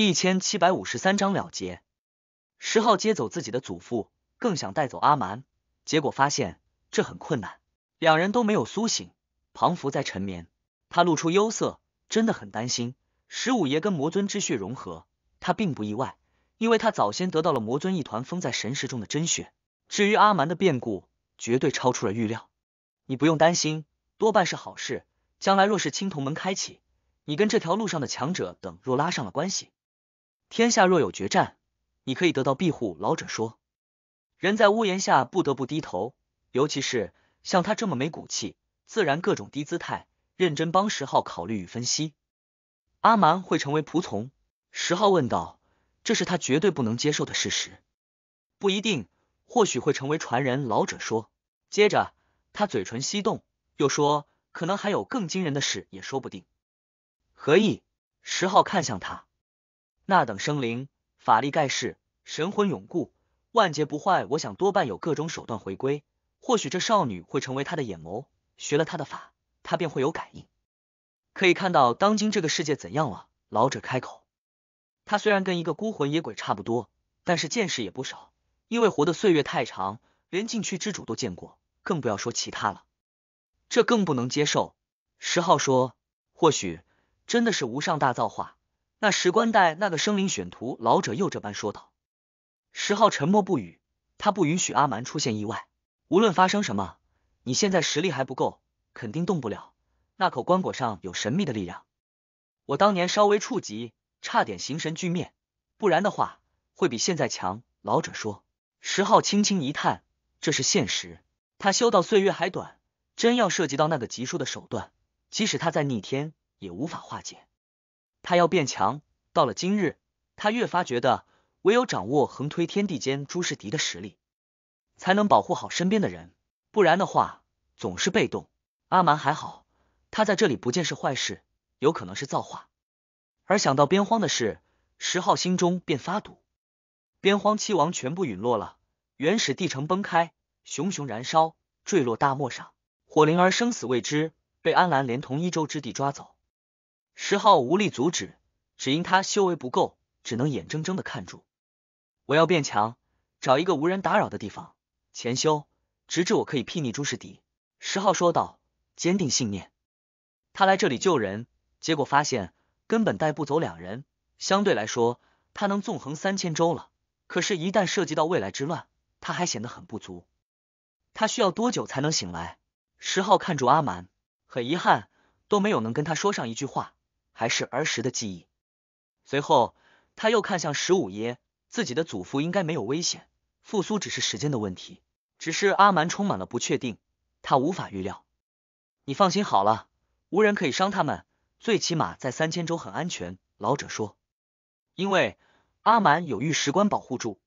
第一千七百五十三章了结。石昊接走自己的祖父，更想带走阿蛮，结果发现这很困难。两人都没有苏醒，庞福在沉眠，他露出忧色，真的很担心。十五爷跟魔尊之血融合，他并不意外，因为他早先得到了魔尊一团封在神石中的真血。至于阿蛮的变故，绝对超出了预料。你不用担心，多半是好事。将来若是青铜门开启，你跟这条路上的强者等若拉上了关系。天下若有决战，你可以得到庇护。”老者说，“人在屋檐下，不得不低头，尤其是像他这么没骨气，自然各种低姿态。认真帮石号考虑与分析，阿蛮会成为仆从。”石号问道：“这是他绝对不能接受的事实。”“不一定，或许会成为传人。”老者说。接着，他嘴唇翕动，又说：“可能还有更惊人的事，也说不定。”何意？石号看向他。那等生灵，法力盖世，神魂永固，万劫不坏。我想多半有各种手段回归，或许这少女会成为他的眼眸，学了他的法，他便会有感应，可以看到当今这个世界怎样了。老者开口，他虽然跟一个孤魂野鬼差不多，但是见识也不少，因为活的岁月太长，连禁区之主都见过，更不要说其他了。这更不能接受。十号说，或许真的是无上大造化。那石棺带那个生灵选徒老者又这般说道：“石昊沉默不语，他不允许阿蛮出现意外。无论发生什么，你现在实力还不够，肯定动不了。那口棺椁上有神秘的力量，我当年稍微触及，差点形神俱灭，不然的话会比现在强。”老者说。石昊轻轻一叹：“这是现实，他修道岁月还短，真要涉及到那个级数的手段，即使他再逆天，也无法化解。”他要变强，到了今日，他越发觉得唯有掌握横推天地间诸氏敌的实力，才能保护好身边的人，不然的话总是被动。阿蛮还好，他在这里不见是坏事，有可能是造化。而想到边荒的事，石昊心中便发堵。边荒七王全部陨落了，原始帝城崩开，熊熊燃烧，坠落大漠上，火灵儿生死未知，被安澜连同一州之地抓走。十号无力阻止，只因他修为不够，只能眼睁睁的看住。我要变强，找一个无人打扰的地方潜修，直至我可以睥睨诸世敌。十号说道，坚定信念。他来这里救人，结果发现根本带不走两人。相对来说，他能纵横三千州了。可是，一旦涉及到未来之乱，他还显得很不足。他需要多久才能醒来？十号看住阿蛮，很遗憾都没有能跟他说上一句话。还是儿时的记忆。随后，他又看向十五爷，自己的祖父应该没有危险，复苏只是时间的问题。只是阿蛮充满了不确定，他无法预料。你放心好了，无人可以伤他们，最起码在三千州很安全。老者说，因为阿蛮有玉石棺保护住。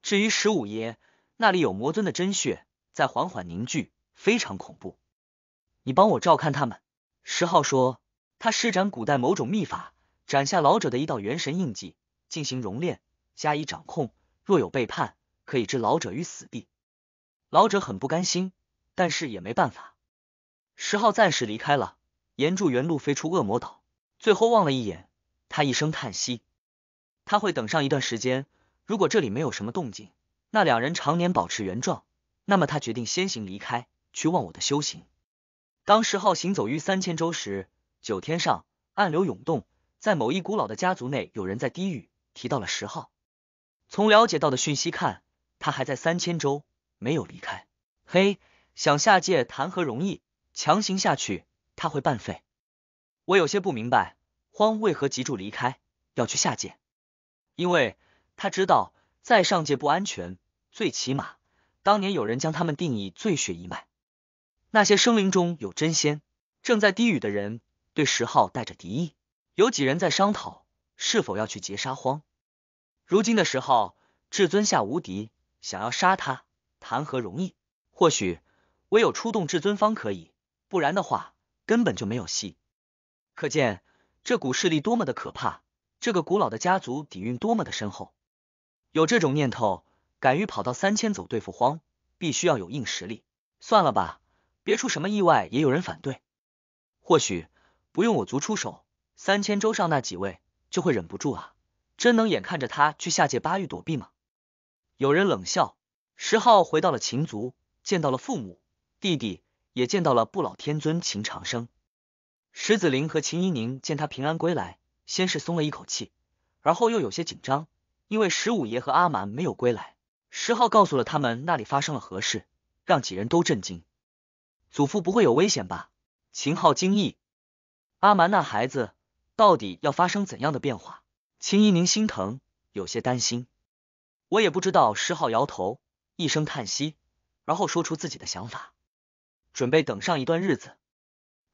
至于十五爷，那里有魔尊的真血在缓缓凝聚，非常恐怖。你帮我照看他们。十号说。他施展古代某种秘法，斩下老者的一道元神印记，进行熔炼，加以掌控。若有背叛，可以置老者于死地。老者很不甘心，但是也没办法。石浩暂时离开了，沿住原路飞出恶魔岛，最后望了一眼，他一声叹息。他会等上一段时间，如果这里没有什么动静，那两人常年保持原状，那么他决定先行离开，去忘我的修行。当石浩行走于三千州时。九天上，暗流涌动。在某一古老的家族内，有人在低语，提到了十号。从了解到的讯息看，他还在三千州，没有离开。嘿，想下界谈何容易？强行下去，他会半废。我有些不明白，荒为何急住离开，要去下界？因为他知道，在上界不安全。最起码，当年有人将他们定义醉血一脉。那些生灵中有真仙。正在低语的人。对十号带着敌意，有几人在商讨是否要去劫杀荒。如今的石昊至尊下无敌，想要杀他谈何容易？或许唯有出动至尊方可以，不然的话根本就没有戏。可见这股势力多么的可怕，这个古老的家族底蕴多么的深厚。有这种念头，敢于跑到三千走对付荒，必须要有硬实力。算了吧，别出什么意外，也有人反对。或许。不用我族出手，三千州上那几位就会忍不住啊！真能眼看着他去下界八域躲避吗？有人冷笑。石昊回到了秦族，见到了父母、弟弟，也见到了不老天尊秦长生。石子林和秦怡宁见他平安归来，先是松了一口气，而后又有些紧张，因为十五爷和阿蛮没有归来。石昊告诉了他们那里发生了何事，让几人都震惊。祖父不会有危险吧？秦昊惊异。阿蛮那孩子到底要发生怎样的变化？秦怡宁心疼，有些担心。我也不知道。石浩摇头，一声叹息，而后说出自己的想法，准备等上一段日子，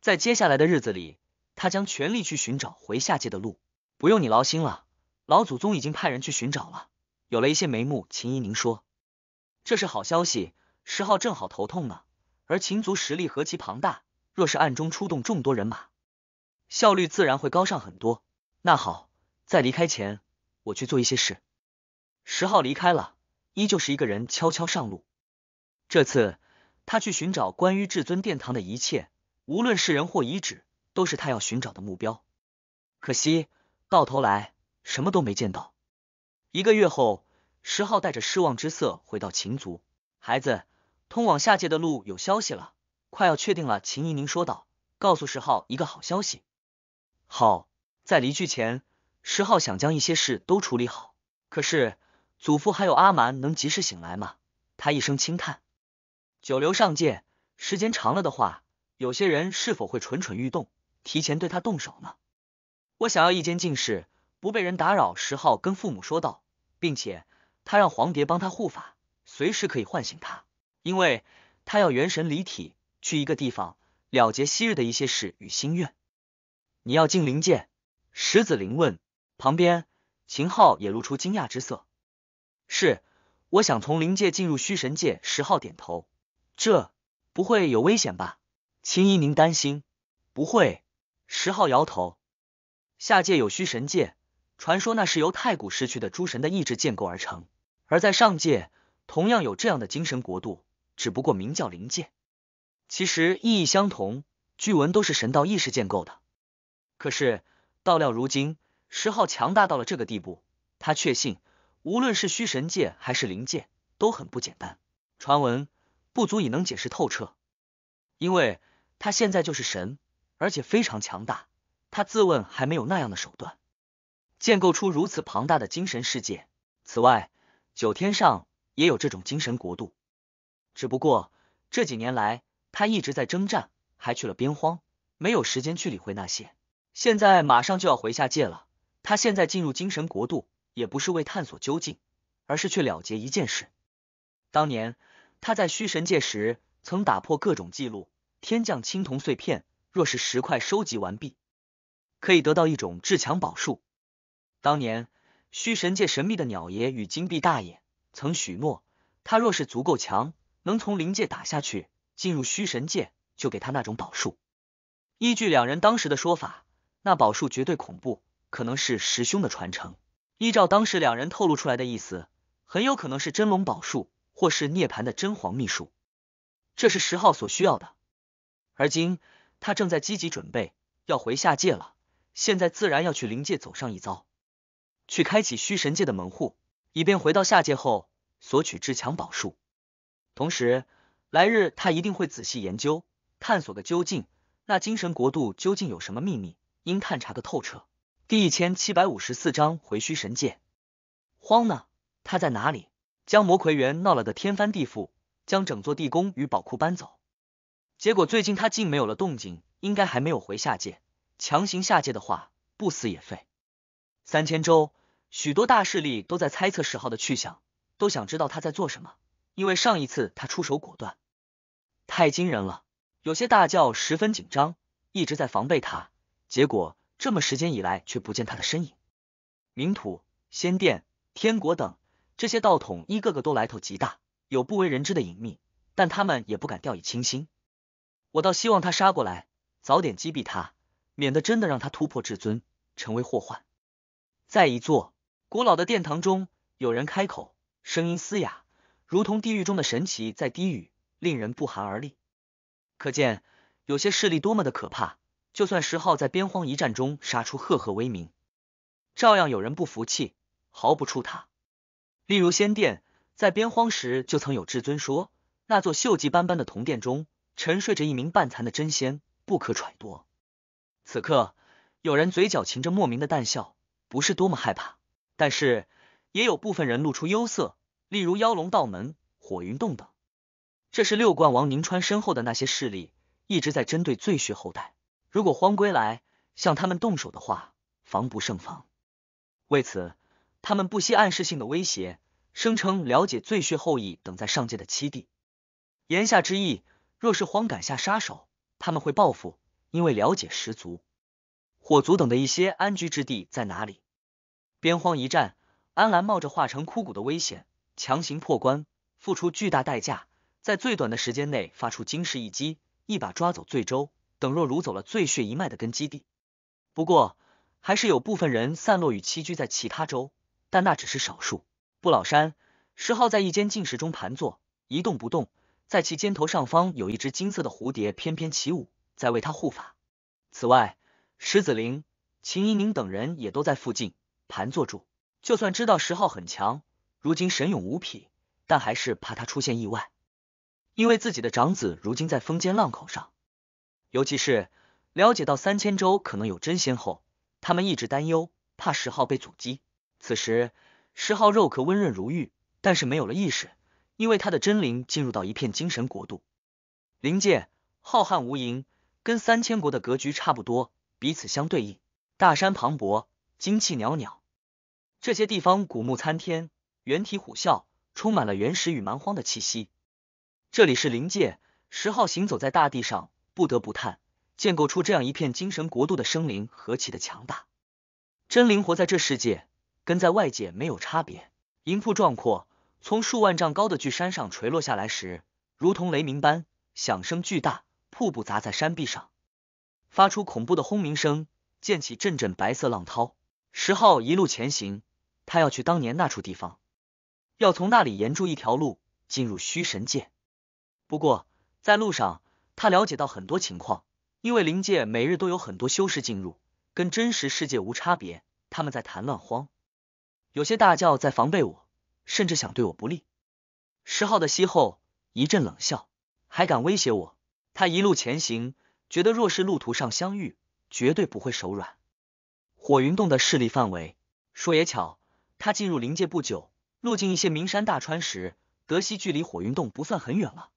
在接下来的日子里，他将全力去寻找回下界的路，不用你劳心了。老祖宗已经派人去寻找了，有了一些眉目。秦怡宁说：“这是好消息。”石浩正好头痛呢，而秦族实力何其庞大，若是暗中出动众多人马。效率自然会高上很多。那好，在离开前，我去做一些事。十号离开了，依旧是一个人悄悄上路。这次他去寻找关于至尊殿堂的一切，无论是人或遗址，都是他要寻找的目标。可惜，到头来什么都没见到。一个月后，十号带着失望之色回到秦族。孩子，通往下界的路有消息了，快要确定了。秦一宁说道：“告诉十号一个好消息。”好，在离去前，石浩想将一些事都处理好。可是祖父还有阿蛮能及时醒来吗？他一声轻叹，久留上界，时间长了的话，有些人是否会蠢蠢欲动，提前对他动手呢？我想要一间静室，不被人打扰。石浩跟父母说道，并且他让黄蝶帮他护法，随时可以唤醒他，因为他要元神离体，去一个地方了结昔日的一些事与心愿。你要进灵界？石子灵问。旁边，秦昊也露出惊讶之色。是，我想从灵界进入虚神界。石昊点头。这不会有危险吧？秦衣，您担心？不会。石昊摇头。下界有虚神界，传说那是由太古失去的诸神的意志建构而成。而在上界，同样有这样的精神国度，只不过名叫灵界，其实意义相同。据闻都是神道意识建构的。可是到料如今，石昊强大到了这个地步，他确信无论是虚神界还是灵界都很不简单，传闻不足以能解释透彻。因为他现在就是神，而且非常强大，他自问还没有那样的手段，建构出如此庞大的精神世界。此外，九天上也有这种精神国度，只不过这几年来他一直在征战，还去了边荒，没有时间去理会那些。现在马上就要回下界了。他现在进入精神国度，也不是为探索究竟，而是去了结一件事。当年他在虚神界时，曾打破各种记录。天降青铜碎片，若是石块收集完毕，可以得到一种至强宝术。当年虚神界神秘的鸟爷与金币大爷曾许诺，他若是足够强，能从灵界打下去进入虚神界，就给他那种宝术。依据两人当时的说法。那宝术绝对恐怖，可能是师兄的传承。依照当时两人透露出来的意思，很有可能是真龙宝术，或是涅盘的真皇秘术。这是十号所需要的，而今他正在积极准备要回下界了。现在自然要去灵界走上一遭，去开启虚神界的门户，以便回到下界后索取至强宝术。同时，来日他一定会仔细研究、探索个究竟，那精神国度究竟有什么秘密？应探查的透彻。第一千七百五十四章回虚神界。慌呢？他在哪里？将魔魁园闹了个天翻地覆，将整座地宫与宝库搬走。结果最近他竟没有了动静，应该还没有回下界。强行下界的话，不死也废。三千州，许多大势力都在猜测石昊的去向，都想知道他在做什么。因为上一次他出手果断，太惊人了。有些大教十分紧张，一直在防备他。结果这么时间以来却不见他的身影，冥土、仙殿、天国等这些道统一个个都来头极大，有不为人知的隐秘，但他们也不敢掉以轻心。我倒希望他杀过来，早点击毙他，免得真的让他突破至尊，成为祸患。在一座古老的殿堂中，有人开口，声音嘶哑，如同地狱中的神祇在低语，令人不寒而栗。可见有些势力多么的可怕。就算石昊在边荒一战中杀出赫赫威名，照样有人不服气，毫不怵他。例如仙殿在边荒时就曾有至尊说，那座锈迹斑斑的铜殿中沉睡着一名半残的真仙，不可揣度。此刻，有人嘴角噙着莫名的淡笑，不是多么害怕，但是也有部分人露出忧色。例如妖龙道门、火云洞等，这是六冠王宁川身后的那些势力一直在针对罪血后代。如果荒归来向他们动手的话，防不胜防。为此，他们不惜暗示性的威胁，声称了解醉血后裔等在上界的七弟。言下之意，若是荒敢下杀手，他们会报复，因为了解十足。火族等的一些安居之地在哪里？边荒一战，安澜冒着化成枯骨的危险，强行破关，付出巨大代价，在最短的时间内发出惊世一击，一把抓走醉周。等若掳走了醉血一脉的根基地，不过还是有部分人散落与栖居在其他州，但那只是少数。不老山石昊在一间禁室中盘坐，一动不动，在其肩头上方有一只金色的蝴蝶翩翩起舞，在为他护法。此外，石子林、秦怡宁等人也都在附近盘坐住。就算知道石昊很强，如今神勇无匹，但还是怕他出现意外，因为自己的长子如今在风尖浪口上。尤其是了解到三千州可能有真仙后，他们一直担忧，怕十号被阻击。此时，十号肉壳温润如玉，但是没有了意识，因为他的真灵进入到一片精神国度——灵界，浩瀚无垠，跟三千国的格局差不多，彼此相对应。大山磅礴，精气袅袅，这些地方古木参天，猿啼虎啸，充满了原始与蛮荒的气息。这里是灵界，十号行走在大地上。不得不叹，建构出这样一片精神国度的生灵何其的强大！真灵活在这世界，跟在外界没有差别。银瀑壮阔，从数万丈高的巨山上垂落下来时，如同雷鸣般响声巨大，瀑布砸在山壁上，发出恐怖的轰鸣声，溅起阵阵白色浪涛。石浩一路前行，他要去当年那处地方，要从那里沿住一条路进入虚神界。不过在路上。他了解到很多情况，因为灵界每日都有很多修士进入，跟真实世界无差别。他们在谈乱荒，有些大教在防备我，甚至想对我不利。十号的西后一阵冷笑，还敢威胁我？他一路前行，觉得若是路途上相遇，绝对不会手软。火云洞的势力范围，说也巧，他进入灵界不久，路经一些名山大川时，德西距离火云洞不算很远了。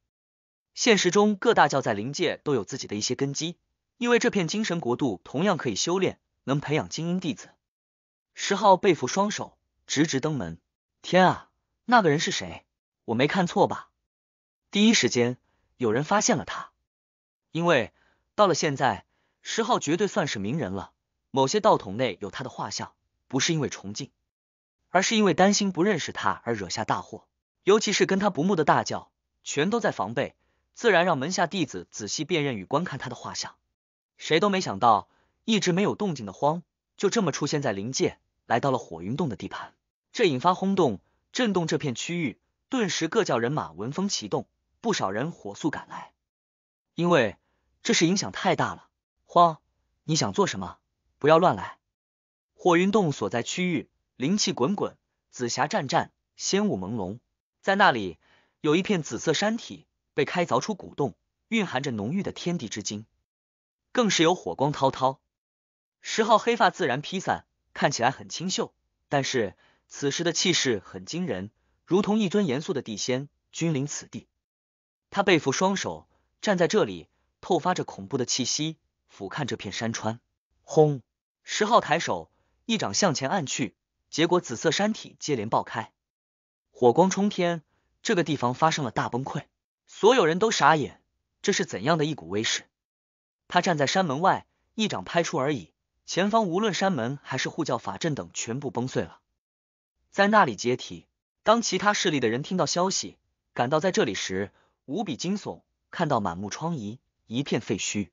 现实中各大教在灵界都有自己的一些根基，因为这片精神国度同样可以修炼，能培养精英弟子。石浩背负双手，直直登门。天啊，那个人是谁？我没看错吧？第一时间有人发现了他，因为到了现在，石浩绝对算是名人了。某些道统内有他的画像，不是因为崇敬，而是因为担心不认识他而惹下大祸，尤其是跟他不睦的大教，全都在防备。自然让门下弟子仔细辨认与观看他的画像，谁都没想到一直没有动静的荒就这么出现在灵界，来到了火云洞的地盘，这引发轰动，震动这片区域，顿时各教人马闻风起动，不少人火速赶来，因为这事影响太大了。荒，你想做什么？不要乱来！火云洞所在区域灵气滚滚，紫霞湛湛，仙雾朦胧，在那里有一片紫色山体。被开凿出古洞，蕴含着浓郁的天地之精，更是有火光滔滔。十号黑发自然披散，看起来很清秀，但是此时的气势很惊人，如同一尊严肃的地仙君临此地。他背负双手站在这里，透发着恐怖的气息，俯瞰这片山川。轰！十号抬手一掌向前按去，结果紫色山体接连爆开，火光冲天，这个地方发生了大崩溃。所有人都傻眼，这是怎样的一股威势？他站在山门外，一掌拍出而已，前方无论山门还是护教法阵等全部崩碎了，在那里解体。当其他势力的人听到消息，赶到在这里时，无比惊悚，看到满目疮痍，一片废墟。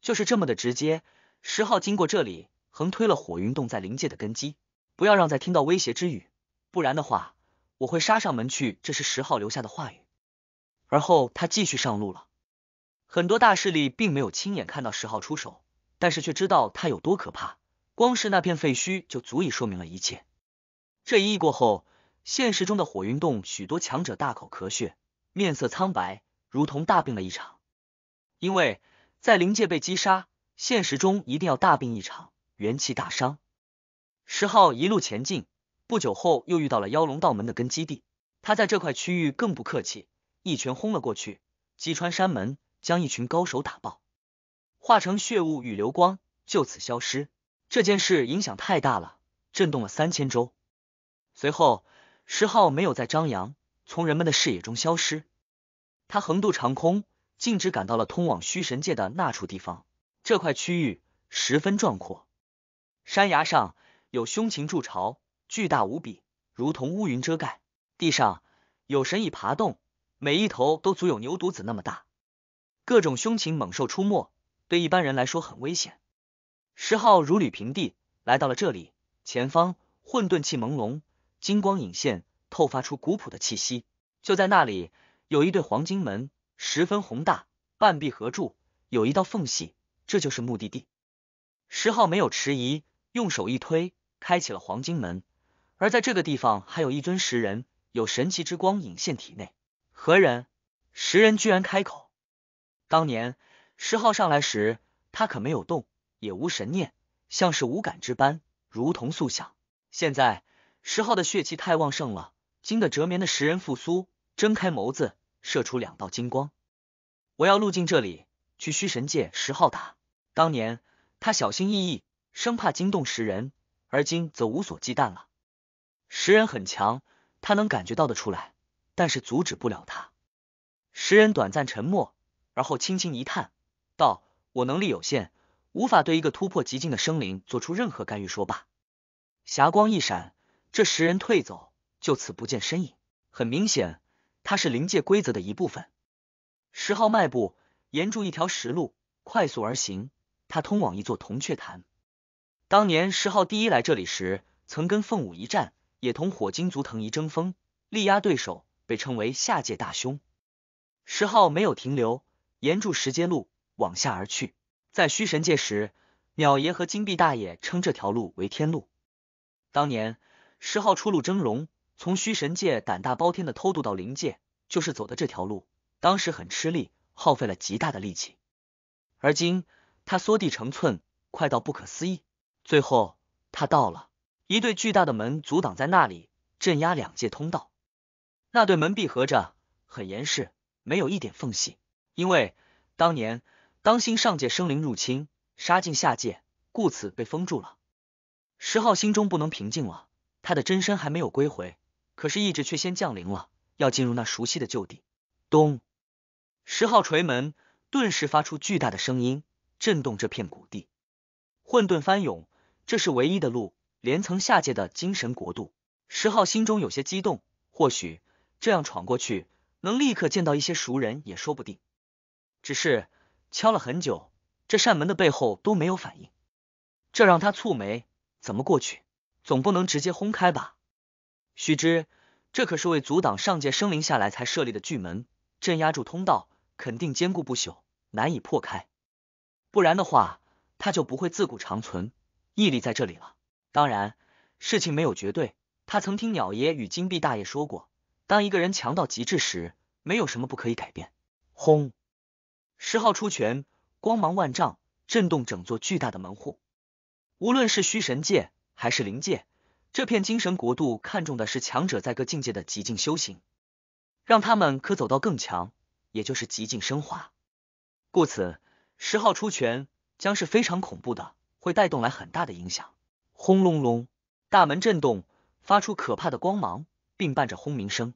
就是这么的直接。十号经过这里，横推了火云洞在灵界的根基，不要让再听到威胁之语，不然的话，我会杀上门去。这是十号留下的话语。而后他继续上路了。很多大势力并没有亲眼看到十号出手，但是却知道他有多可怕。光是那片废墟就足以说明了一切。这一役过后，现实中的火云洞许多强者大口咳血，面色苍白，如同大病了一场。因为在灵界被击杀，现实中一定要大病一场，元气大伤。十号一路前进，不久后又遇到了妖龙道门的根基地。他在这块区域更不客气。一拳轰了过去，击穿山门，将一群高手打爆，化成血雾与流光，就此消失。这件事影响太大了，震动了三千州。随后，石浩没有再张扬，从人们的视野中消失。他横渡长空，径直赶到了通往虚神界的那处地方。这块区域十分壮阔，山崖上有凶禽筑巢，巨大无比，如同乌云遮盖；地上有神蚁爬动。每一头都足有牛犊子那么大，各种凶禽猛兽出没，对一般人来说很危险。石浩如履平地，来到了这里，前方混沌气朦胧，金光隐现，透发出古朴的气息。就在那里，有一对黄金门，十分宏大，半壁合住，有一道缝隙，这就是目的地。石浩没有迟疑，用手一推，开启了黄金门。而在这个地方，还有一尊石人，有神奇之光隐现体内。何人？石人居然开口。当年石浩上来时，他可没有动，也无神念，像是无感之般，如同塑像。现在石浩的血气太旺盛了，惊得折眠的石人复苏，睁开眸子，射出两道金光。我要路径这里，去虚神界。石浩打。当年他小心翼翼，生怕惊动石人，而今则无所忌惮了。石人很强，他能感觉到的出来。但是阻止不了他。石人短暂沉默，而后轻轻一叹，道：“我能力有限，无法对一个突破极境的生灵做出任何干预。”说罢，霞光一闪，这石人退走，就此不见身影。很明显，他是灵界规则的一部分。石浩迈步，沿着一条石路快速而行，他通往一座铜雀潭。当年石浩第一来这里时，曾跟凤舞一战，也同火金族藤移争锋，力压对手。被称为下界大凶。石昊没有停留，沿着石阶路往下而去。在虚神界时，鸟爷和金币大爷称这条路为天路。当年石昊初露峥嵘，从虚神界胆大包天的偷渡到灵界，就是走的这条路，当时很吃力，耗费了极大的力气。而今他缩地成寸，快到不可思议。最后他到了，一对巨大的门阻挡在那里，镇压两界通道。那对门闭合着，很严实，没有一点缝隙。因为当年当心上界生灵入侵，杀进下界，故此被封住了。石昊心中不能平静了，他的真身还没有归回，可是意志却先降临了，要进入那熟悉的旧地。咚！石昊锤门，顿时发出巨大的声音，震动这片谷地，混沌翻涌。这是唯一的路，连层下界的精神国度。石昊心中有些激动，或许。这样闯过去，能立刻见到一些熟人也说不定。只是敲了很久，这扇门的背后都没有反应，这让他蹙眉。怎么过去？总不能直接轰开吧？须知，这可是为阻挡上界生灵下来才设立的巨门，镇压住通道，肯定坚固不朽，难以破开。不然的话，他就不会自古长存，屹立在这里了。当然，事情没有绝对。他曾听鸟爷与金币大爷说过。当一个人强到极致时，没有什么不可以改变。轰！十号出拳，光芒万丈，震动整座巨大的门户。无论是虚神界还是灵界，这片精神国度看重的是强者在各境界的极境修行，让他们可走到更强，也就是极境升华。故此，十号出拳将是非常恐怖的，会带动来很大的影响。轰隆隆，大门震动，发出可怕的光芒，并伴着轰鸣声。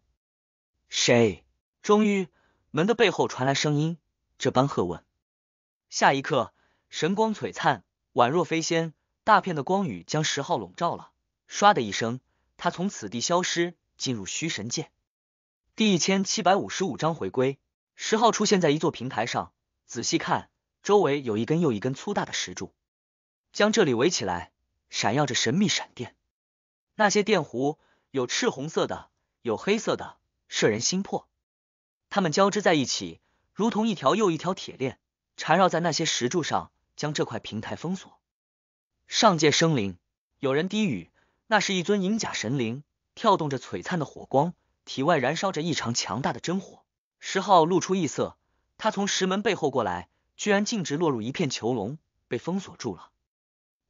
谁？终于，门的背后传来声音，这般喝问。下一刻，神光璀璨，宛若飞仙，大片的光雨将十号笼罩了。唰的一声，他从此地消失，进入虚神界。第一千七百五十五章回归。十号出现在一座平台上，仔细看，周围有一根又一根粗大的石柱，将这里围起来，闪耀着神秘闪电。那些电弧，有赤红色的，有黑色的。摄人心魄，他们交织在一起，如同一条又一条铁链，缠绕在那些石柱上，将这块平台封锁。上界生灵有人低语：“那是一尊银甲神灵，跳动着璀璨的火光，体外燃烧着异常强大的真火。”石昊露出异色，他从石门背后过来，居然径直落入一片囚笼，被封锁住了。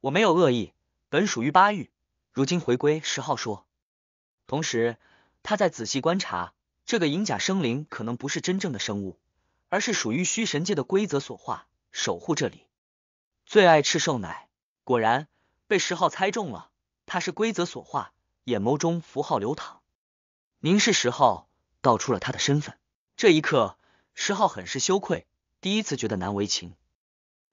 我没有恶意，本属于八域，如今回归。石昊说，同时他在仔细观察。这个银甲生灵可能不是真正的生物，而是属于虚神界的规则所化，守护这里。最爱吃兽奶，果然被十号猜中了。他是规则所化，眼眸中符号流淌，凝视十号，道出了他的身份。这一刻，十号很是羞愧，第一次觉得难为情，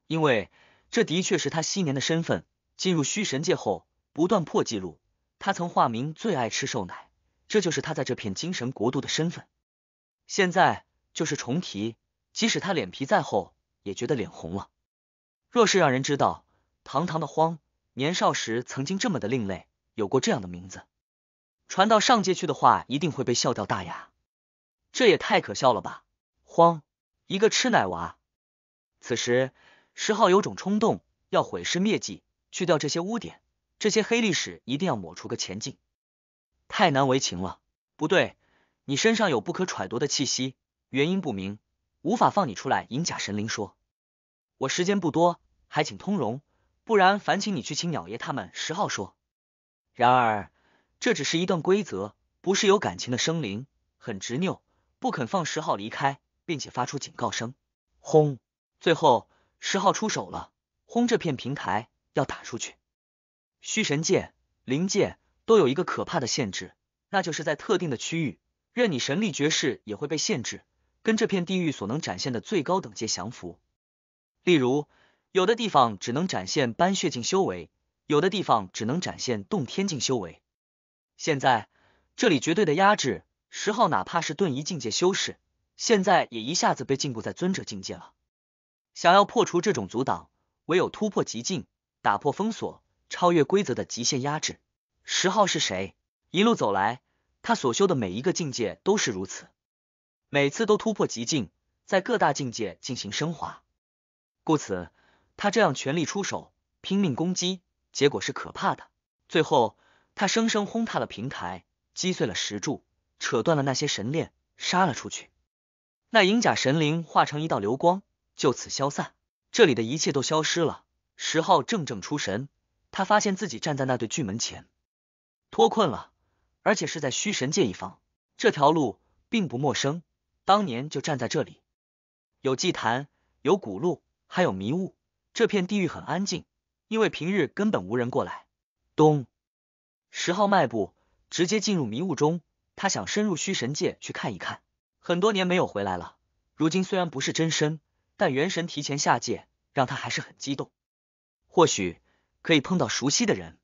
因为这的确是他昔年的身份。进入虚神界后，不断破纪录，他曾化名最爱吃兽奶。这就是他在这片精神国度的身份。现在就是重提，即使他脸皮再厚，也觉得脸红了。若是让人知道，堂堂的荒年少时曾经这么的另类，有过这样的名字，传到上界去的话，一定会被笑掉大牙。这也太可笑了吧！荒，一个吃奶娃。此时，石浩有种冲动，要毁尸灭迹，去掉这些污点，这些黑历史，一定要抹除个前进。太难为情了，不对，你身上有不可揣度的气息，原因不明，无法放你出来。银甲神灵说：“我时间不多，还请通融，不然烦请你去请鸟爷他们。”十号说：“然而这只是一段规则，不是有感情的生灵，很执拗，不肯放十号离开，并且发出警告声，轰！最后十号出手了，轰这片平台，要打出去。虚神界，灵界。”都有一个可怕的限制，那就是在特定的区域，任你神力绝世也会被限制，跟这片地域所能展现的最高等阶降服。例如，有的地方只能展现斑血境修为，有的地方只能展现洞天境修为。现在这里绝对的压制，十号哪怕是遁一境界修士，现在也一下子被禁锢在尊者境界了。想要破除这种阻挡，唯有突破极境，打破封锁，超越规则的极限压制。十号是谁？一路走来，他所修的每一个境界都是如此，每次都突破极境，在各大境界进行升华。故此，他这样全力出手，拼命攻击，结果是可怕的。最后，他生生轰塌了平台，击碎了石柱，扯断了那些神链，杀了出去。那银甲神灵化成一道流光，就此消散。这里的一切都消失了。十号怔怔出神，他发现自己站在那对巨门前。脱困了，而且是在虚神界一方。这条路并不陌生，当年就站在这里。有祭坛，有古路，还有迷雾。这片地域很安静，因为平日根本无人过来。咚！十号迈步，直接进入迷雾中。他想深入虚神界去看一看。很多年没有回来了，如今虽然不是真身，但元神提前下界，让他还是很激动。或许可以碰到熟悉的人，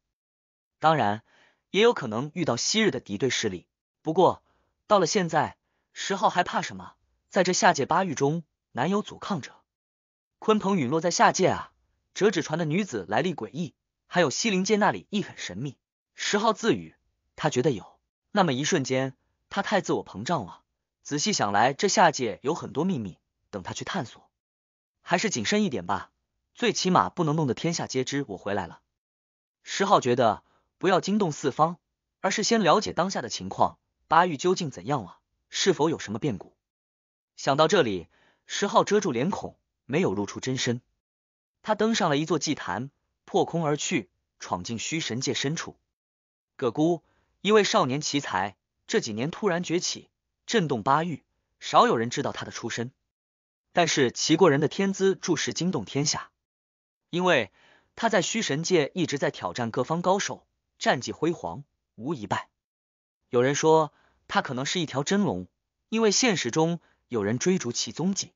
当然。也有可能遇到昔日的敌对势力，不过到了现在，石昊还怕什么？在这下界八域中，难有阻抗者。鲲鹏陨落在下界啊，折纸船的女子来历诡异，还有西陵界那里亦很神秘。石昊自语，他觉得有那么一瞬间，他太自我膨胀了。仔细想来，这下界有很多秘密，等他去探索。还是谨慎一点吧，最起码不能弄得天下皆知我回来了。石昊觉得。不要惊动四方，而是先了解当下的情况。八域究竟怎样了？是否有什么变故？想到这里，石浩遮住脸孔，没有露出真身。他登上了一座祭坛，破空而去，闯进虚神界深处。葛姑，一位少年奇才，这几年突然崛起，震动八域，少有人知道他的出身。但是齐国人的天资注实惊动天下，因为他在虚神界一直在挑战各方高手。战绩辉煌，无一败。有人说他可能是一条真龙，因为现实中有人追逐其踪迹，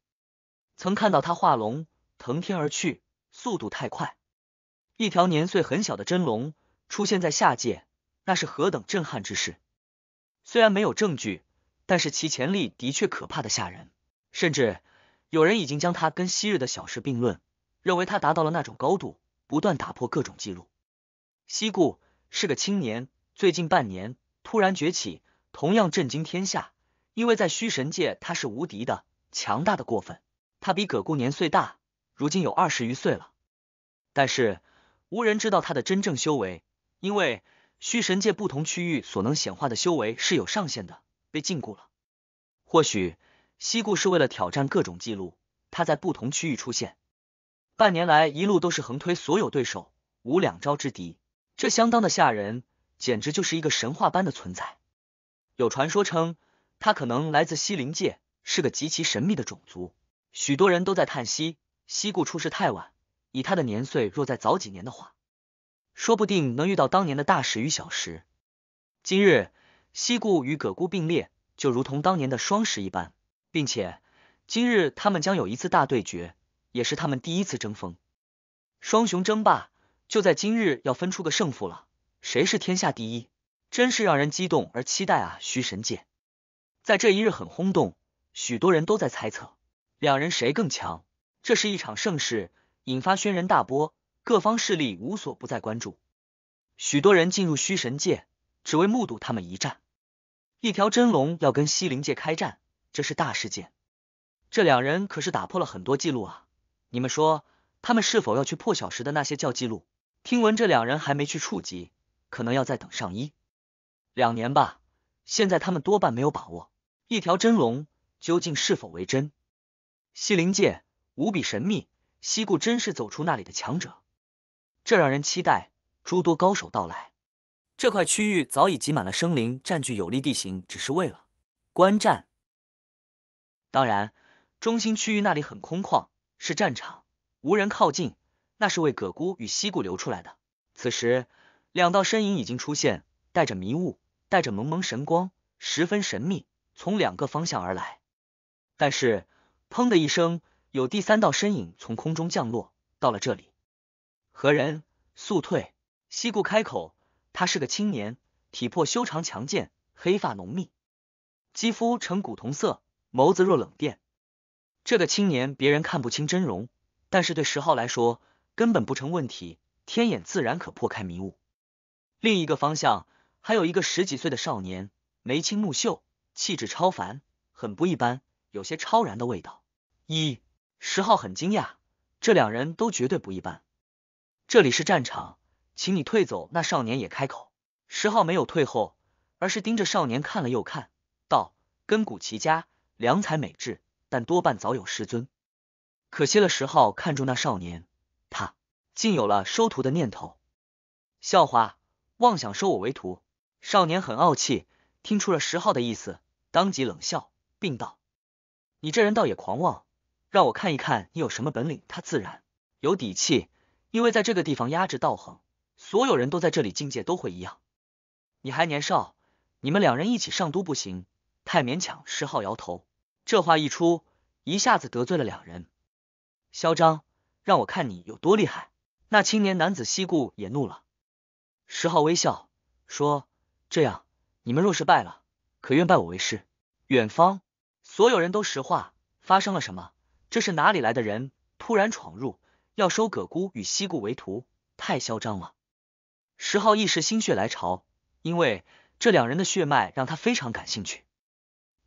曾看到他化龙腾天而去，速度太快。一条年岁很小的真龙出现在下界，那是何等震撼之事！虽然没有证据，但是其潜力的确可怕的吓人。甚至有人已经将他跟昔日的小石并论，认为他达到了那种高度，不断打破各种记录。西固。是个青年，最近半年突然崛起，同样震惊天下。因为在虚神界，他是无敌的，强大的过分。他比葛故年岁大，如今有二十余岁了，但是无人知道他的真正修为，因为虚神界不同区域所能显化的修为是有上限的，被禁锢了。或许西固是为了挑战各种记录，他在不同区域出现，半年来一路都是横推所有对手，无两招之敌。这相当的吓人，简直就是一个神话般的存在。有传说称，他可能来自西陵界，是个极其神秘的种族。许多人都在叹息，西固出世太晚，以他的年岁，若再早几年的话，说不定能遇到当年的大石与小石。今日，西固与葛姑并列，就如同当年的双石一般，并且今日他们将有一次大对决，也是他们第一次争锋，双雄争霸。就在今日要分出个胜负了，谁是天下第一，真是让人激动而期待啊！虚神界在这一日很轰动，许多人都在猜测两人谁更强。这是一场盛世，引发轩然大波，各方势力无所不在关注。许多人进入虚神界，只为目睹他们一战。一条真龙要跟西陵界开战，这是大事件。这两人可是打破了很多记录啊！你们说，他们是否要去破晓时的那些叫记录？听闻这两人还没去触及，可能要再等上一两年吧。现在他们多半没有把握，一条真龙究竟是否为真？西陵界无比神秘，西固真是走出那里的强者，这让人期待诸多高手到来。这块区域早已挤满了生灵，占据有利地形，只是为了观战。当然，中心区域那里很空旷，是战场，无人靠近。那是为葛姑与西顾留出来的。此时，两道身影已经出现，带着迷雾，带着蒙蒙神光，十分神秘，从两个方向而来。但是，砰的一声，有第三道身影从空中降落到了这里。何人？速退！西顾开口。他是个青年，体魄修长强健，黑发浓密，肌肤呈古铜色，眸子若冷电。这个青年别人看不清真容，但是对石浩来说。根本不成问题，天眼自然可破开迷雾。另一个方向还有一个十几岁的少年，眉清目秀，气质超凡，很不一般，有些超然的味道。一十号很惊讶，这两人都绝对不一般。这里是战场，请你退走。那少年也开口，十号没有退后，而是盯着少年看了又看，道：“根骨奇佳，良才美质，但多半早有师尊。可惜了，十号看中那少年。”他竟有了收徒的念头，笑话，妄想收我为徒。少年很傲气，听出了石浩的意思，当即冷笑，并道：“你这人倒也狂妄，让我看一看你有什么本领。”他自然有底气，因为在这个地方压制道行，所有人都在这里境界都会一样。你还年少，你们两人一起上都不行，太勉强。石浩摇头，这话一出，一下子得罪了两人，嚣张。让我看你有多厉害！那青年男子西顾也怒了。石浩微笑说：“这样，你们若是败了，可愿拜我为师？”远方所有人都石化，发生了什么？这是哪里来的人？突然闯入，要收葛姑与西顾为徒，太嚣张了！石浩一时心血来潮，因为这两人的血脉让他非常感兴趣。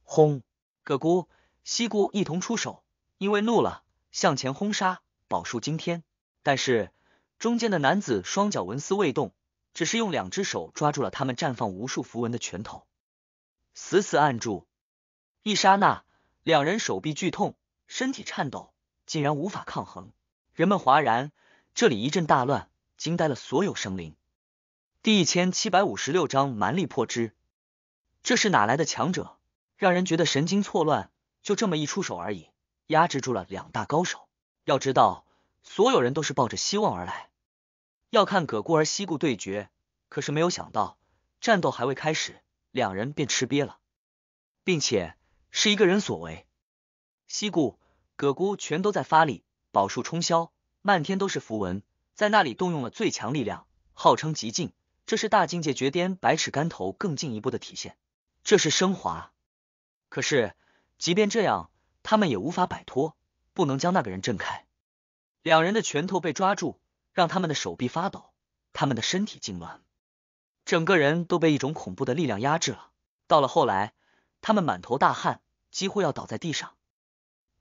轰！葛姑、西顾一同出手，因为怒了，向前轰杀。宝树惊天，但是中间的男子双脚纹丝未动，只是用两只手抓住了他们绽放无数符文的拳头，死死按住。一刹那，两人手臂剧痛，身体颤抖，竟然无法抗衡。人们哗然，这里一阵大乱，惊呆了所有生灵。第一千七百五十六章蛮力破之，这是哪来的强者？让人觉得神经错乱。就这么一出手而已，压制住了两大高手。要知道。所有人都是抱着希望而来，要看葛孤儿西顾对决，可是没有想到战斗还未开始，两人便吃瘪了，并且是一个人所为。西顾、葛姑全都在发力，宝树冲霄，漫天都是符文，在那里动用了最强力量，号称极境，这是大境界绝巅百尺竿头更进一步的体现，这是升华。可是即便这样，他们也无法摆脱，不能将那个人震开。两人的拳头被抓住，让他们的手臂发抖，他们的身体痉挛，整个人都被一种恐怖的力量压制了。到了后来，他们满头大汗，几乎要倒在地上。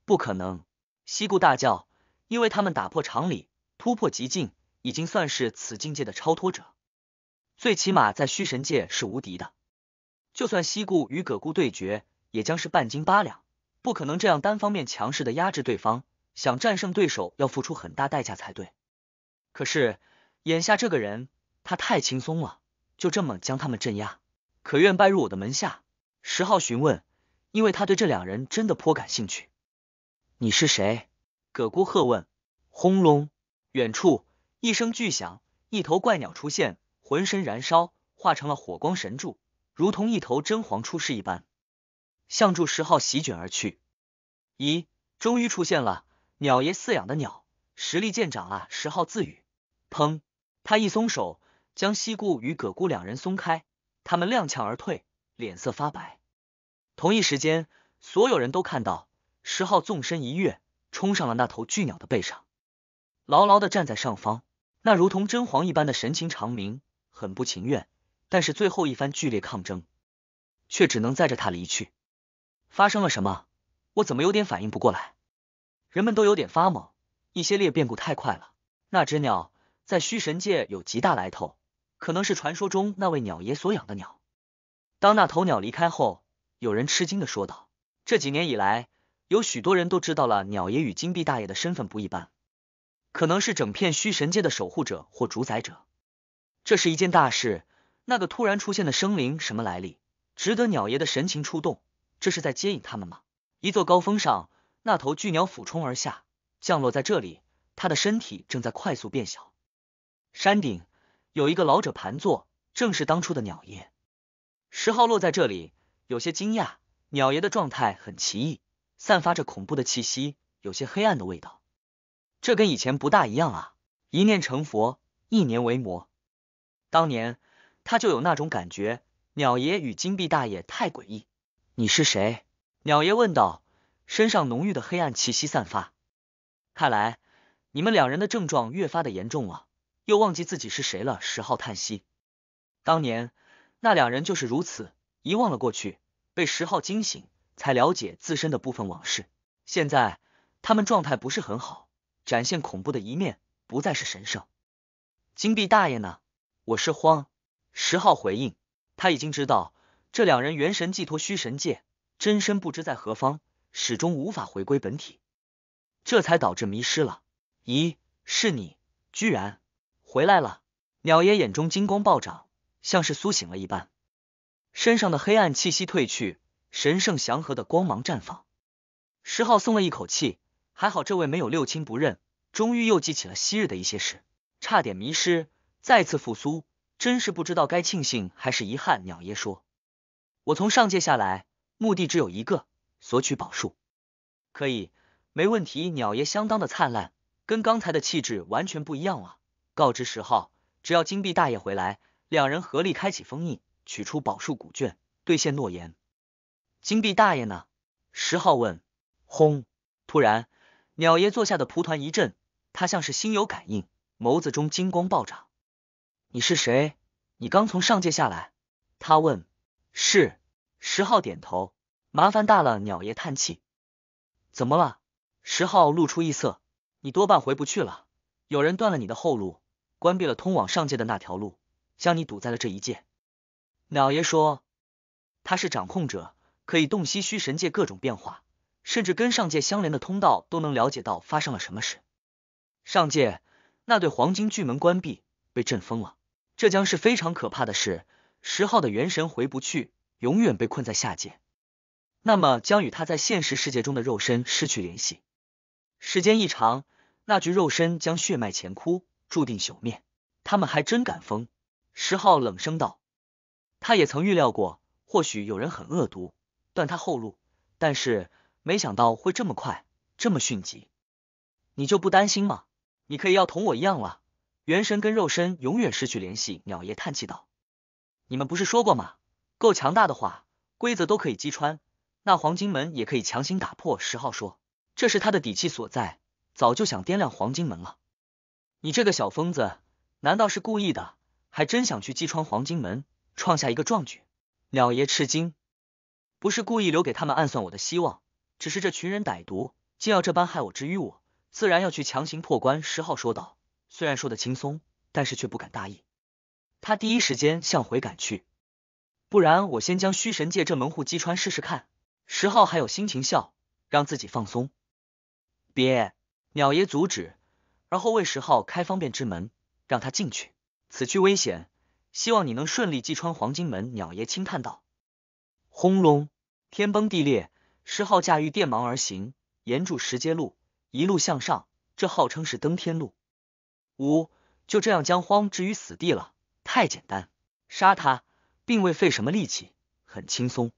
不可能！西固大叫，因为他们打破常理，突破极境，已经算是此境界的超脱者，最起码在虚神界是无敌的。就算西固与葛固对决，也将是半斤八两，不可能这样单方面强势的压制对方。想战胜对手要付出很大代价才对，可是眼下这个人他太轻松了，就这么将他们镇压。可愿拜入我的门下？十号询问，因为他对这两人真的颇感兴趣。你是谁？葛孤鹤问。轰隆！远处一声巨响，一头怪鸟出现，浑身燃烧，化成了火光神柱，如同一头真皇出世一般，向柱十号席卷而去。咦，终于出现了。鸟爷饲养的鸟实力见长啊！十号自语。砰！他一松手，将西固与葛固两人松开，他们踉跄而退，脸色发白。同一时间，所有人都看到十号纵身一跃，冲上了那头巨鸟的背上，牢牢的站在上方。那如同真皇一般的神情，长鸣，很不情愿，但是最后一番剧烈抗争，却只能载着他离去。发生了什么？我怎么有点反应不过来？人们都有点发懵，一些裂变故太快了。那只鸟在虚神界有极大来头，可能是传说中那位鸟爷所养的鸟。当那头鸟离开后，有人吃惊的说道：“这几年以来，有许多人都知道了鸟爷与金币大爷的身份不一般，可能是整片虚神界的守护者或主宰者。这是一件大事。那个突然出现的生灵什么来历？值得鸟爷的神情触动？这是在接引他们吗？”一座高峰上。那头巨鸟俯冲而下，降落在这里。它的身体正在快速变小。山顶有一个老者盘坐，正是当初的鸟爷。石浩落在这里，有些惊讶。鸟爷的状态很奇异，散发着恐怖的气息，有些黑暗的味道。这跟以前不大一样啊！一念成佛，一念为魔。当年他就有那种感觉。鸟爷与金币大爷太诡异。你是谁？鸟爷问道。身上浓郁的黑暗气息散发，看来你们两人的症状越发的严重了，又忘记自己是谁了。十号叹息，当年那两人就是如此，遗忘了过去，被十号惊醒，才了解自身的部分往事。现在他们状态不是很好，展现恐怖的一面，不再是神圣。金币大爷呢？我是荒。十号回应，他已经知道这两人元神寄托虚神界，真身不知在何方。始终无法回归本体，这才导致迷失了。咦，是你居然回来了！鸟爷眼中金光暴涨，像是苏醒了一般，身上的黑暗气息褪去，神圣祥和的光芒绽放。石浩松了一口气，还好这位没有六亲不认，终于又记起了昔日的一些事，差点迷失，再次复苏，真是不知道该庆幸还是遗憾。鸟爷说：“我从上界下来，目的只有一个。”索取宝术，可以，没问题。鸟爷相当的灿烂，跟刚才的气质完全不一样了。告知十号，只要金币大爷回来，两人合力开启封印，取出宝术古卷，兑现诺言。金币大爷呢？十号问。轰！突然，鸟爷坐下的蒲团一震，他像是心有感应，眸子中金光暴涨。你是谁？你刚从上界下来？他问。是，十号点头。麻烦大了，鸟爷叹气。怎么了？十号露出异色。你多半回不去了。有人断了你的后路，关闭了通往上界的那条路，将你堵在了这一界。鸟爷说，他是掌控者，可以洞悉虚神界各种变化，甚至跟上界相连的通道都能了解到发生了什么事。上界那对黄金巨门关闭，被震封了。这将是非常可怕的事。十号的元神回不去，永远被困在下界。那么将与他在现实世界中的肉身失去联系，时间一长，那具肉身将血脉前枯，注定朽灭。他们还真敢疯！石浩冷声道。他也曾预料过，或许有人很恶毒，断他后路，但是没想到会这么快，这么迅疾。你就不担心吗？你可以要同我一样了，元神跟肉身永远失去联系。鸟爷叹气道：“你们不是说过吗？够强大的话，规则都可以击穿。”那黄金门也可以强行打破，十号说，这是他的底气所在，早就想掂量黄金门了。你这个小疯子，难道是故意的？还真想去击穿黄金门，创下一个壮举？鸟爷吃惊，不是故意留给他们暗算我的希望，只是这群人歹毒，竟要这般害我，至于我，自然要去强行破关。十号说道，虽然说的轻松，但是却不敢大意。他第一时间向回赶去，不然我先将虚神界这门户击穿试试看。十号还有心情笑，让自己放松。别，鸟爷阻止，而后为十号开方便之门，让他进去。此去危险，希望你能顺利击穿黄金门。鸟爷轻叹道：“轰隆，天崩地裂。”十号驾驭电芒而行，沿住石阶路一路向上，这号称是登天路。五，就这样将荒置于死地了。太简单，杀他并未费什么力气，很轻松。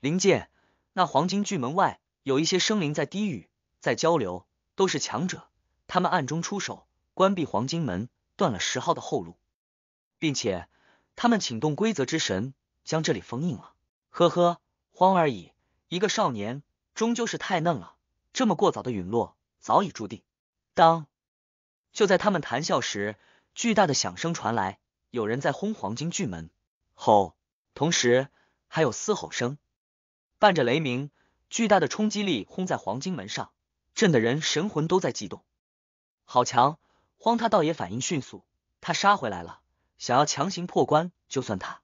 灵界。那黄金巨门外有一些生灵在低语，在交流，都是强者。他们暗中出手，关闭黄金门，断了十号的后路，并且他们请动规则之神，将这里封印了。呵呵，慌而已。一个少年终究是太嫩了，这么过早的陨落，早已注定。当就在他们谈笑时，巨大的响声传来，有人在轰黄金巨门，吼，同时还有嘶吼声。伴着雷鸣，巨大的冲击力轰在黄金门上，震得人神魂都在悸动。好强！荒他倒也反应迅速，他杀回来了，想要强行破关，就算他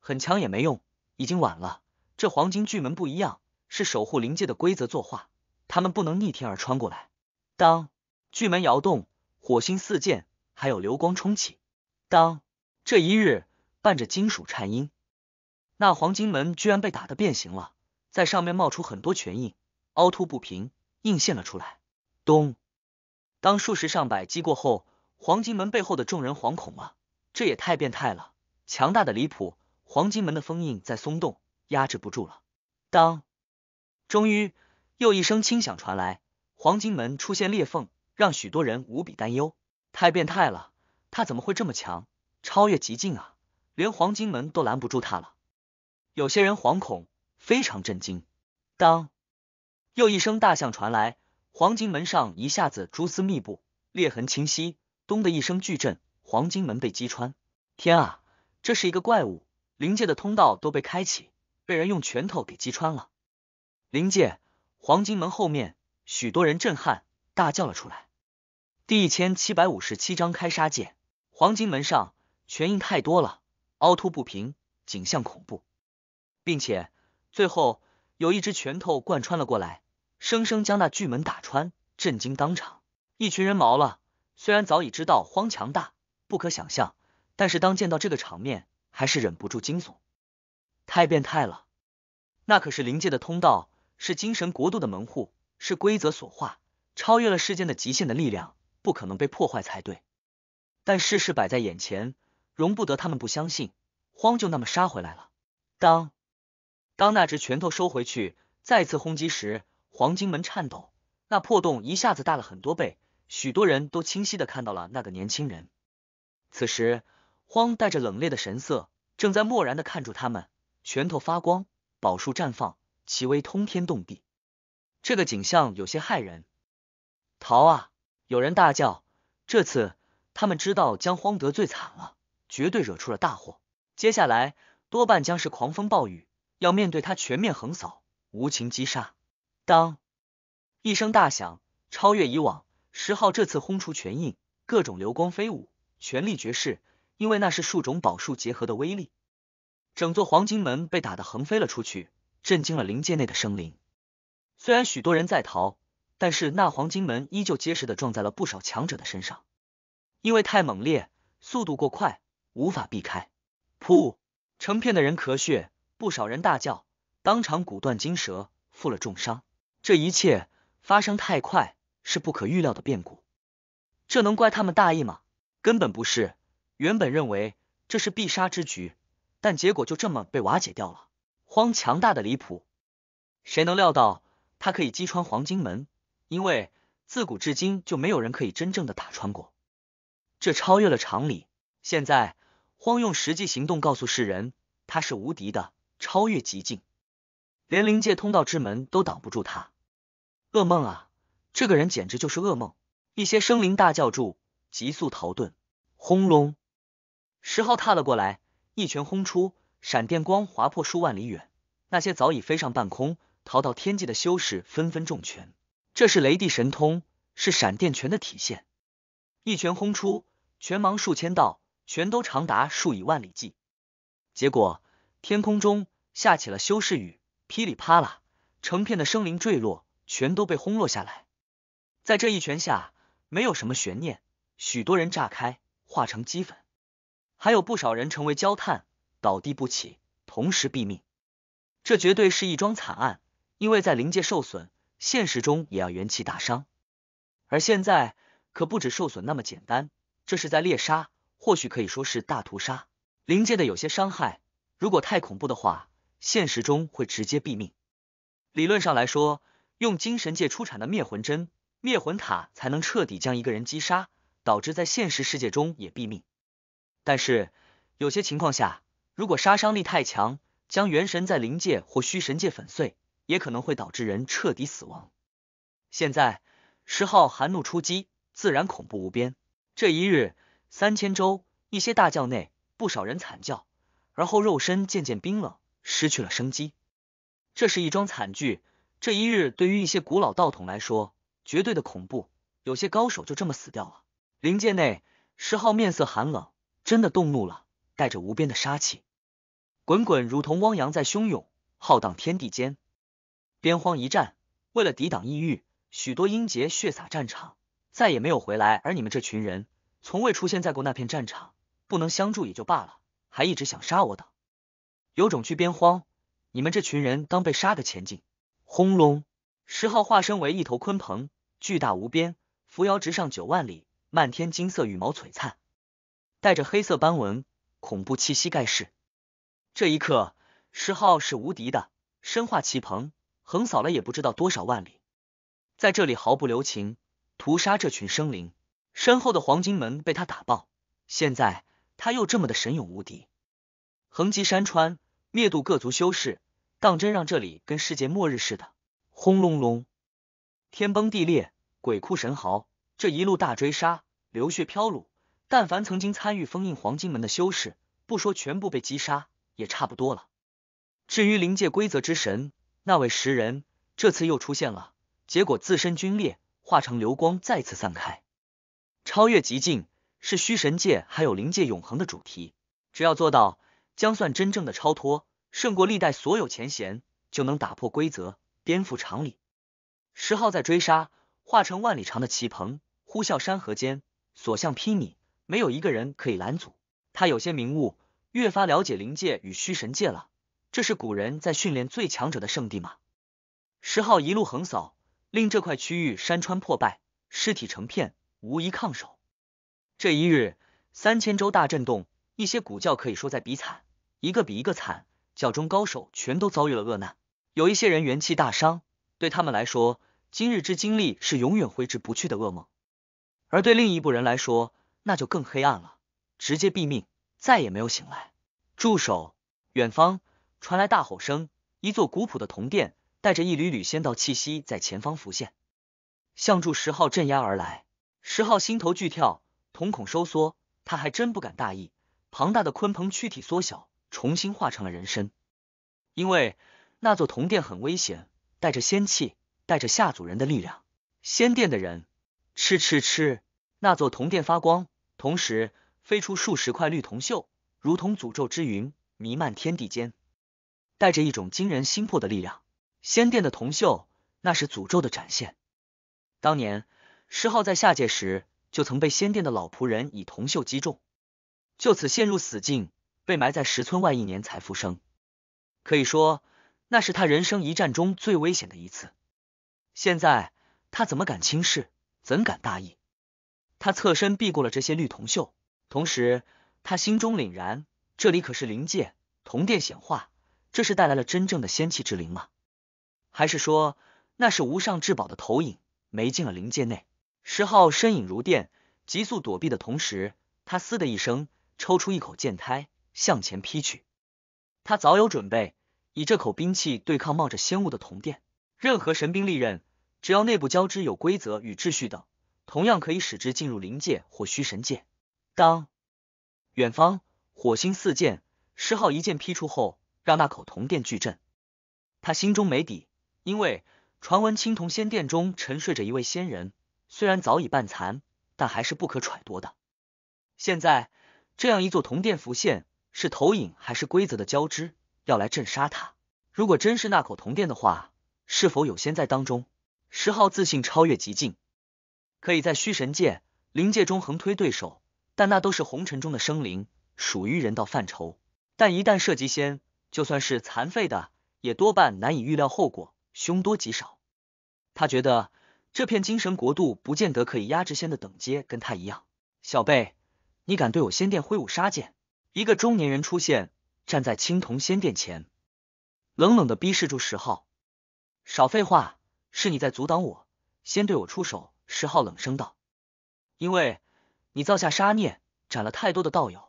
很强也没用，已经晚了。这黄金巨门不一样，是守护灵界的规则作画，他们不能逆天而穿过来。当巨门摇动，火星四溅，还有流光冲起。当这一日，伴着金属颤音。那黄金门居然被打的变形了，在上面冒出很多拳印，凹凸不平，映现了出来。咚！当数十上百击过后，黄金门背后的众人惶恐了，这也太变态了，强大的离谱！黄金门的封印在松动，压制不住了。当，终于又一声轻响传来，黄金门出现裂缝，让许多人无比担忧。太变态了，他怎么会这么强？超越极境啊！连黄金门都拦不住他了。有些人惶恐，非常震惊。当又一声大象传来，黄金门上一下子蛛丝密布，裂痕清晰。咚的一声巨震，黄金门被击穿。天啊，这是一个怪物！灵界的通道都被开启，被人用拳头给击穿了。灵界黄金门后面，许多人震撼，大叫了出来。第一千七百五十七章开杀戒。黄金门上拳印太多了，凹凸不平，景象恐怖。并且，最后有一只拳头贯穿了过来，生生将那巨门打穿，震惊当场。一群人毛了。虽然早已知道荒强大不可想象，但是当见到这个场面，还是忍不住惊悚。太变态了！那可是灵界的通道，是精神国度的门户，是规则所化，超越了世间的极限的力量，不可能被破坏才对。但事实摆在眼前，容不得他们不相信。荒就那么杀回来了。当。当那只拳头收回去，再次轰击时，黄金门颤抖，那破洞一下子大了很多倍。许多人都清晰的看到了那个年轻人。此时，荒带着冷冽的神色，正在漠然的看住他们。拳头发光，宝树绽放，其威通天动地。这个景象有些骇人。逃啊！有人大叫。这次，他们知道将荒得罪惨了，绝对惹出了大祸。接下来，多半将是狂风暴雨。要面对他全面横扫，无情击杀。当一声大响，超越以往，十号这次轰出拳印，各种流光飞舞，全力绝世，因为那是数种宝术结合的威力。整座黄金门被打得横飞了出去，震惊了灵界内的生灵。虽然许多人在逃，但是那黄金门依旧结实的撞在了不少强者的身上，因为太猛烈，速度过快，无法避开。噗，成片的人咳血。不少人大叫，当场骨断筋折，负了重伤。这一切发生太快，是不可预料的变故。这能怪他们大意吗？根本不是。原本认为这是必杀之局，但结果就这么被瓦解掉了。荒强大的离谱，谁能料到他可以击穿黄金门？因为自古至今就没有人可以真正的打穿过，这超越了常理。现在，荒用实际行动告诉世人，他是无敌的。超越极境，连灵界通道之门都挡不住他。噩梦啊！这个人简直就是噩梦。一些生灵大叫住，急速逃遁。轰隆！十号踏了过来，一拳轰出，闪电光划破数万里远。那些早已飞上半空、逃到天际的修士纷纷重拳。这是雷帝神通，是闪电拳的体现。一拳轰出，拳芒数千道，全都长达数以万里计。结果。天空中下起了修士雨，噼里啪啦，成片的生灵坠落，全都被轰落下来。在这一拳下，没有什么悬念，许多人炸开，化成齑粉，还有不少人成为焦炭，倒地不起，同时毙命。这绝对是一桩惨案，因为在灵界受损，现实中也要元气大伤。而现在可不止受损那么简单，这是在猎杀，或许可以说是大屠杀。灵界的有些伤害。如果太恐怖的话，现实中会直接毙命。理论上来说，用精神界出产的灭魂针、灭魂塔才能彻底将一个人击杀，导致在现实世界中也毙命。但是有些情况下，如果杀伤力太强，将元神在灵界或虚神界粉碎，也可能会导致人彻底死亡。现在，十号寒怒出击，自然恐怖无边。这一日，三千州一些大教内，不少人惨叫。而后肉身渐渐冰冷，失去了生机。这是一桩惨剧。这一日对于一些古老道统来说，绝对的恐怖。有些高手就这么死掉了。灵界内，石昊面色寒冷，真的动怒了，带着无边的杀气，滚滚如同汪洋在汹涌，浩荡天地间。边荒一战，为了抵挡异域，许多英杰血洒战场，再也没有回来。而你们这群人，从未出现在过那片战场，不能相助也就罢了。还一直想杀我等，有种去边荒！你们这群人当被杀的前进！轰隆！石昊化身为一头鲲鹏，巨大无边，扶摇直上九万里，漫天金色羽毛璀璨，带着黑色斑纹，恐怖气息盖世。这一刻，石昊是无敌的，身化奇鹏，横扫了也不知道多少万里，在这里毫不留情屠杀这群生灵。身后的黄金门被他打爆，现在。他又这么的神勇无敌，横击山川，灭度各族修士，当真让这里跟世界末日似的。轰隆隆，天崩地裂，鬼哭神嚎，这一路大追杀，流血飘橹，但凡曾经参与封印黄金门的修士，不说全部被击杀，也差不多了。至于灵界规则之神，那位石人，这次又出现了，结果自身皲裂，化成流光，再次散开，超越极境。是虚神界还有灵界永恒的主题，只要做到，将算真正的超脱，胜过历代所有前贤，就能打破规则，颠覆常理。十号在追杀，化成万里长的旗鹏，呼啸山河间，所向披靡，没有一个人可以拦阻。他有些明悟，越发了解灵界与虚神界了。这是古人在训练最强者的圣地吗？十号一路横扫，令这块区域山川破败，尸体成片，无一抗手。这一日，三千州大震动，一些古教可以说在比惨，一个比一个惨，教中高手全都遭遇了厄难，有一些人元气大伤，对他们来说，今日之经历是永远挥之不去的噩梦；而对另一部人来说，那就更黑暗了，直接毙命，再也没有醒来。住手！远方传来大吼声，一座古朴的铜殿带着一缕缕仙道气息在前方浮现，向住十号镇压而来。十号心头巨跳。瞳孔收缩，他还真不敢大意。庞大的鲲鹏躯体缩小，重新化成了人身。因为那座铜殿很危险，带着仙气，带着下族人的力量。仙殿的人，吃吃吃！那座铜殿发光，同时飞出数十块绿铜锈，如同诅咒之云，弥漫天地间，带着一种惊人心魄的力量。仙殿的铜锈，那是诅咒的展现。当年，石昊在下界时。就曾被仙殿的老仆人以铜锈击中，就此陷入死境，被埋在石村外一年才复生。可以说，那是他人生一战中最危险的一次。现在他怎么敢轻视？怎敢大意？他侧身避过了这些绿铜锈，同时他心中凛然：这里可是灵界，铜殿显化，这是带来了真正的仙气之灵吗？还是说那是无上至宝的投影，没进了灵界内？石浩身影如电，急速躲避的同时，他嘶的一声抽出一口剑胎向前劈去。他早有准备，以这口兵器对抗冒着仙雾的铜殿。任何神兵利刃，只要内部交织有规则与秩序等，同样可以使之进入灵界或虚神界。当远方火星四溅，石浩一剑劈出后，让那口铜殿巨震。他心中没底，因为传闻青铜仙殿中沉睡着一位仙人。虽然早已半残，但还是不可揣度的。现在这样一座铜殿浮现，是投影还是规则的交织？要来镇杀他？如果真是那口铜殿的话，是否有仙在当中？石昊自信超越极境，可以在虚神界、灵界中横推对手，但那都是红尘中的生灵，属于人道范畴。但一旦涉及仙，就算是残废的，也多半难以预料后果，凶多吉少。他觉得。这片精神国度不见得可以压制仙的等阶，跟他一样。小贝，你敢对我仙殿挥舞杀剑？一个中年人出现，站在青铜仙殿前，冷冷的逼视住石浩。少废话，是你在阻挡我，先对我出手。石浩冷声道：“因为，你造下杀孽，斩了太多的道友，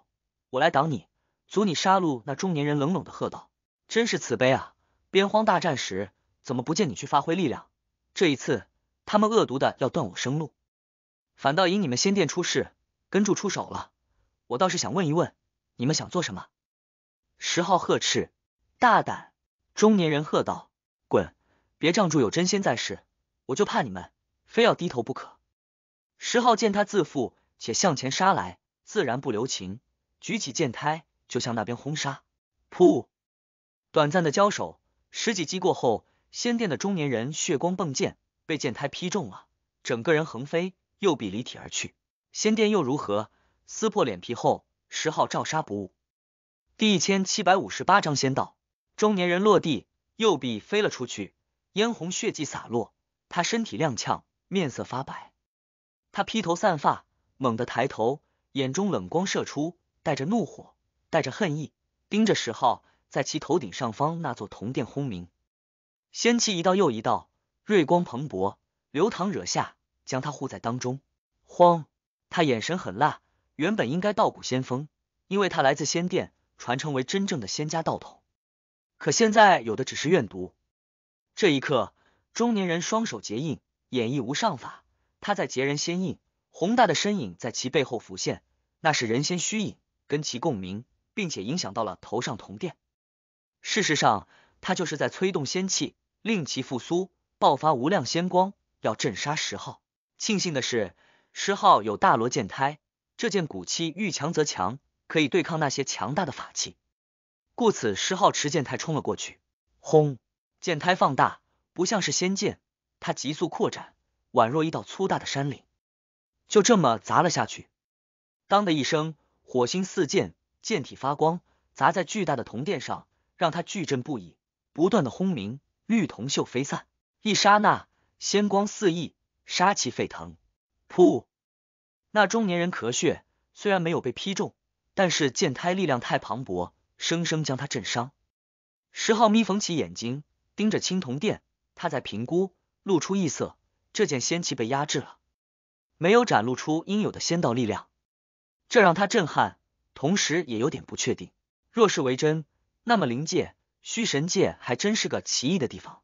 我来挡你，阻你杀戮。”那中年人冷冷的喝道：“真是慈悲啊！边荒大战时，怎么不见你去发挥力量？这一次。”他们恶毒的要断我生路，反倒引你们仙殿出事，跟住出手了。我倒是想问一问，你们想做什么？十号呵斥，大胆！中年人喝道：“滚！别仗住有真仙在世，我就怕你们非要低头不可。”十号见他自负且向前杀来，自然不留情，举起剑胎就向那边轰杀。噗！短暂的交手，十几击过后，仙殿的中年人血光迸溅。被剑胎劈中了，整个人横飞，右臂离体而去。仙殿又如何？撕破脸皮后，石昊照杀不误。第一千七百五十八章仙道。中年人落地，右臂飞了出去，嫣红血迹洒落。他身体踉跄，面色发白。他披头散发，猛地抬头，眼中冷光射出，带着怒火，带着恨意，盯着石昊，在其头顶上方那座铜殿轰鸣，仙气一道又一道。锐光蓬勃，流淌惹下，将他护在当中。慌，他眼神狠辣，原本应该道骨仙风，因为他来自仙殿，传承为真正的仙家道统。可现在有的只是怨毒。这一刻，中年人双手结印，演绎无上法。他在结人仙印，宏大的身影在其背后浮现，那是人仙虚影，跟其共鸣，并且影响到了头上铜殿。事实上，他就是在催动仙气，令其复苏。爆发无量仙光，要镇杀石昊。庆幸的是，石昊有大罗剑胎，这件古器遇强则强，可以对抗那些强大的法器。故此，石昊持剑胎冲了过去。轰！剑胎放大，不像是仙剑，它急速扩展，宛若一道粗大的山岭，就这么砸了下去。当的一声，火星四溅，剑体发光，砸在巨大的铜殿上，让它巨震不已，不断的轰鸣，绿铜锈飞散。一刹那，仙光四溢，杀气沸腾。噗！那中年人咳血，虽然没有被劈中，但是剑胎力量太磅礴，生生将他震伤。石昊眯缝起眼睛，盯着青铜殿，他在评估，露出异色。这件仙器被压制了，没有展露出应有的仙道力量，这让他震撼，同时也有点不确定。若是为真，那么灵界、虚神界还真是个奇异的地方。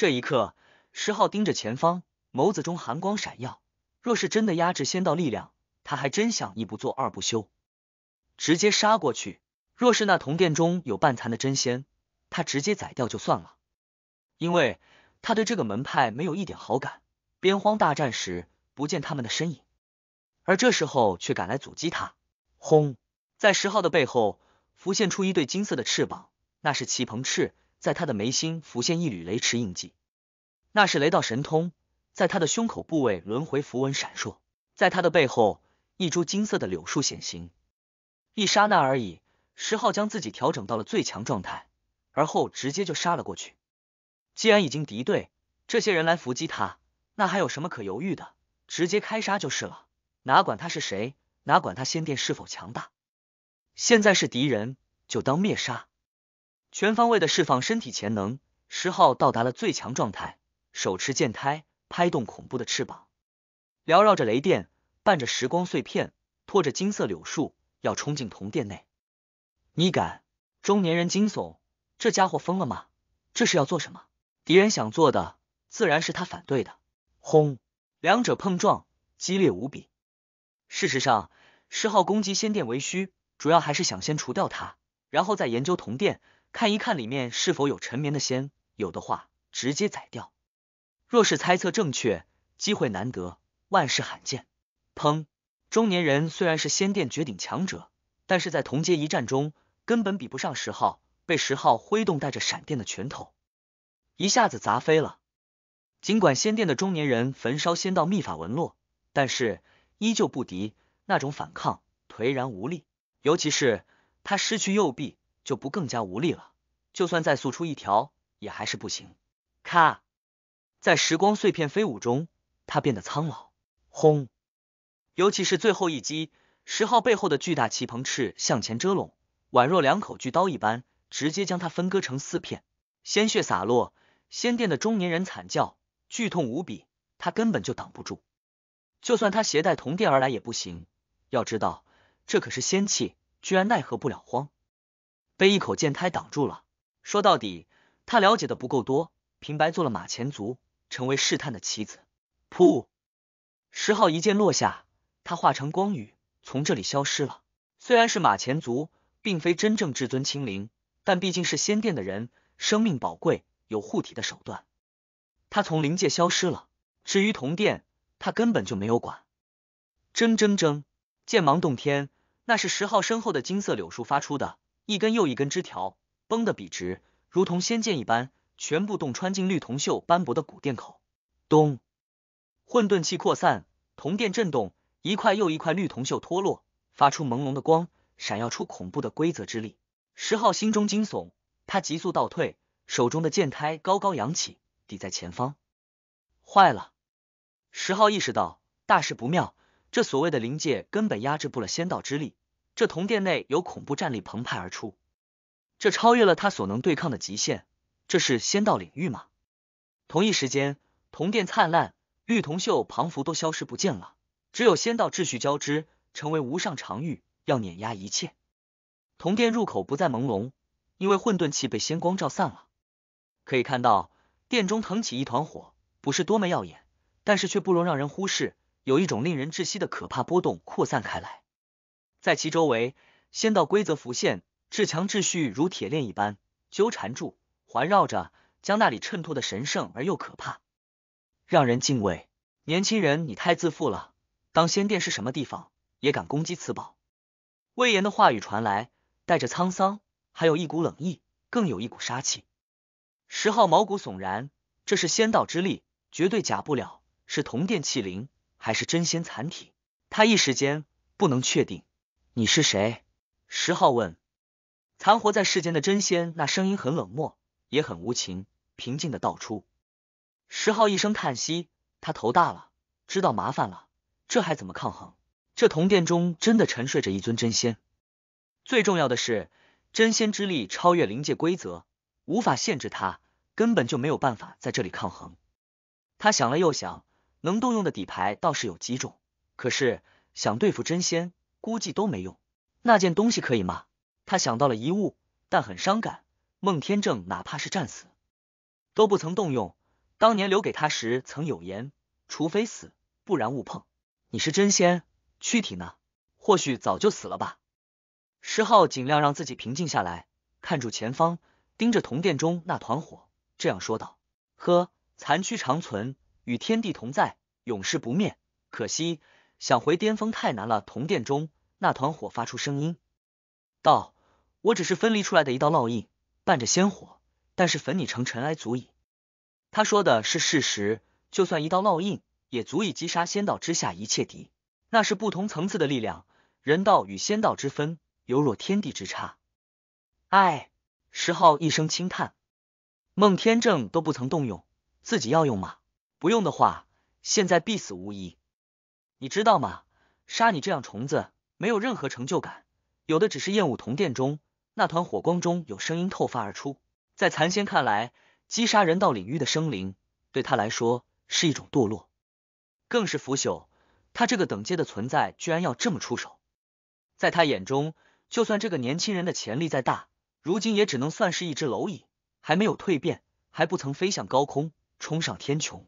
这一刻，石浩盯着前方，眸子中寒光闪耀。若是真的压制仙道力量，他还真想一不做二不休，直接杀过去。若是那铜殿中有半残的真仙，他直接宰掉就算了，因为他对这个门派没有一点好感。边荒大战时不见他们的身影，而这时候却赶来阻击他。轰！在石浩的背后浮现出一对金色的翅膀，那是齐鹏翅。在他的眉心浮现一缕雷池印记，那是雷道神通；在他的胸口部位轮回符文闪烁，在他的背后一株金色的柳树显形。一刹那而已，石浩将自己调整到了最强状态，而后直接就杀了过去。既然已经敌对，这些人来伏击他，那还有什么可犹豫的？直接开杀就是了，哪管他是谁，哪管他仙殿是否强大，现在是敌人，就当灭杀。全方位的释放身体潜能，十号到达了最强状态，手持剑胎，拍动恐怖的翅膀，缭绕着雷电，伴着时光碎片，拖着金色柳树，要冲进铜殿内。你敢？中年人惊悚，这家伙疯了吗？这是要做什么？敌人想做的，自然是他反对的。轰！两者碰撞，激烈无比。事实上，十号攻击仙殿为虚，主要还是想先除掉他，然后再研究铜殿。看一看里面是否有沉眠的仙，有的话直接宰掉。若是猜测正确，机会难得，万事罕见。砰！中年人虽然是仙殿绝顶强者，但是在同阶一战中根本比不上十号，被十号挥动带着闪电的拳头一下子砸飞了。尽管仙殿的中年人焚烧仙道秘法纹络，但是依旧不敌，那种反抗颓然无力。尤其是他失去右臂。就不更加无力了，就算再塑出一条，也还是不行。咔，在时光碎片飞舞中，他变得苍老。轰！尤其是最后一击，十号背后的巨大棋棚翅向前遮拢，宛若两口巨刀一般，直接将他分割成四片，鲜血洒落。仙殿的中年人惨叫，剧痛无比，他根本就挡不住。就算他携带铜殿而来也不行，要知道这可是仙器，居然奈何不了荒。被一口剑胎挡住了。说到底，他了解的不够多，平白做了马前卒，成为试探的棋子。噗！十号一剑落下，他化成光雨，从这里消失了。虽然是马前卒，并非真正至尊亲灵，但毕竟是仙殿的人，生命宝贵，有护体的手段。他从灵界消失了。至于铜殿，他根本就没有管。铮铮铮！剑芒洞天，那是十号身后的金色柳树发出的。一根又一根枝条绷得笔直，如同仙剑一般，全部洞穿进绿铜锈斑驳的古殿口。咚，混沌气扩散，铜殿震动，一块又一块绿铜锈脱落，发出朦胧的光，闪耀出恐怖的规则之力。石昊心中惊悚，他急速倒退，手中的剑胎高高扬起，抵在前方。坏了！石昊意识到大事不妙，这所谓的灵界根本压制不了仙道之力。这铜殿内有恐怖战力澎湃而出，这超越了他所能对抗的极限。这是仙道领域吗？同一时间，铜殿灿烂，绿铜锈、庞符都消失不见了，只有仙道秩序交织，成为无上长域，要碾压一切。铜殿入口不再朦胧，因为混沌气被仙光照散了。可以看到，殿中腾起一团火，不是多么耀眼，但是却不容让人忽视，有一种令人窒息的可怕波动扩散开来。在其周围，仙道规则浮现，至强秩序如铁链一般纠缠住、环绕着，将那里衬托的神圣而又可怕，让人敬畏。年轻人，你太自负了！当仙殿是什么地方，也敢攻击此宝？魏延的话语传来，带着沧桑，还有一股冷意，更有一股杀气。石昊毛骨悚然，这是仙道之力，绝对假不了。是同殿器灵，还是真仙残体？他一时间不能确定。你是谁？石浩问。残活在世间的真仙，那声音很冷漠，也很无情，平静的道出。石浩一声叹息，他头大了，知道麻烦了，这还怎么抗衡？这铜殿中真的沉睡着一尊真仙，最重要的是，真仙之力超越灵界规则，无法限制他，根本就没有办法在这里抗衡。他想了又想，能动用的底牌倒是有几种，可是想对付真仙。估计都没用，那件东西可以吗？他想到了遗物，但很伤感。孟天正哪怕是战死，都不曾动用。当年留给他时曾有言，除非死，不然勿碰。你是真仙，躯体呢？或许早就死了吧。石浩尽量让自己平静下来，看住前方，盯着铜殿中那团火，这样说道：“呵，残躯长存，与天地同在，永世不灭。可惜。”想回巅峰太难了。铜殿中那团火发出声音道：“我只是分离出来的一道烙印，伴着仙火，但是焚你成尘埃足矣。”他说的是事实，就算一道烙印，也足以击杀仙道之下一切敌。那是不同层次的力量，人道与仙道之分，犹若天地之差。唉，石昊一声轻叹，孟天正都不曾动用，自己要用吗？不用的话，现在必死无疑。你知道吗？杀你这样虫子没有任何成就感，有的只是厌恶。铜殿中那团火光中有声音透发而出，在残仙看来，击杀人道领域的生灵对他来说是一种堕落，更是腐朽。他这个等阶的存在居然要这么出手，在他眼中，就算这个年轻人的潜力再大，如今也只能算是一只蝼蚁，还没有蜕变，还不曾飞向高空，冲上天穹。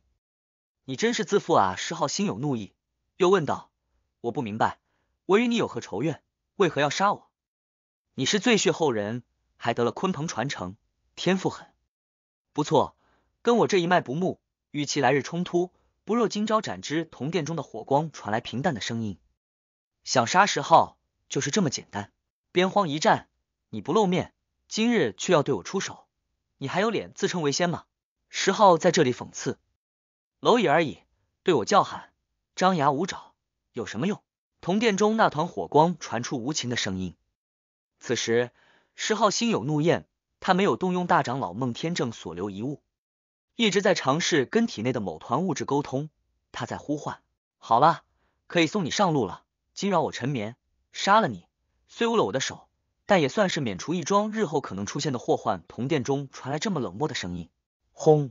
你真是自负啊！石浩心有怒意。又问道：“我不明白，我与你有何仇怨？为何要杀我？你是醉血后人，还得了鲲鹏传承，天赋很不错，跟我这一脉不睦，与其来日冲突，不若今朝斩之。”铜殿中的火光传来平淡的声音：“想杀石昊，就是这么简单。边荒一战，你不露面，今日却要对我出手，你还有脸自称为仙吗？”石昊在这里讽刺：“蝼蚁而已，对我叫喊。”张牙舞爪有什么用？铜殿中那团火光传出无情的声音。此时，石昊心有怒焰，他没有动用大长老孟天正所留遗物，一直在尝试跟体内的某团物质沟通。他在呼唤：“好了，可以送你上路了。惊扰我沉眠，杀了你，虽污了我的手，但也算是免除一桩日后可能出现的祸患。”铜殿中传来这么冷漠的声音。轰！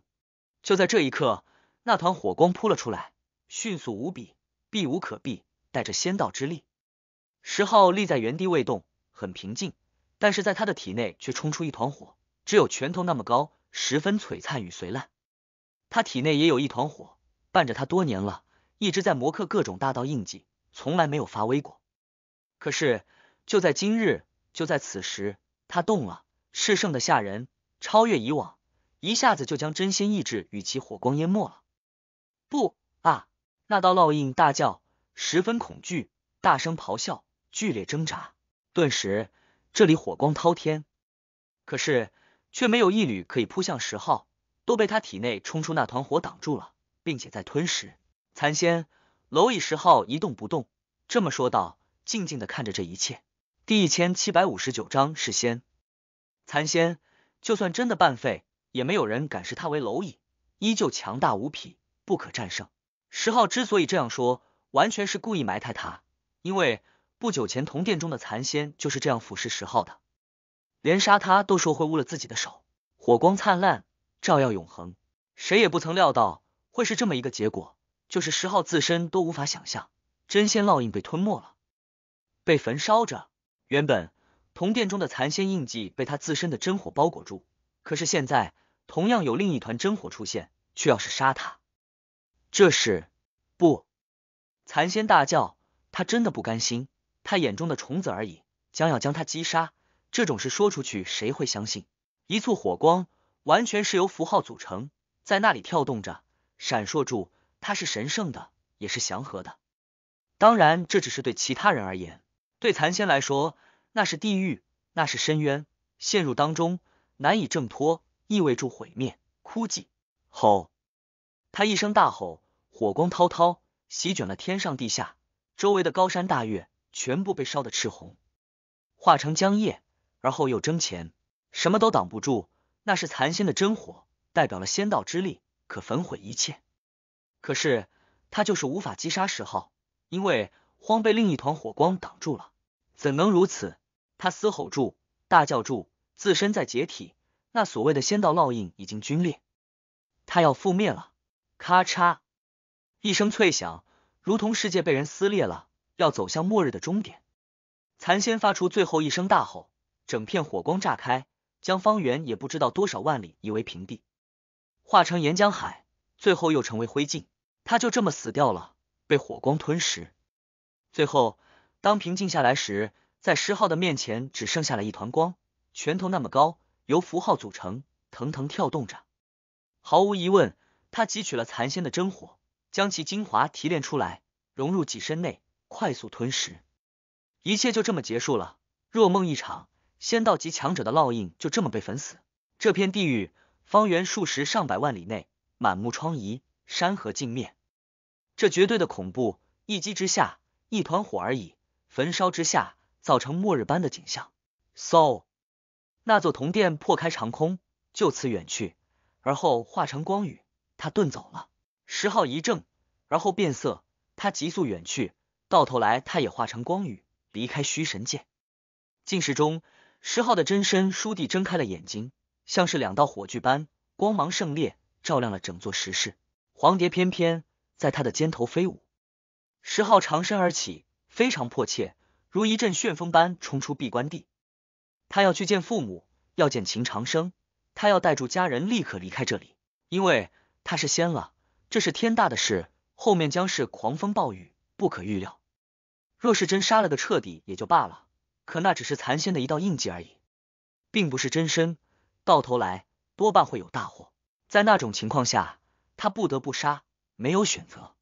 就在这一刻，那团火光扑了出来。迅速无比，避无可避，带着仙道之力。石昊立在原地未动，很平静，但是在他的体内却冲出一团火，只有拳头那么高，十分璀璨与随烂。他体内也有一团火，伴着他多年了，一直在磨刻各种大道印记，从来没有发威过。可是就在今日，就在此时，他动了，炽圣的下人，超越以往，一下子就将真仙意志与其火光淹没了。不。那道烙印大叫，十分恐惧，大声咆哮，剧烈挣扎。顿时，这里火光滔天，可是却没有一缕可以扑向石昊，都被他体内冲出那团火挡住了，并且在吞食残仙。蝼蚁石昊一动不动，这么说道，静静的看着这一切。第一千七百五十九章是仙残仙，就算真的半废，也没有人敢视他为蝼蚁，依旧强大无匹，不可战胜。石浩之所以这样说，完全是故意埋汰他，因为不久前铜殿中的残仙就是这样俯视石浩的，连杀他都说会污了自己的手。火光灿烂，照耀永恒，谁也不曾料到会是这么一个结果，就是石浩自身都无法想象，真仙烙印被吞没了，被焚烧着。原本铜殿中的残仙印记被他自身的真火包裹住，可是现在同样有另一团真火出现，却要是杀他。这是不，残仙大叫，他真的不甘心。他眼中的虫子而已，将要将他击杀，这种事说出去谁会相信？一簇火光，完全是由符号组成，在那里跳动着，闪烁住。它是神圣的，也是祥和的。当然，这只是对其他人而言，对残仙来说，那是地狱，那是深渊，陷入当中难以挣脱，意味住毁灭、枯寂。吼！他一声大吼，火光滔滔，席卷了天上地下，周围的高山大岳全部被烧得赤红，化成浆液，而后又蒸前，什么都挡不住。那是残仙的真火，代表了仙道之力，可焚毁一切。可是他就是无法击杀石昊，因为荒被另一团火光挡住了。怎能如此？他嘶吼住，大叫住，自身在解体，那所谓的仙道烙印已经皲裂，他要覆灭了。咔嚓，一声脆响，如同世界被人撕裂了，要走向末日的终点。残仙发出最后一声大吼，整片火光炸开，将方圆也不知道多少万里夷为平地，化成岩浆海，最后又成为灰烬。他就这么死掉了，被火光吞噬。最后，当平静下来时，在石昊的面前只剩下了一团光，拳头那么高，由符号组成，腾腾跳动着。毫无疑问。他汲取了残仙的真火，将其精华提炼出来，融入己身内，快速吞食。一切就这么结束了，若梦一场，仙道级强者的烙印就这么被焚死。这片地域方圆数十上百万里内，满目疮痍，山河尽灭。这绝对的恐怖，一击之下，一团火而已，焚烧之下，造成末日般的景象。So，那座铜殿破开长空，就此远去，而后化成光雨。他遁走了，石浩一怔，而后变色。他急速远去，到头来他也化成光雨离开虚神界。静室中，石浩的真身倏地睁开了眼睛，像是两道火炬般光芒圣烈，照亮了整座石室。黄蝶翩翩在他的肩头飞舞。石浩长身而起，非常迫切，如一阵旋风般冲出闭关地。他要去见父母，要见秦长生，他要带住家人立刻离开这里，因为。他是仙了，这是天大的事，后面将是狂风暴雨，不可预料。若是真杀了个彻底也就罢了，可那只是残仙的一道印记而已，并不是真身，到头来多半会有大祸。在那种情况下，他不得不杀，没有选择。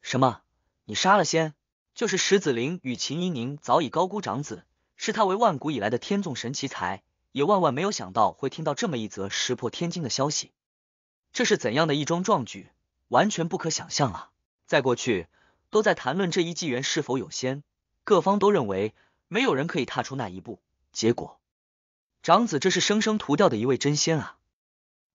什么？你杀了仙？就是石子林与秦怡宁早已高估长子，视他为万古以来的天纵神奇才，也万万没有想到会听到这么一则石破天惊的消息。这是怎样的一桩壮举，完全不可想象啊！在过去，都在谈论这一纪元是否有仙，各方都认为没有人可以踏出那一步。结果，长子这是生生屠掉的一位真仙啊！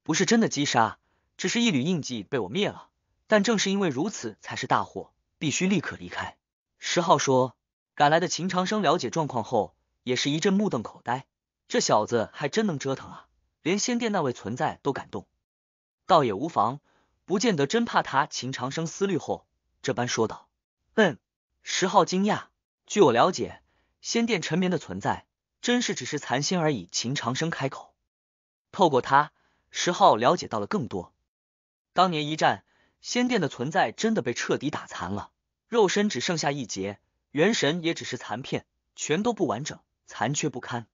不是真的击杀，只是一缕印记被我灭了。但正是因为如此，才是大祸，必须立刻离开。十号说，赶来的秦长生了解状况后，也是一阵目瞪口呆。这小子还真能折腾啊，连仙殿那位存在都敢动。倒也无妨，不见得真怕他。秦长生思虑后这般说道：“嗯。”石昊惊讶，据我了解，仙殿沉眠的存在，真是只是残仙而已。秦长生开口，透过他，石昊了解到了更多。当年一战，仙殿的存在真的被彻底打残了，肉身只剩下一截，元神也只是残片，全都不完整，残缺不堪。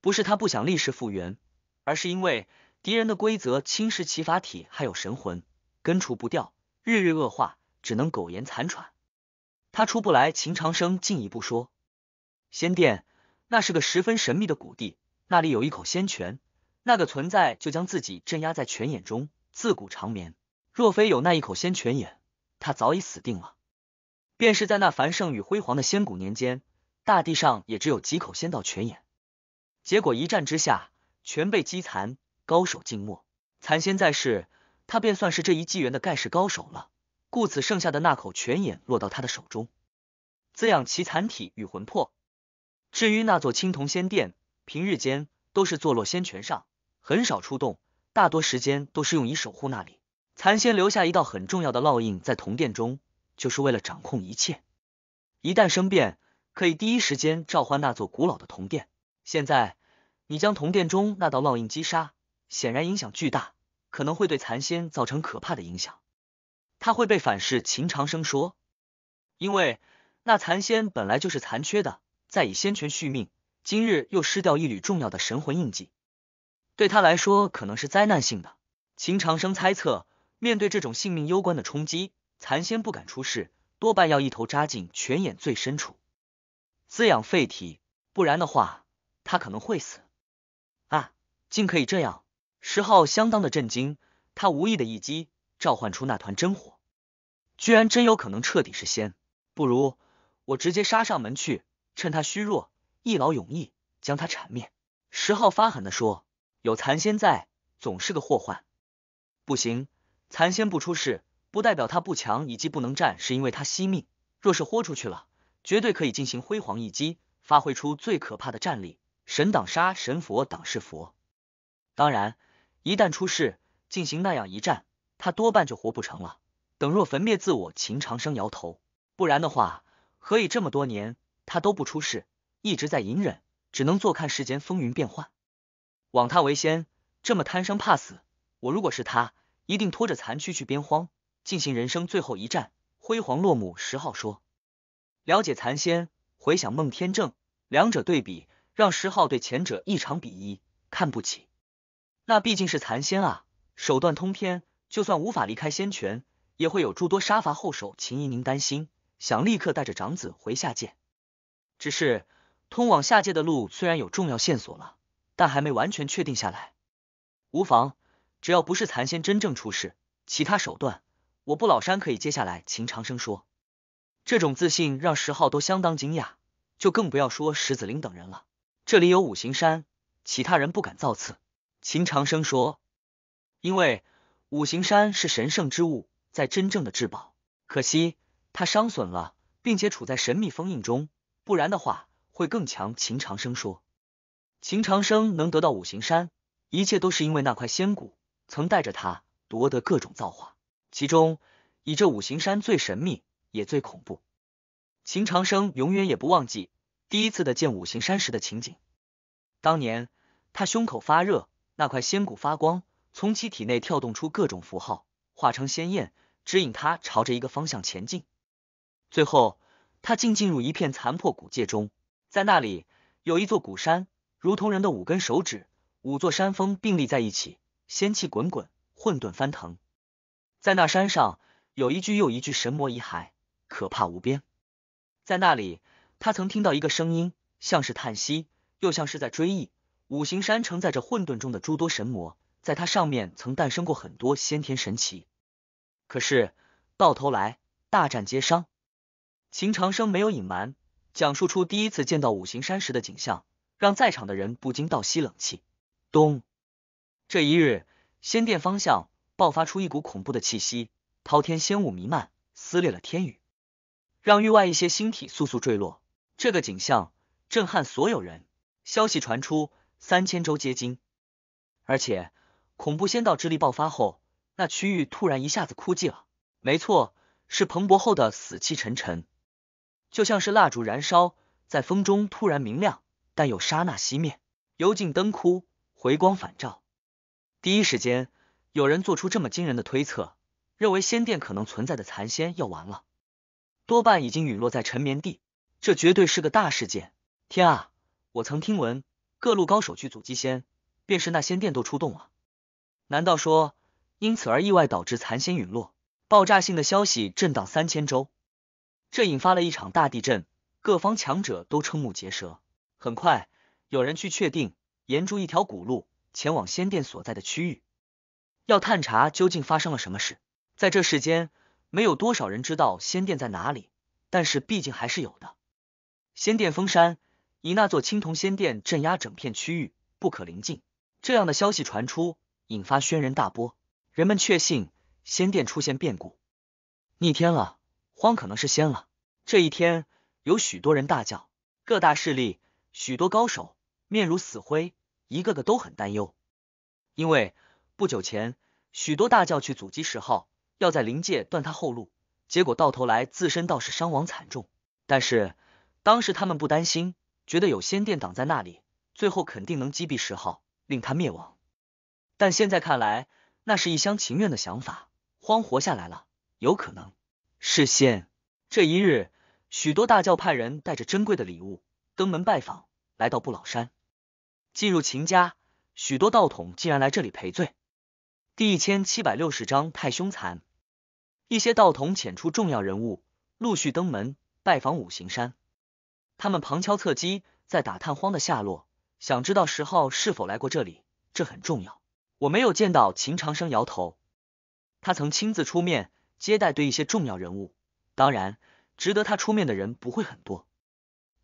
不是他不想立誓复原，而是因为。敌人的规则侵蚀其法体，还有神魂，根除不掉，日日恶化，只能苟延残喘。他出不来。秦长生进一步说：“仙殿那是个十分神秘的古地，那里有一口仙泉，那个存在就将自己镇压在泉眼中，自古长眠。若非有那一口仙泉眼，他早已死定了。便是在那繁盛与辉煌的仙古年间，大地上也只有几口仙道泉眼，结果一战之下，全被击残。”高手静默，残仙在世，他便算是这一纪元的盖世高手了。故此，剩下的那口泉眼落到他的手中，滋养其残体与魂魄。至于那座青铜仙殿，平日间都是坐落仙泉上，很少出动，大多时间都是用以守护那里。残仙留下一道很重要的烙印在铜殿中，就是为了掌控一切。一旦生变，可以第一时间召唤那座古老的铜殿。现在，你将铜殿中那道烙印击杀。显然影响巨大，可能会对残仙造成可怕的影响，他会被反噬。秦长生说：“因为那残仙本来就是残缺的，再以仙泉续命，今日又失掉一缕重要的神魂印记，对他来说可能是灾难性的。”秦长生猜测，面对这种性命攸关的冲击，残仙不敢出世，多半要一头扎进泉眼最深处，滋养废体，不然的话，他可能会死。啊，竟可以这样！石浩相当的震惊，他无意的一击召唤出那团真火，居然真有可能彻底是仙。不如我直接杀上门去，趁他虚弱，一劳永逸将他铲灭。石浩发狠的说：“有残仙在，总是个祸患。不行，残仙不出世，不代表他不强，以及不能战，是因为他惜命。若是豁出去了，绝对可以进行辉煌一击，发挥出最可怕的战力。神挡杀，神佛挡是佛。当然。”一旦出事，进行那样一战，他多半就活不成了。等若焚灭自我，秦长生摇头。不然的话，何以这么多年他都不出事，一直在隐忍，只能坐看世间风云变幻？枉他为仙，这么贪生怕死。我如果是他，一定拖着残躯去边荒，进行人生最后一战，辉煌落幕。十号说，了解残仙，回想孟天正，两者对比，让十号对前者异常鄙夷，看不起。那毕竟是残仙啊，手段通天，就算无法离开仙泉，也会有诸多杀伐后手。秦姨宁担心，想立刻带着长子回下界。只是通往下界的路虽然有重要线索了，但还没完全确定下来。无妨，只要不是残仙真正出事，其他手段我不老山可以接下来。秦长生说，这种自信让石浩都相当惊讶，就更不要说石子林等人了。这里有五行山，其他人不敢造次。秦长生说：“因为五行山是神圣之物，在真正的至宝，可惜它伤损了，并且处在神秘封印中，不然的话会更强。”秦长生说：“秦长生能得到五行山，一切都是因为那块仙骨曾带着他夺得各种造化，其中以这五行山最神秘，也最恐怖。”秦长生永远也不忘记第一次的见五行山时的情景，当年他胸口发热。那块仙骨发光，从其体内跳动出各种符号，化成仙焰，指引他朝着一个方向前进。最后，他竟进入一片残破古界中，在那里有一座古山，如同人的五根手指，五座山峰并立在一起，仙气滚滚，混沌翻腾。在那山上，有一具又一具神魔遗骸，可怕无边。在那里，他曾听到一个声音，像是叹息，又像是在追忆。五行山承载着混沌中的诸多神魔，在它上面曾诞生过很多先天神奇。可是到头来大战皆伤。秦长生没有隐瞒，讲述出第一次见到五行山时的景象，让在场的人不禁倒吸冷气。咚！这一日，仙殿方向爆发出一股恐怖的气息，滔天仙雾弥漫，撕裂了天宇，让域外一些星体速速坠落。这个景象震撼所有人。消息传出。三千州皆惊，而且恐怖仙道之力爆发后，那区域突然一下子枯寂了。没错，是蓬勃后的死气沉沉，就像是蜡烛燃烧在风中突然明亮，但又刹那熄灭，油尽灯枯，回光返照。第一时间，有人做出这么惊人的推测，认为仙殿可能存在的残仙要完了，多半已经陨落在沉眠地。这绝对是个大事件！天啊，我曾听闻。各路高手去阻击仙，便是那仙殿都出动了。难道说因此而意外导致残仙陨落？爆炸性的消息震荡三千州，这引发了一场大地震，各方强者都瞠目结舌。很快，有人去确定沿住一条古路前往仙殿所在的区域，要探查究竟发生了什么事。在这世间，没有多少人知道仙殿在哪里，但是毕竟还是有的。仙殿封山。以那座青铜仙殿镇压整片区域，不可临近。这样的消息传出，引发轩然大波。人们确信仙殿出现变故，逆天了，荒可能是仙了。这一天，有许多人大叫，各大势力许多高手面如死灰，一个个都很担忧。因为不久前，许多大教去阻击十号，要在灵界断他后路，结果到头来自身倒是伤亡惨重。但是当时他们不担心。觉得有仙殿挡在那里，最后肯定能击毙石昊，令他灭亡。但现在看来，那是一厢情愿的想法。荒活下来了，有可能。是仙。这一日，许多大教派人带着珍贵的礼物登门拜访，来到不老山。进入秦家，许多道统竟然来这里赔罪。第一千七百六十章太凶残。一些道统遣出重要人物，陆续登门拜访五行山。他们旁敲侧击，在打探荒的下落，想知道石昊是否来过这里，这很重要。我没有见到秦长生，摇头。他曾亲自出面接待对一些重要人物，当然，值得他出面的人不会很多，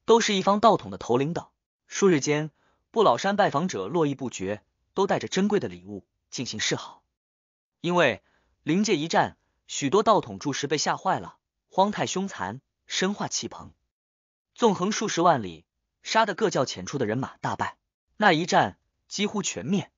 都是一方道统的头领等。数日间，不老山拜访者络绎不绝，都带着珍贵的礼物进行示好。因为灵界一战，许多道统住持被吓坏了，荒太凶残，身化气鹏。纵横数十万里，杀的各教遣出的人马大败。那一战几乎全灭。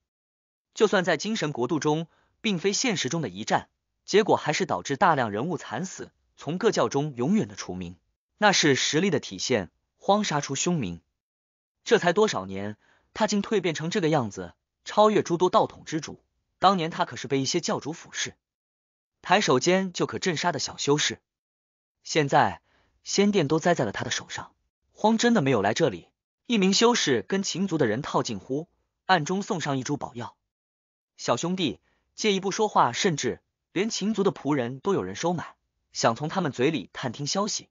就算在精神国度中，并非现实中的一战，结果还是导致大量人物惨死，从各教中永远的除名。那是实力的体现，荒杀出凶名。这才多少年，他竟蜕变成这个样子，超越诸多道统之主。当年他可是被一些教主俯视，抬手间就可镇杀的小修士。现在仙殿都栽在了他的手上。荒真的没有来这里。一名修士跟秦族的人套近乎，暗中送上一株宝药。小兄弟，借一步说话。甚至连秦族的仆人都有人收买，想从他们嘴里探听消息。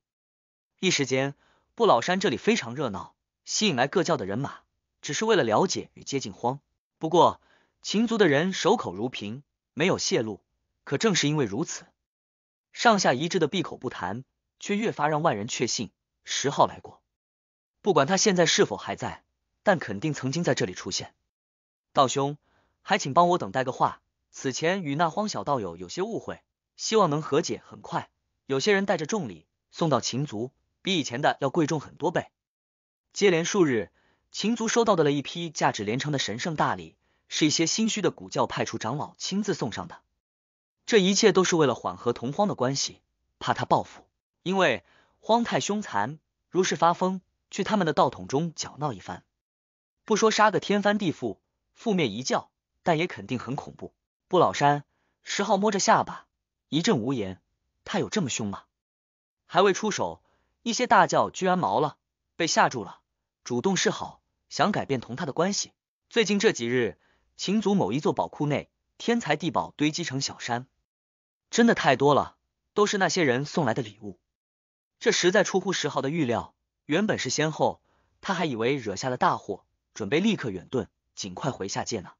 一时间，不老山这里非常热闹，吸引来各教的人马，只是为了了解与接近荒。不过，秦族的人守口如瓶，没有泄露。可正是因为如此，上下一致的闭口不谈，却越发让外人确信十号来过。不管他现在是否还在，但肯定曾经在这里出现。道兄，还请帮我等待个话。此前与那荒小道友有些误会，希望能和解。很快，有些人带着重礼送到秦族，比以前的要贵重很多倍。接连数日，秦族收到的了一批价值连城的神圣大礼，是一些心虚的古教派出长老亲自送上的。这一切都是为了缓和同荒的关系，怕他报复，因为荒太凶残，如是发疯。去他们的道统中搅闹一番，不说杀个天翻地覆覆灭一教，但也肯定很恐怖。不老山石昊摸着下巴一阵无言，他有这么凶吗？还未出手，一些大教居然毛了，被吓住了，主动示好，想改变同他的关系。最近这几日，秦族某一座宝库内天才地宝堆积成小山，真的太多了，都是那些人送来的礼物，这实在出乎石昊的预料。原本是先后，他还以为惹下了大祸，准备立刻远遁，尽快回下界呢。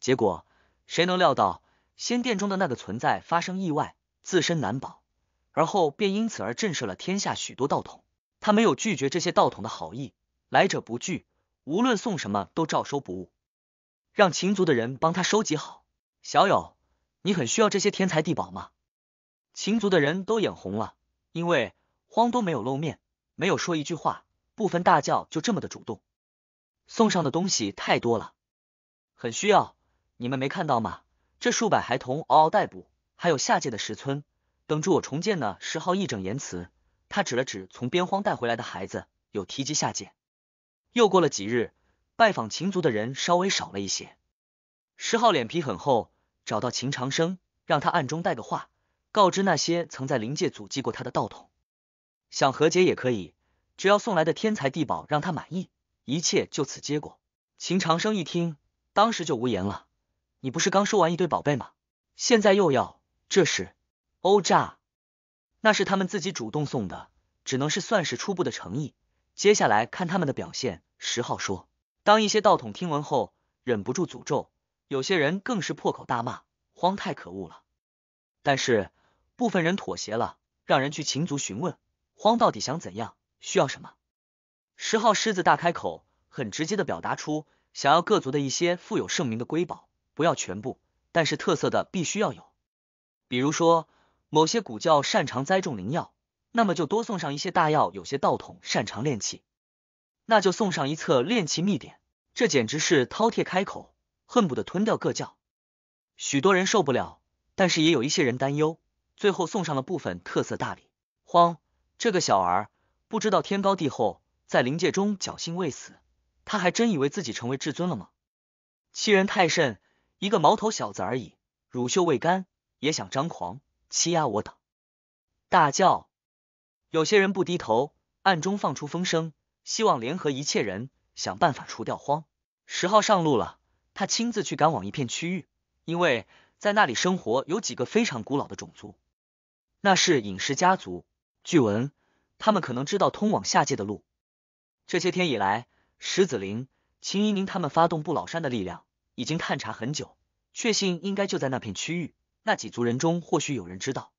结果谁能料到，仙殿中的那个存在发生意外，自身难保，而后便因此而震慑了天下许多道统。他没有拒绝这些道统的好意，来者不拒，无论送什么都照收不误，让秦族的人帮他收集好。小友，你很需要这些天才地宝吗？秦族的人都眼红了，因为荒都没有露面。没有说一句话，不分大教就这么的主动送上的东西太多了，很需要。你们没看到吗？这数百孩童嗷嗷待哺，还有下界的石村，等着我重建呢。石浩义正言辞，他指了指从边荒带回来的孩子，有提及下界。又过了几日，拜访秦族的人稍微少了一些。石浩脸皮很厚，找到秦长生，让他暗中带个话，告知那些曾在灵界阻击过他的道统。想和解也可以，只要送来的天才地宝让他满意，一切就此结果。秦长生一听，当时就无言了。你不是刚说完一堆宝贝吗？现在又要这是欧炸？那是他们自己主动送的，只能是算是初步的诚意。接下来看他们的表现。十号说，当一些道统听闻后，忍不住诅咒；有些人更是破口大骂，荒太可恶了。但是部分人妥协了，让人去秦族询问。荒到底想怎样？需要什么？十号狮子大开口，很直接的表达出想要各族的一些富有盛名的瑰宝，不要全部，但是特色的必须要有。比如说，某些古教擅长栽种灵药，那么就多送上一些大药；有些道统擅长炼器，那就送上一册炼器秘典。这简直是饕餮开口，恨不得吞掉各教。许多人受不了，但是也有一些人担忧。最后送上了部分特色大礼，荒。这个小儿不知道天高地厚，在灵界中侥幸未死，他还真以为自己成为至尊了吗？欺人太甚！一个毛头小子而已，乳臭未干，也想张狂欺压我等！大叫！有些人不低头，暗中放出风声，希望联合一切人，想办法除掉荒十号上路了，他亲自去赶往一片区域，因为在那里生活有几个非常古老的种族，那是隐士家族。据闻，他们可能知道通往下界的路。这些天以来，石子林、秦一宁他们发动不老山的力量，已经探查很久，确信应该就在那片区域。那几族人中，或许有人知道。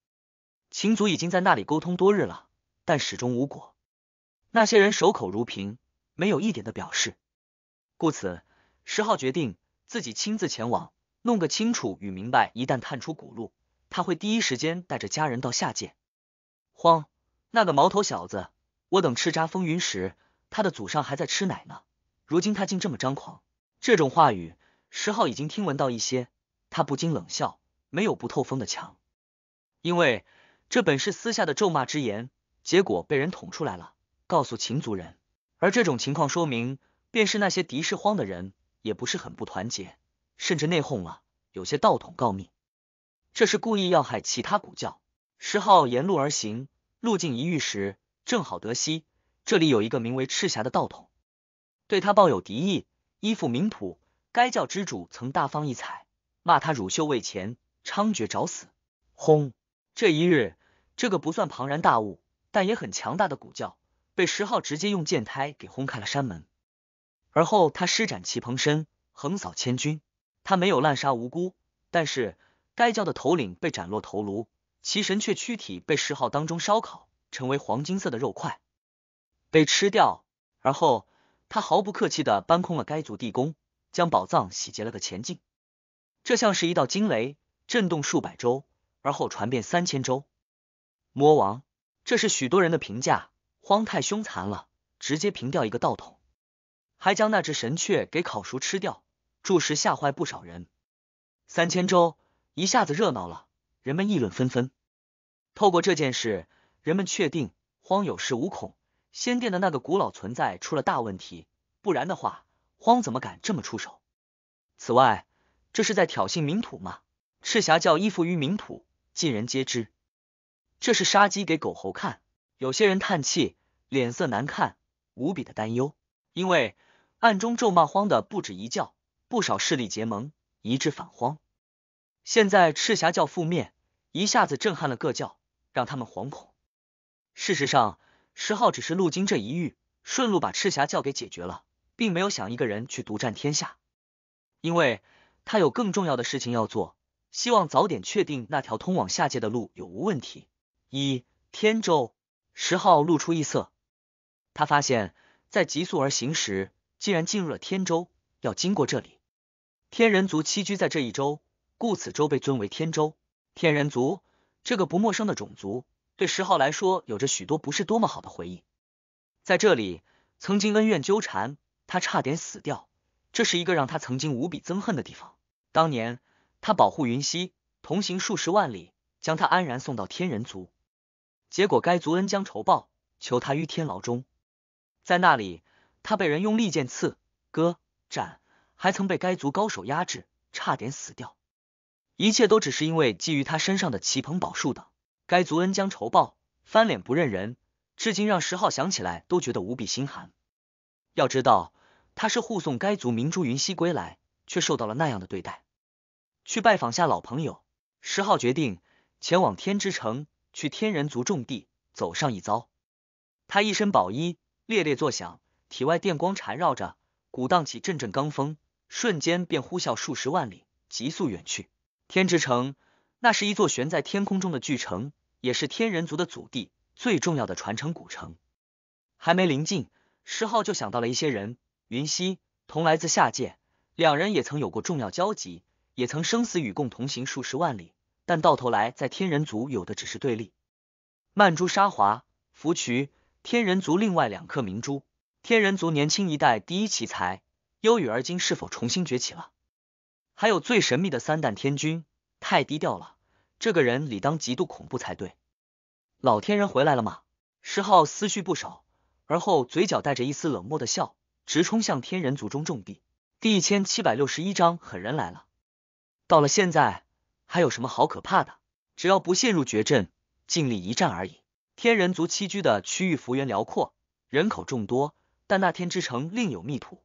秦族已经在那里沟通多日了，但始终无果。那些人守口如瓶，没有一点的表示。故此，石浩决定自己亲自前往，弄个清楚与明白。一旦探出古路，他会第一时间带着家人到下界。慌。那个毛头小子，我等叱咤风云时，他的祖上还在吃奶呢。如今他竟这么张狂！这种话语，石浩已经听闻到一些，他不禁冷笑。没有不透风的墙，因为这本是私下的咒骂之言，结果被人捅出来了，告诉秦族人。而这种情况说明，便是那些敌视荒的人，也不是很不团结，甚至内讧了。有些道统告密，这是故意要害其他古教。石浩沿路而行。路径一遇时，正好得悉这里有一个名为赤霞的道统，对他抱有敌意，依附冥土。该教之主曾大放异彩，骂他乳臭未前，猖獗找死。轰！这一日，这个不算庞然大物，但也很强大的古教，被石昊直接用剑胎给轰开了山门。而后他施展齐鹏身，横扫千军。他没有滥杀无辜，但是该教的头领被斩落头颅。其神阙躯体被石号当中烧烤，成为黄金色的肉块，被吃掉。而后，他毫不客气的搬空了该族地宫，将宝藏洗劫了个前进。这像是一道惊雷，震动数百州，而后传遍三千州。魔王，这是许多人的评价：荒太凶残了，直接平掉一个道统，还将那只神雀给烤熟吃掉，着实吓坏不少人。三千州一下子热闹了。人们议论纷纷。透过这件事，人们确定荒有恃无恐，仙殿的那个古老存在出了大问题，不然的话，荒怎么敢这么出手？此外，这是在挑衅冥土吗？赤霞教依附于冥土，尽人皆知。这是杀鸡给狗猴看。有些人叹气，脸色难看，无比的担忧，因为暗中咒骂荒的不止一教，不少势力结盟，一致反荒。现在赤霞教覆灭。一下子震撼了各教，让他们惶恐。事实上，石昊只是路经这一域，顺路把赤霞教给解决了，并没有想一个人去独占天下，因为他有更重要的事情要做，希望早点确定那条通往下界的路有无问题。一天舟，石昊露出异色，他发现，在急速而行时，竟然进入了天舟，要经过这里。天人族栖居在这一州，故此州被尊为天州。天人族这个不陌生的种族，对石浩来说有着许多不是多么好的回忆。在这里，曾经恩怨纠缠，他差点死掉，这是一个让他曾经无比憎恨的地方。当年，他保护云溪，同行数十万里，将他安然送到天人族，结果该族恩将仇报，求他于天牢中。在那里，他被人用利剑刺、割、斩，还曾被该族高手压制，差点死掉。一切都只是因为觊觎他身上的奇鹏宝术等，该族恩将仇报，翻脸不认人，至今让石浩想起来都觉得无比心寒。要知道，他是护送该族明珠云溪归来，却受到了那样的对待。去拜访下老朋友，石浩决定前往天之城，去天人族重地走上一遭。他一身宝衣猎猎作响，体外电光缠绕着，鼓荡起阵阵罡风，瞬间便呼啸数十万里，急速远去。天之城，那是一座悬在天空中的巨城，也是天人族的祖地，最重要的传承古城。还没临近，石浩就想到了一些人。云溪同来自下界，两人也曾有过重要交集，也曾生死与共同行数十万里，但到头来，在天人族有的只是对立。曼珠沙华、芙渠，天人族另外两颗明珠，天人族年轻一代第一奇才，忧羽而今是否重新崛起了？还有最神秘的三旦天君，太低调了，这个人理当极度恐怖才对。老天人回来了吗？石昊思绪不少，而后嘴角带着一丝冷漠的笑，直冲向天人族中重地。第一千七百六十一章狠人来了。到了现在，还有什么好可怕的？只要不陷入绝阵，尽力一战而已。天人族栖居的区域幅员辽阔，人口众多，但那天之城另有密土，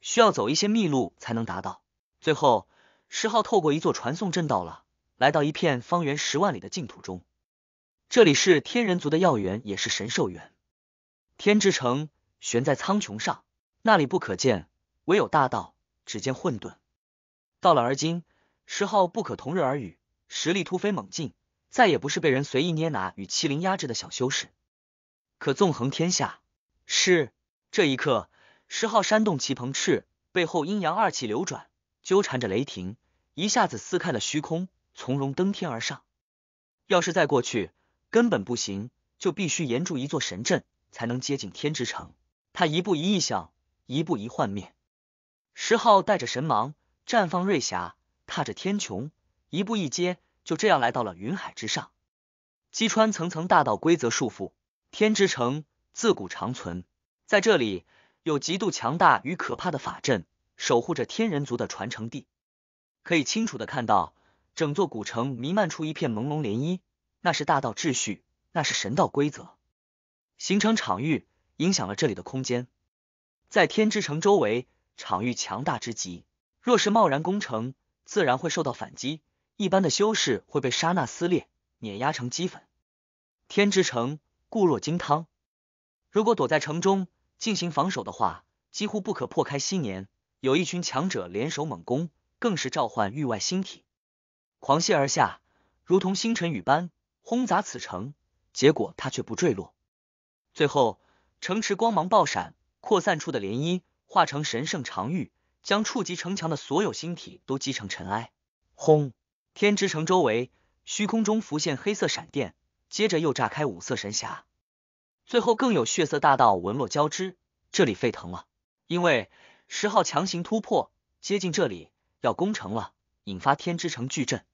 需要走一些秘路才能达到。最后，十号透过一座传送阵到了，来到一片方圆十万里的净土中。这里是天人族的要园，也是神兽园。天之城悬在苍穹上，那里不可见，唯有大道，只见混沌。到了而今，十号不可同日而语，实力突飞猛进，再也不是被人随意捏拿与欺凌压制的小修士，可纵横天下。是这一刻，十号扇动其鹏翅，背后阴阳二气流转。纠缠着雷霆，一下子撕开了虚空，从容登天而上。要是再过去，根本不行，就必须沿住一座神阵，才能接近天之城。他一步一意象，一步一幻灭。石昊带着神芒，绽放瑞霞，踏着天穹，一步一阶，就这样来到了云海之上，击穿层层大道规则束缚。天之城自古长存，在这里有极度强大与可怕的法阵。守护着天人族的传承地，可以清楚的看到，整座古城弥漫出一片朦胧涟漪，那是大道秩序，那是神道规则，形成场域，影响了这里的空间。在天之城周围，场域强大之极，若是贸然攻城，自然会受到反击，一般的修士会被刹那撕裂、碾压成齑粉。天之城固若金汤，如果躲在城中进行防守的话，几乎不可破开。昔年。有一群强者联手猛攻，更是召唤域外星体狂泻而下，如同星辰雨般轰砸此城。结果他却不坠落，最后城池光芒爆闪，扩散出的涟漪化成神圣长域，将触及城墙的所有星体都击成尘埃。轰！天之城周围虚空中浮现黑色闪电，接着又炸开五色神霞，最后更有血色大道纹络交织，这里沸腾了，因为。十号强行突破，接近这里，要攻城了，引发天之城巨震。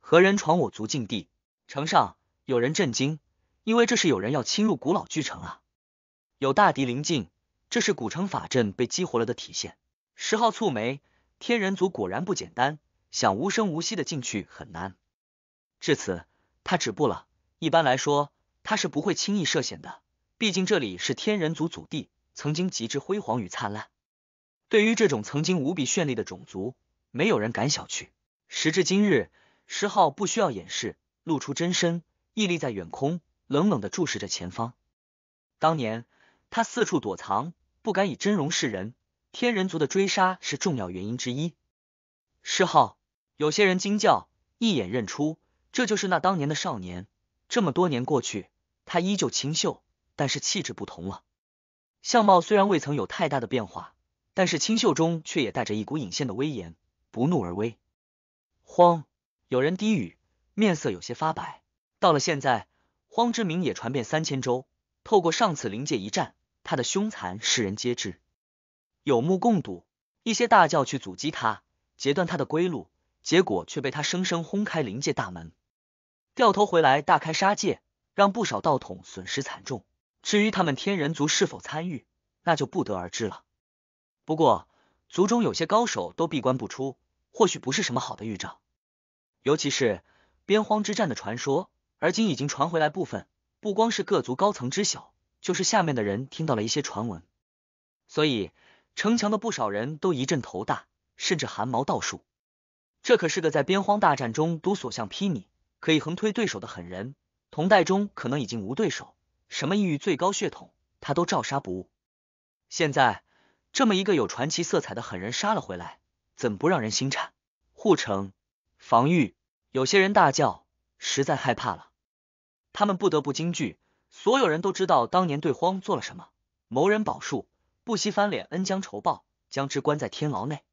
何人闯我族禁地？城上有人震惊，因为这是有人要侵入古老巨城啊！有大敌临近，这是古城法阵被激活了的体现。十号蹙眉，天人族果然不简单，想无声无息的进去很难。至此，他止步了。一般来说，他是不会轻易涉险的，毕竟这里是天人族祖地，曾经极致辉煌与灿烂。对于这种曾经无比绚丽的种族，没有人敢小觑。时至今日，石浩不需要掩饰，露出真身，屹立在远空，冷冷的注视着前方。当年他四处躲藏，不敢以真容示人，天人族的追杀是重要原因之一。石浩，有些人惊叫，一眼认出，这就是那当年的少年。这么多年过去，他依旧清秀，但是气质不同了。相貌虽然未曾有太大的变化。但是清秀中却也带着一股隐现的威严，不怒而威。荒有人低语，面色有些发白。到了现在，荒之名也传遍三千州。透过上次灵界一战，他的凶残世人皆知，有目共睹。一些大教去阻击他，截断他的归路，结果却被他生生轰开灵界大门，掉头回来大开杀戒，让不少道统损失惨重。至于他们天人族是否参与，那就不得而知了。不过，族中有些高手都闭关不出，或许不是什么好的预兆。尤其是边荒之战的传说，而今已经传回来部分，不光是各族高层知晓，就是下面的人听到了一些传闻。所以，城墙的不少人都一阵头大，甚至汗毛倒竖。这可是个在边荒大战中都所向披靡、可以横推对手的狠人，同代中可能已经无对手。什么异域最高血统，他都照杀不误。现在。这么一个有传奇色彩的狠人杀了回来，怎不让人心颤？护城防御，有些人大叫，实在害怕了。他们不得不惊惧。所有人都知道当年对荒做了什么，谋人宝术，不惜翻脸，恩将仇报，将之关在天牢内，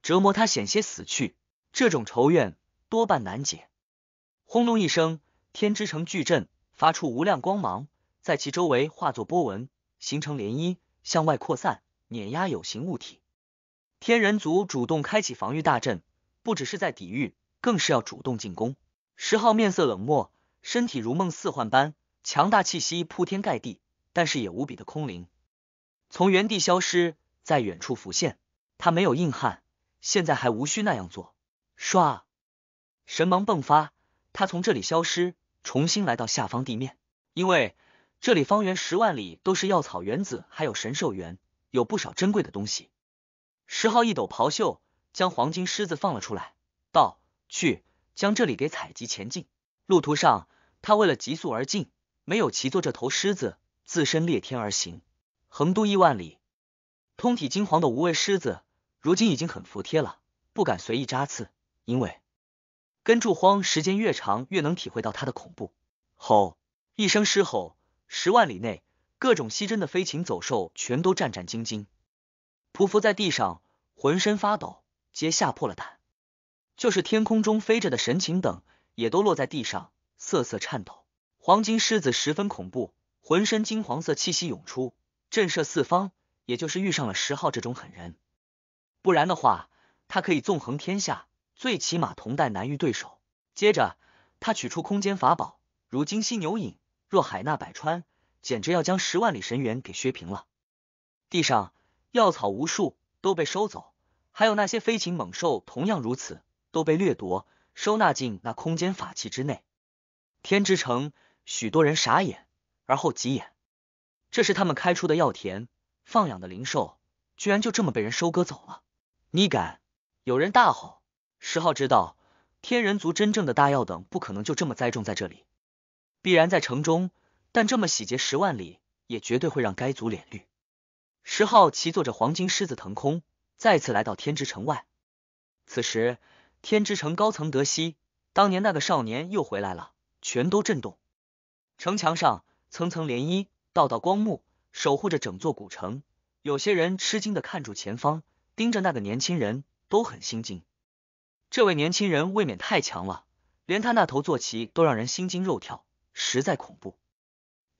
折磨他，险些死去。这种仇怨多半难解。轰隆一声，天之城巨震，发出无量光芒，在其周围化作波纹，形成涟漪，向外扩散。碾压有形物体，天人族主动开启防御大阵，不只是在抵御，更是要主动进攻。十号面色冷漠，身体如梦似幻般，强大气息铺天盖地，但是也无比的空灵。从原地消失，在远处浮现。他没有硬汉，现在还无需那样做。唰，神芒迸发，他从这里消失，重新来到下方地面，因为这里方圆十万里都是药草原子，还有神兽园。有不少珍贵的东西。石昊一抖袍袖，将黄金狮子放了出来，道：“去，将这里给采集。”前进。路途上，他为了急速而进，没有骑坐这头狮子，自身裂天而行，横渡亿万里。通体金黄的无畏狮子，如今已经很服帖了，不敢随意扎刺，因为跟住荒时间越长，越能体会到它的恐怖。吼！一声狮吼，十万里内。各种稀珍的飞禽走兽全都战战兢兢，匍匐在地上，浑身发抖，皆吓破了胆。就是天空中飞着的神禽等，也都落在地上，瑟瑟颤抖。黄金狮子十分恐怖，浑身金黄色气息涌出，震慑四方。也就是遇上了十号这种狠人，不然的话，他可以纵横天下，最起码同代难遇对手。接着，他取出空间法宝，如金犀牛影，若海纳百川。简直要将十万里神元给削平了。地上药草无数都被收走，还有那些飞禽猛兽同样如此，都被掠夺收纳进那空间法器之内。天之城，许多人傻眼，而后急眼。这是他们开出的药田，放养的灵兽，居然就这么被人收割走了！你敢？有人大吼。十号知道，天人族真正的大药等不可能就这么栽种在这里，必然在城中。但这么洗劫十万里，也绝对会让该族脸绿。十号骑坐着黄金狮子腾空，再次来到天之城外。此时，天之城高层得悉，当年那个少年又回来了，全都震动。城墙上层层涟漪，道道光幕守护着整座古城。有些人吃惊的看住前方，盯着那个年轻人，都很心惊。这位年轻人未免太强了，连他那头坐骑都让人心惊肉跳，实在恐怖。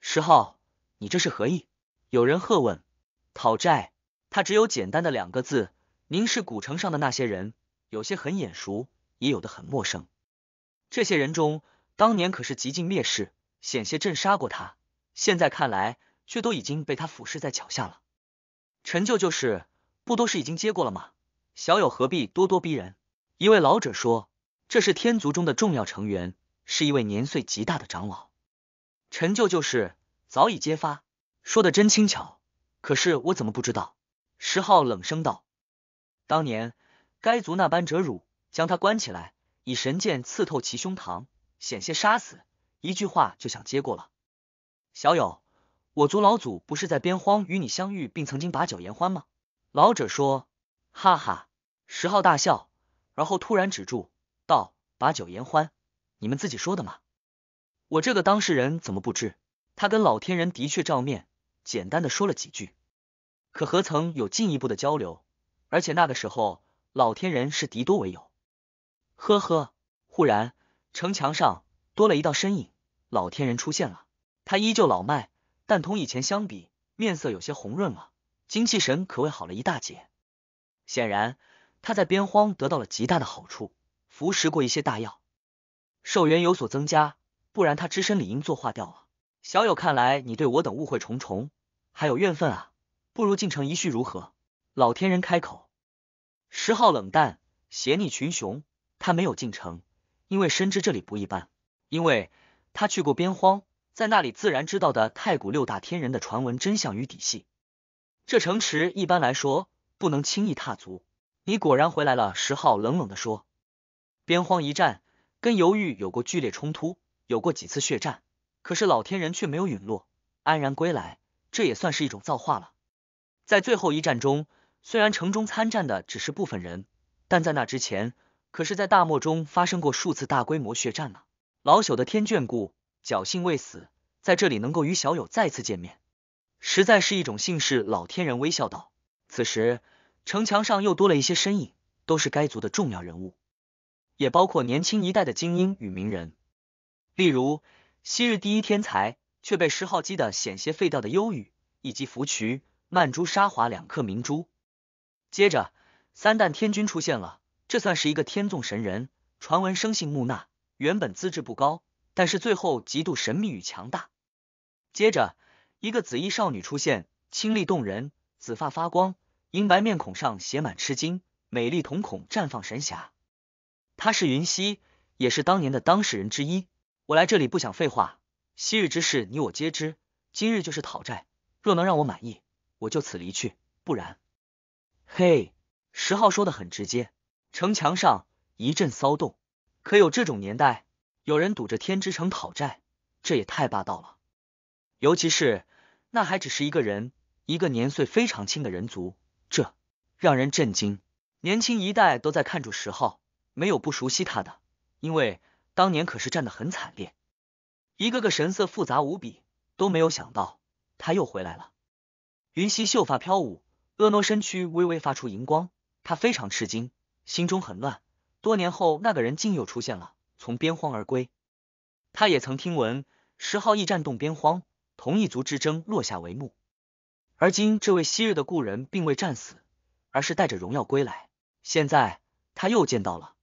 十号，你这是何意？有人喝问。讨债，他只有简单的两个字。凝视古城上的那些人，有些很眼熟，也有的很陌生。这些人中，当年可是极尽蔑视，险些震杀过他。现在看来，却都已经被他俯视在脚下了。陈旧就是，不都是已经接过了吗？小友何必咄咄逼人？一位老者说：“这是天族中的重要成员，是一位年岁极大的长老。”陈旧旧事早已揭发，说的真轻巧。可是我怎么不知道？石浩冷声道：“当年该族那般折辱，将他关起来，以神剑刺透其胸膛，险些杀死。一句话就想揭过了。”小友，我族老祖不是在边荒与你相遇，并曾经把酒言欢吗？老者说：“哈哈。”石浩大笑，然后突然止住，道：“把酒言欢，你们自己说的嘛。”我这个当事人怎么不知？他跟老天人的确照面，简单的说了几句，可何曾有进一步的交流？而且那个时候，老天人是敌多为友。呵呵，忽然城墙上多了一道身影，老天人出现了。他依旧老迈，但同以前相比，面色有些红润了，精气神可谓好了一大截。显然他在边荒得到了极大的好处，服食过一些大药，寿元有所增加。不然他只身理应作化掉了。小友，看来你对我等误会重重，还有怨愤啊！不如进城一叙如何？老天人开口。十号冷淡，邪逆群雄。他没有进城，因为深知这里不一般。因为他去过边荒，在那里自然知道的太古六大天人的传闻真相与底细。这城池一般来说不能轻易踏足。你果然回来了，十号冷冷的说。边荒一战，跟犹豫有过剧烈冲突。有过几次血战，可是老天人却没有陨落，安然归来，这也算是一种造化了。在最后一战中，虽然城中参战的只是部分人，但在那之前，可是在大漠中发生过数次大规模血战呢。老朽的天眷顾，侥幸未死，在这里能够与小友再次见面，实在是一种幸事。老天人微笑道。此时，城墙上又多了一些身影，都是该族的重要人物，也包括年轻一代的精英与名人。例如昔日第一天才，却被石昊击得险些废掉的幽羽，以及芙渠、曼珠沙华两颗明珠。接着，三旦天君出现了，这算是一个天纵神人。传闻生性木讷，原本资质不高，但是最后极度神秘与强大。接着，一个紫衣少女出现，清丽动人，紫发发光，银白面孔上写满吃惊，美丽瞳孔绽放神霞。她是云溪，也是当年的当事人之一。我来这里不想废话，昔日之事你我皆知，今日就是讨债。若能让我满意，我就此离去；不然，嘿，十号说的很直接。城墙上一阵骚动，可有这种年代，有人堵着天之城讨债，这也太霸道了。尤其是那还只是一个人，一个年岁非常轻的人族，这让人震惊。年轻一代都在看住十号，没有不熟悉他的，因为。当年可是战得很惨烈，一个个神色复杂无比，都没有想到他又回来了。云溪秀发飘舞，婀娜身躯微微发出荧光，他非常吃惊，心中很乱。多年后，那个人竟又出现了，从边荒而归。他也曾听闻十号驿站动边荒，同一族之争落下帷幕，而今这位昔日的故人并未战死，而是带着荣耀归来。现在他又见到了，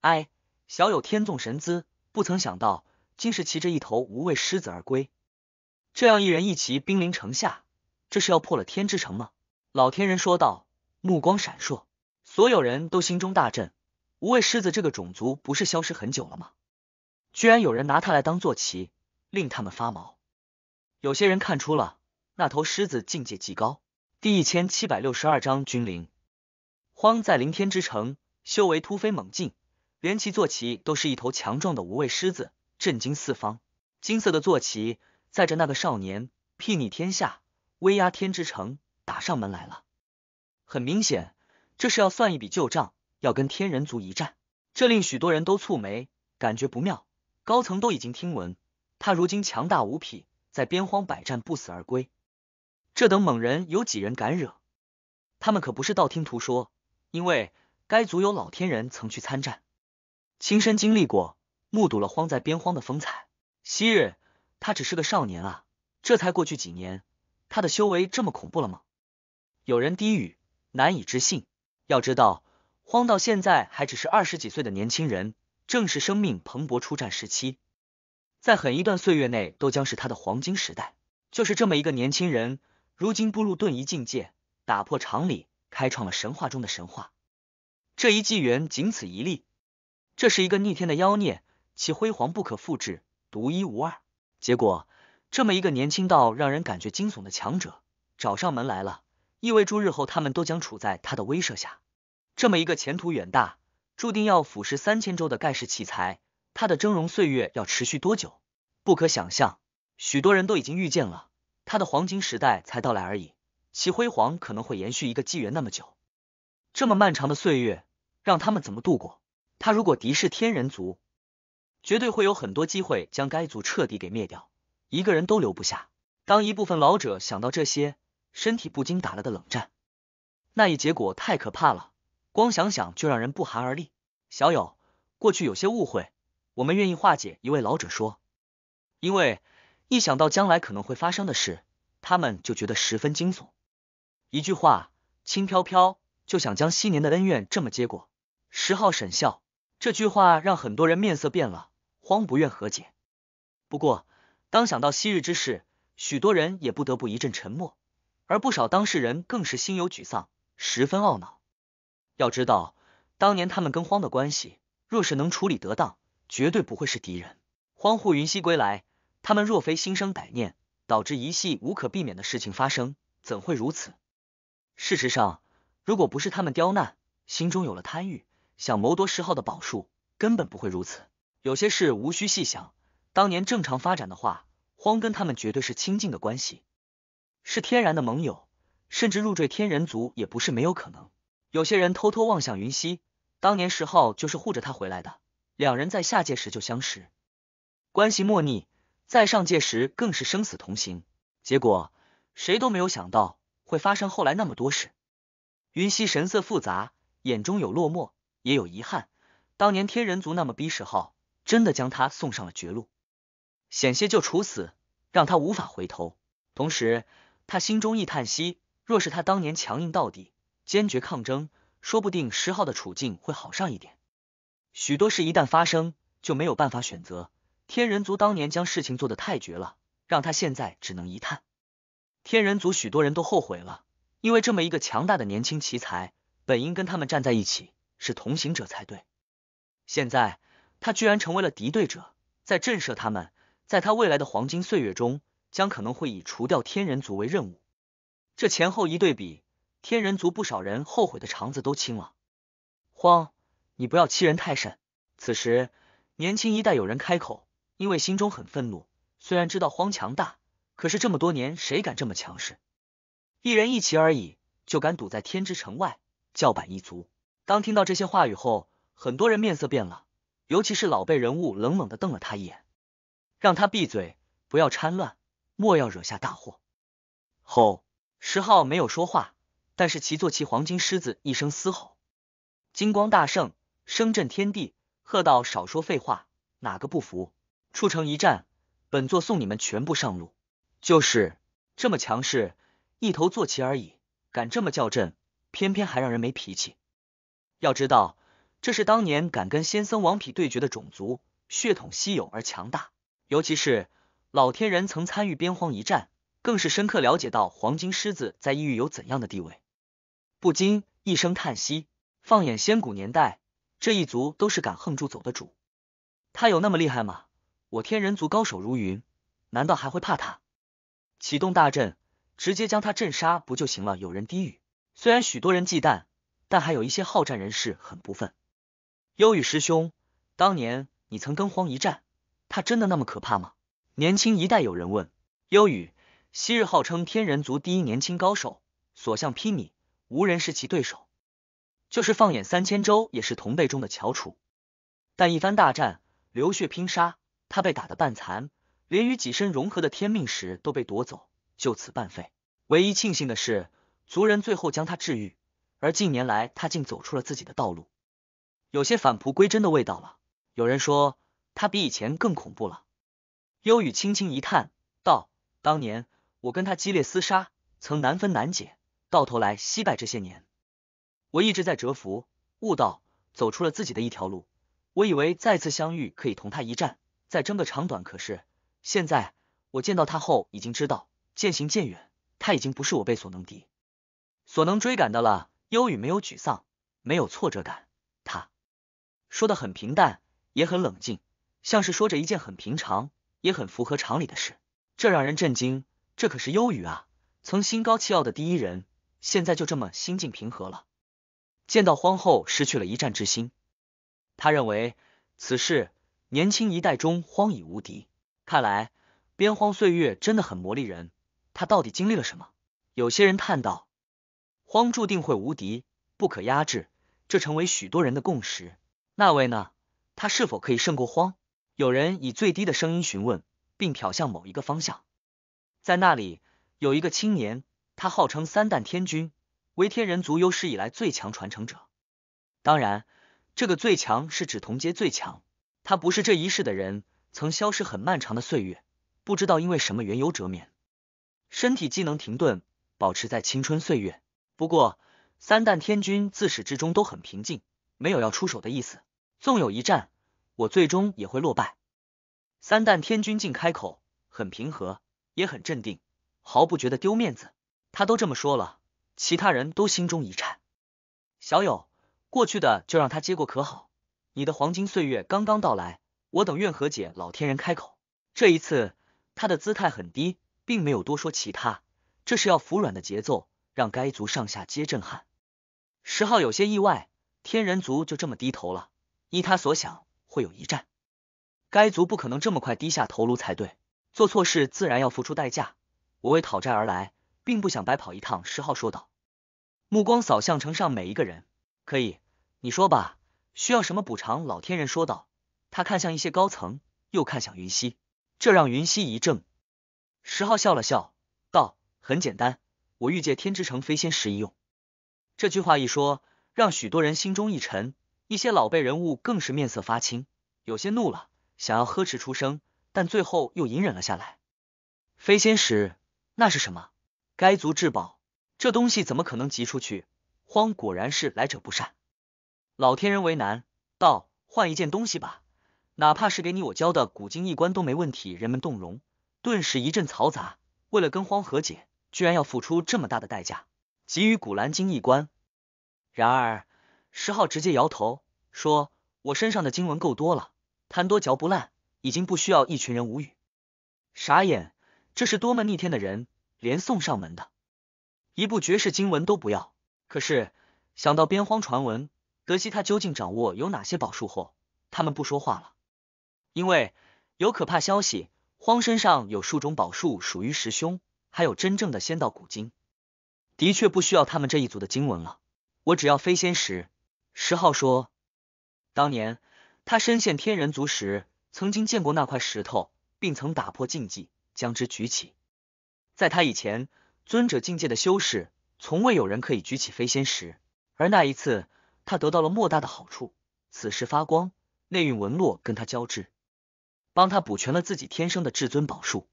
唉。小有天纵神姿，不曾想到，竟是骑着一头无畏狮子而归。这样一人一骑兵临城下，这是要破了天之城吗？老天人说道，目光闪烁。所有人都心中大震。无畏狮子这个种族不是消失很久了吗？居然有人拿它来当坐骑，令他们发毛。有些人看出了那头狮子境界极高。第一千七百六十二章，君临荒在临天之城，修为突飞猛进。连其坐骑都是一头强壮的无畏狮子，震惊四方。金色的坐骑载着那个少年，睥睨天下，威压天之城，打上门来了。很明显，这是要算一笔旧账，要跟天人族一战。这令许多人都蹙眉，感觉不妙。高层都已经听闻，他如今强大无匹，在边荒百战不死而归。这等猛人有几人敢惹？他们可不是道听途说，因为该族有老天人曾去参战。亲身经历过，目睹了荒在边荒的风采。昔日他只是个少年啊，这才过去几年，他的修为这么恐怖了吗？有人低语，难以置信。要知道，荒到现在还只是二十几岁的年轻人，正是生命蓬勃出战时期，在很一段岁月内都将是他的黄金时代。就是这么一个年轻人，如今步入遁移境界，打破常理，开创了神话中的神话。这一纪元仅此一例。这是一个逆天的妖孽，其辉煌不可复制，独一无二。结果，这么一个年轻到让人感觉惊悚的强者找上门来了，意味着日后他们都将处在他的威慑下。这么一个前途远大，注定要俯视三千州的盖世奇才，他的峥嵘岁月要持续多久？不可想象。许多人都已经预见了，他的黄金时代才到来而已，其辉煌可能会延续一个纪元那么久。这么漫长的岁月，让他们怎么度过？他如果敌视天人族，绝对会有很多机会将该族彻底给灭掉，一个人都留不下。当一部分老者想到这些，身体不禁打了个冷战。那一结果太可怕了，光想想就让人不寒而栗。小友，过去有些误会，我们愿意化解。一位老者说：“因为一想到将来可能会发生的事，他们就觉得十分惊悚。”一句话轻飘飘就想将昔年的恩怨这么接过。十号沈笑。这句话让很多人面色变了，慌不愿和解。不过，当想到昔日之事，许多人也不得不一阵沉默，而不少当事人更是心有沮丧，十分懊恼。要知道，当年他们跟荒的关系，若是能处理得当，绝对不会是敌人。荒护云溪归来，他们若非心生歹念，导致一系无可避免的事情发生，怎会如此？事实上，如果不是他们刁难，心中有了贪欲。想谋夺石昊的宝术，根本不会如此。有些事无需细想。当年正常发展的话，荒跟他们绝对是亲近的关系，是天然的盟友，甚至入赘天人族也不是没有可能。有些人偷偷望向云溪，当年石昊就是护着他回来的。两人在下界时就相识，关系莫逆，在上界时更是生死同行。结果谁都没有想到会发生后来那么多事。云溪神色复杂，眼中有落寞。也有遗憾，当年天人族那么逼石昊，真的将他送上了绝路，险些就处死，让他无法回头。同时，他心中一叹息，若是他当年强硬到底，坚决抗争，说不定石昊的处境会好上一点。许多事一旦发生，就没有办法选择。天人族当年将事情做得太绝了，让他现在只能一叹。天人族许多人都后悔了，因为这么一个强大的年轻奇才，本应跟他们站在一起。是同行者才对，现在他居然成为了敌对者，在震慑他们。在他未来的黄金岁月中，将可能会以除掉天人族为任务。这前后一对比，天人族不少人后悔的肠子都青了。荒，你不要欺人太甚！此时，年轻一代有人开口，因为心中很愤怒。虽然知道荒强大，可是这么多年，谁敢这么强势？一人一骑而已，就敢堵在天之城外叫板一族？当听到这些话语后，很多人面色变了，尤其是老辈人物，冷冷的瞪了他一眼，让他闭嘴，不要掺乱，莫要惹下大祸。吼！石浩没有说话，但是其坐骑黄金狮子一声嘶吼，金光大盛，声震天地，喝道：“少说废话，哪个不服？出城一战，本座送你们全部上路。”就是这么强势，一头坐骑而已，敢这么叫阵，偏偏还让人没脾气。要知道，这是当年敢跟仙僧王匹对决的种族，血统稀有而强大。尤其是老天人曾参与边荒一战，更是深刻了解到黄金狮子在异域有怎样的地位。不禁一声叹息。放眼仙古年代，这一族都是敢横住走的主。他有那么厉害吗？我天人族高手如云，难道还会怕他？启动大阵，直接将他震杀不就行了？有人低语。虽然许多人忌惮。但还有一些好战人士很不忿。忧羽师兄，当年你曾跟荒一战，他真的那么可怕吗？年轻一代有人问。忧羽，昔日号称天人族第一年轻高手，所向披靡，无人是其对手，就是放眼三千州，也是同辈中的翘楚。但一番大战，流血拼杀，他被打得半残，连与己身融合的天命石都被夺走，就此半废。唯一庆幸的是，族人最后将他治愈。而近年来，他竟走出了自己的道路，有些返璞归真的味道了。有人说他比以前更恐怖了。幽雨轻轻一叹道：“当年我跟他激烈厮杀，曾难分难解，到头来惜败。这些年，我一直在蛰伏、悟道，走出了自己的一条路。我以为再次相遇可以同他一战，再争个长短。可是现在我见到他后，已经知道渐行渐远，他已经不是我辈所能敌、所能追赶的了。”忧郁没有沮丧，没有挫折感。他说的很平淡，也很冷静，像是说着一件很平常、也很符合常理的事。这让人震惊。这可是忧郁啊，曾心高气傲的第一人，现在就这么心境平和了。见到荒后，失去了一战之心。他认为此事，年轻一代中荒已无敌。看来边荒岁月真的很磨砺人。他到底经历了什么？有些人叹道。荒注定会无敌，不可压制，这成为许多人的共识。那位呢？他是否可以胜过荒？有人以最低的声音询问，并瞟向某一个方向，在那里有一个青年，他号称三旦天君，为天人族有史以来最强传承者。当然，这个最强是指同阶最强，他不是这一世的人，曾消失很漫长的岁月，不知道因为什么缘由折免，身体机能停顿，保持在青春岁月。不过，三旦天君自始至终都很平静，没有要出手的意思。纵有一战，我最终也会落败。三旦天君竟开口，很平和，也很镇定，毫不觉得丢面子。他都这么说了，其他人都心中一颤。小友，过去的就让他接过可好？你的黄金岁月刚刚到来，我等愿和解。老天人开口，这一次他的姿态很低，并没有多说其他，这是要服软的节奏。让该族上下皆震撼。十号有些意外，天人族就这么低头了？依他所想，会有一战，该族不可能这么快低下头颅才对。做错事自然要付出代价，我为讨债而来，并不想白跑一趟。”十号说道，目光扫向城上每一个人，“可以，你说吧，需要什么补偿？”老天人说道。他看向一些高层，又看向云溪，这让云溪一怔。十号笑了笑，道：“很简单。”我欲借天之城飞仙石一用，这句话一说，让许多人心中一沉，一些老辈人物更是面色发青，有些怒了，想要呵斥出声，但最后又隐忍了下来。飞仙石那是什么？该族至宝，这东西怎么可能集出去？荒果然是来者不善，老天人为难道换一件东西吧？哪怕是给你我教的古今一关都没问题。人们动容，顿时一阵嘈杂。为了跟荒和解。居然要付出这么大的代价，给予古兰经一关。然而，石浩直接摇头说：“我身上的经文够多了，贪多嚼不烂，已经不需要一群人。”无语，傻眼，这是多么逆天的人，连送上门的一部绝世经文都不要。可是想到边荒传闻，德西他究竟掌握有哪些宝术后，他们不说话了，因为有可怕消息：荒身上有数种宝术属于石兄。还有真正的仙道古今。的确不需要他们这一族的经文了。我只要飞仙石。石昊说，当年他身陷天人族时，曾经见过那块石头，并曾打破禁忌将之举起。在他以前，尊者境界的修士，从未有人可以举起飞仙石。而那一次，他得到了莫大的好处。此时发光，内蕴纹络跟他交织，帮他补全了自己天生的至尊宝术。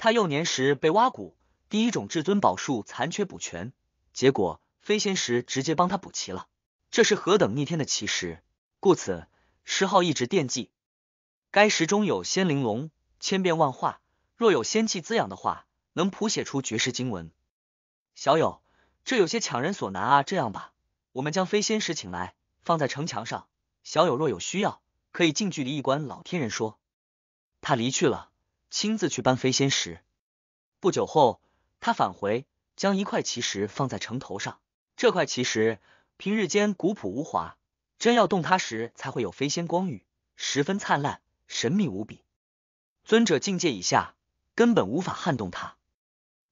他幼年时被挖骨，第一种至尊宝术残缺补全，结果飞仙石直接帮他补齐了，这是何等逆天的奇石！故此，石昊一直惦记。该石中有仙灵龙，千变万化，若有仙气滋养的话，能谱写出绝世经文。小友，这有些强人所难啊！这样吧，我们将飞仙石请来，放在城墙上。小友若有需要，可以近距离一观。老天人说，他离去了。亲自去搬飞仙石。不久后，他返回，将一块奇石放在城头上。这块奇石平日间古朴无华，真要动它时才会有飞仙光雨，十分灿烂，神秘无比。尊者境界以下根本无法撼动它。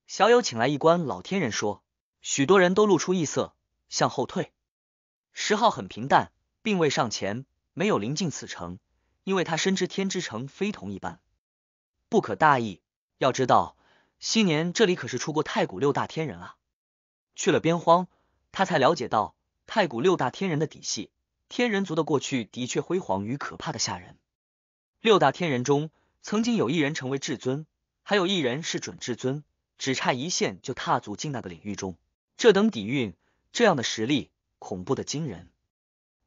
小友，请来一观。老天人说，许多人都露出异色，向后退。石浩很平淡，并未上前。没有临近此城，因为他深知天之城非同一般。不可大意，要知道，昔年这里可是出过太古六大天人啊。去了边荒，他才了解到太古六大天人的底细。天人族的过去的确辉煌与可怕的吓人。六大天人中，曾经有一人成为至尊，还有一人是准至尊，只差一线就踏足进那个领域中。这等底蕴，这样的实力，恐怖的惊人。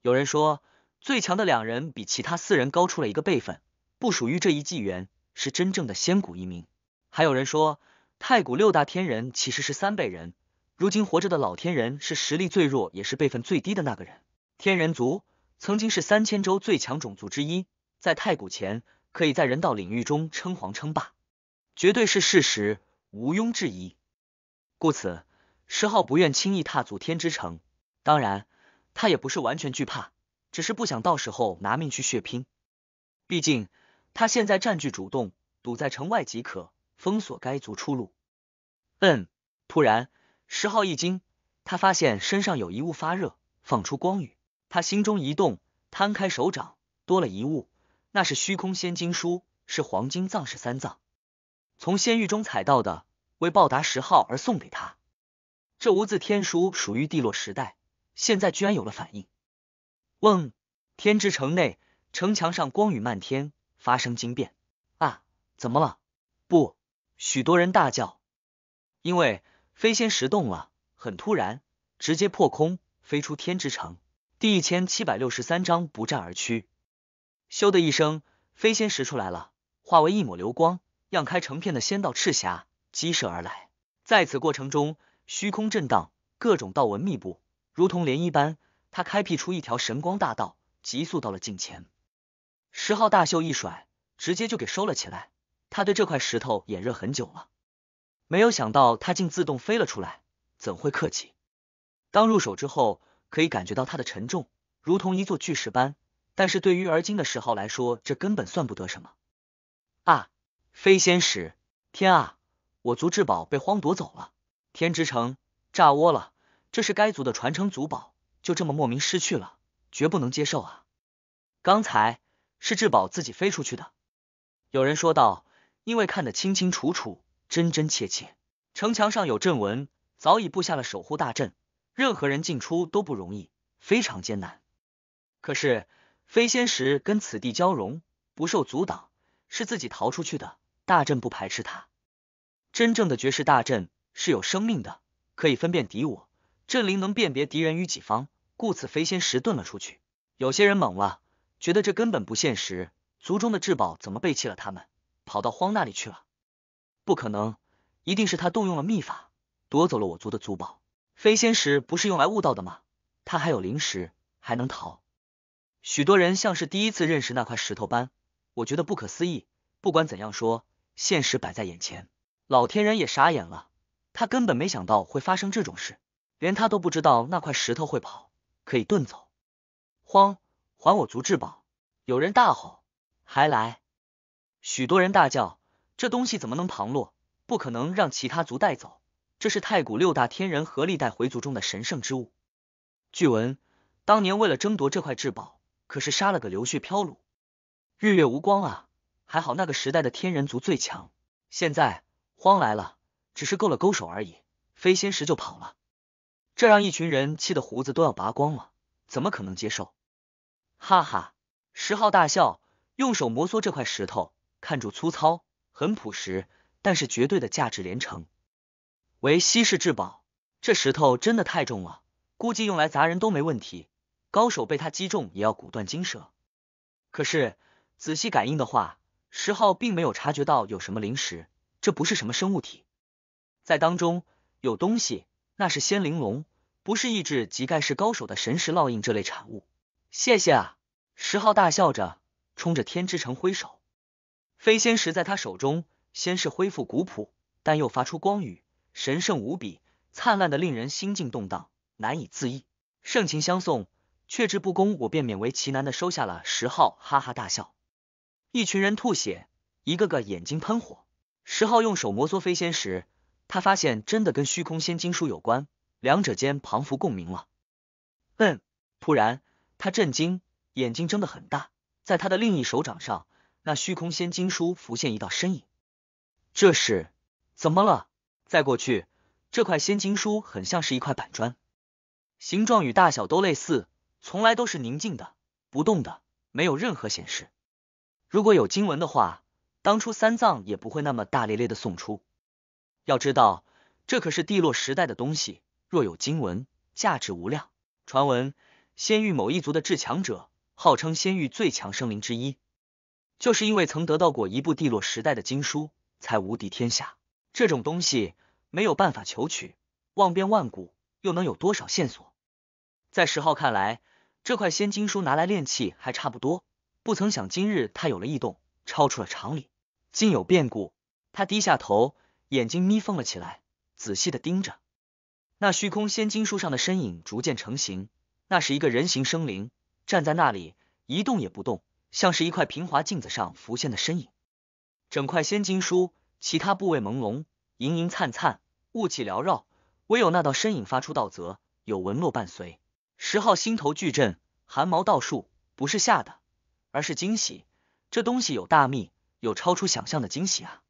有人说，最强的两人比其他四人高出了一个辈分，不属于这一纪元。是真正的仙古一民。还有人说，太古六大天人其实是三辈人，如今活着的老天人是实力最弱，也是辈分最低的那个人。天人族曾经是三千州最强种族之一，在太古前可以在人道领域中称皇称霸，绝对是事实，毋庸置疑。故此，石浩不愿轻易踏足天之城。当然，他也不是完全惧怕，只是不想到时候拿命去血拼，毕竟。他现在占据主动，堵在城外即可封锁该族出路。嗯，突然，石浩一惊，他发现身上有一物发热，放出光雨。他心中一动，摊开手掌，多了一物，那是虚空仙经书，是黄金藏式三藏从仙域中采到的，为报答石浩而送给他。这无字天书属于帝落时代，现在居然有了反应。嗡，天之城内，城墙上光雨漫天。发生惊变啊！怎么了？不，许多人大叫，因为飞仙石动了，很突然，直接破空飞出天之城。第一千七百六十三章不战而屈。咻的一声，飞仙石出来了，化为一抹流光，漾开成片的仙道赤霞，激射而来。在此过程中，虚空震荡，各种道纹密布，如同涟漪般，他开辟出一条神光大道，急速到了近前。石浩大袖一甩，直接就给收了起来。他对这块石头眼热很久了，没有想到它竟自动飞了出来，怎会客气？当入手之后，可以感觉到它的沉重，如同一座巨石般。但是对于而今的石浩来说，这根本算不得什么。啊！飞仙石！天啊！我族至宝被荒夺走了！天之城炸窝了！这是该族的传承祖宝，就这么莫名失去了，绝不能接受啊！刚才。是至宝自己飞出去的，有人说道，因为看得清清楚楚，真真切切。城墙上有阵纹，早已布下了守护大阵，任何人进出都不容易，非常艰难。可是飞仙石跟此地交融，不受阻挡，是自己逃出去的。大阵不排斥它。真正的绝世大阵是有生命的，可以分辨敌我，阵灵能辨别敌人于己方，故此飞仙石遁了出去。有些人懵了。觉得这根本不现实，族中的至宝怎么背弃了他们，跑到荒那里去了？不可能，一定是他动用了秘法，夺走了我族的族宝。飞仙石不是用来悟道的吗？他还有灵石，还能逃？许多人像是第一次认识那块石头般，我觉得不可思议。不管怎样说，现实摆在眼前，老天人也傻眼了。他根本没想到会发生这种事，连他都不知道那块石头会跑，可以遁走。荒。还我族至宝！有人大吼，还来！许多人大叫：这东西怎么能旁落？不可能让其他族带走！这是太古六大天人合力带回族中的神圣之物。据闻，当年为了争夺这块至宝，可是杀了个流血飘橹，日月无光啊！还好那个时代的天人族最强，现在荒来了，只是够了勾手而已，飞仙石就跑了。这让一群人气得胡子都要拔光了，怎么可能接受？哈哈，石浩大笑，用手摩挲这块石头，看住粗糙，很朴实，但是绝对的价值连城，为稀世至宝。这石头真的太重了，估计用来砸人都没问题，高手被他击中也要骨断筋折。可是仔细感应的话，石浩并没有察觉到有什么灵石，这不是什么生物体，在当中有东西，那是仙灵龙，不是意志及盖世高手的神石烙印这类产物。谢谢啊！十号大笑着冲着天之城挥手，飞仙石在他手中先是恢复古朴，但又发出光雨，神圣无比，灿烂的令人心境动荡，难以自抑。盛情相送，却之不恭，我便勉为其难的收下了。十号哈哈大笑，一群人吐血，一个个眼睛喷火。十号用手摩挲飞仙石，他发现真的跟虚空仙经书有关，两者间彷佛共鸣了。嗯，突然。他震惊，眼睛睁得很大，在他的另一手掌上，那虚空仙经书浮现一道身影。这是怎么了？在过去，这块仙经书很像是一块板砖，形状与大小都类似，从来都是宁静的、不动的，没有任何显示。如果有经文的话，当初三藏也不会那么大咧咧的送出。要知道，这可是帝落时代的东西，若有经文，价值无量。传闻。仙域某一族的至强者，号称仙域最强生灵之一，就是因为曾得到过一部帝落时代的经书，才无敌天下。这种东西没有办法求取，望遍万古，又能有多少线索？在石浩看来，这块仙经书拿来炼气还差不多。不曾想今日他有了异动，超出了常理，竟有变故。他低下头，眼睛眯缝了起来，仔细的盯着那虚空仙经书上的身影，逐渐成型。那是一个人形生灵，站在那里一动也不动，像是一块平滑镜子上浮现的身影。整块仙金书其他部位朦胧，银银灿灿，雾气缭绕，唯有那道身影发出道泽，有纹络伴随。石昊心头巨震，寒毛倒竖，不是吓的，而是惊喜。这东西有大秘，有超出想象的惊喜啊！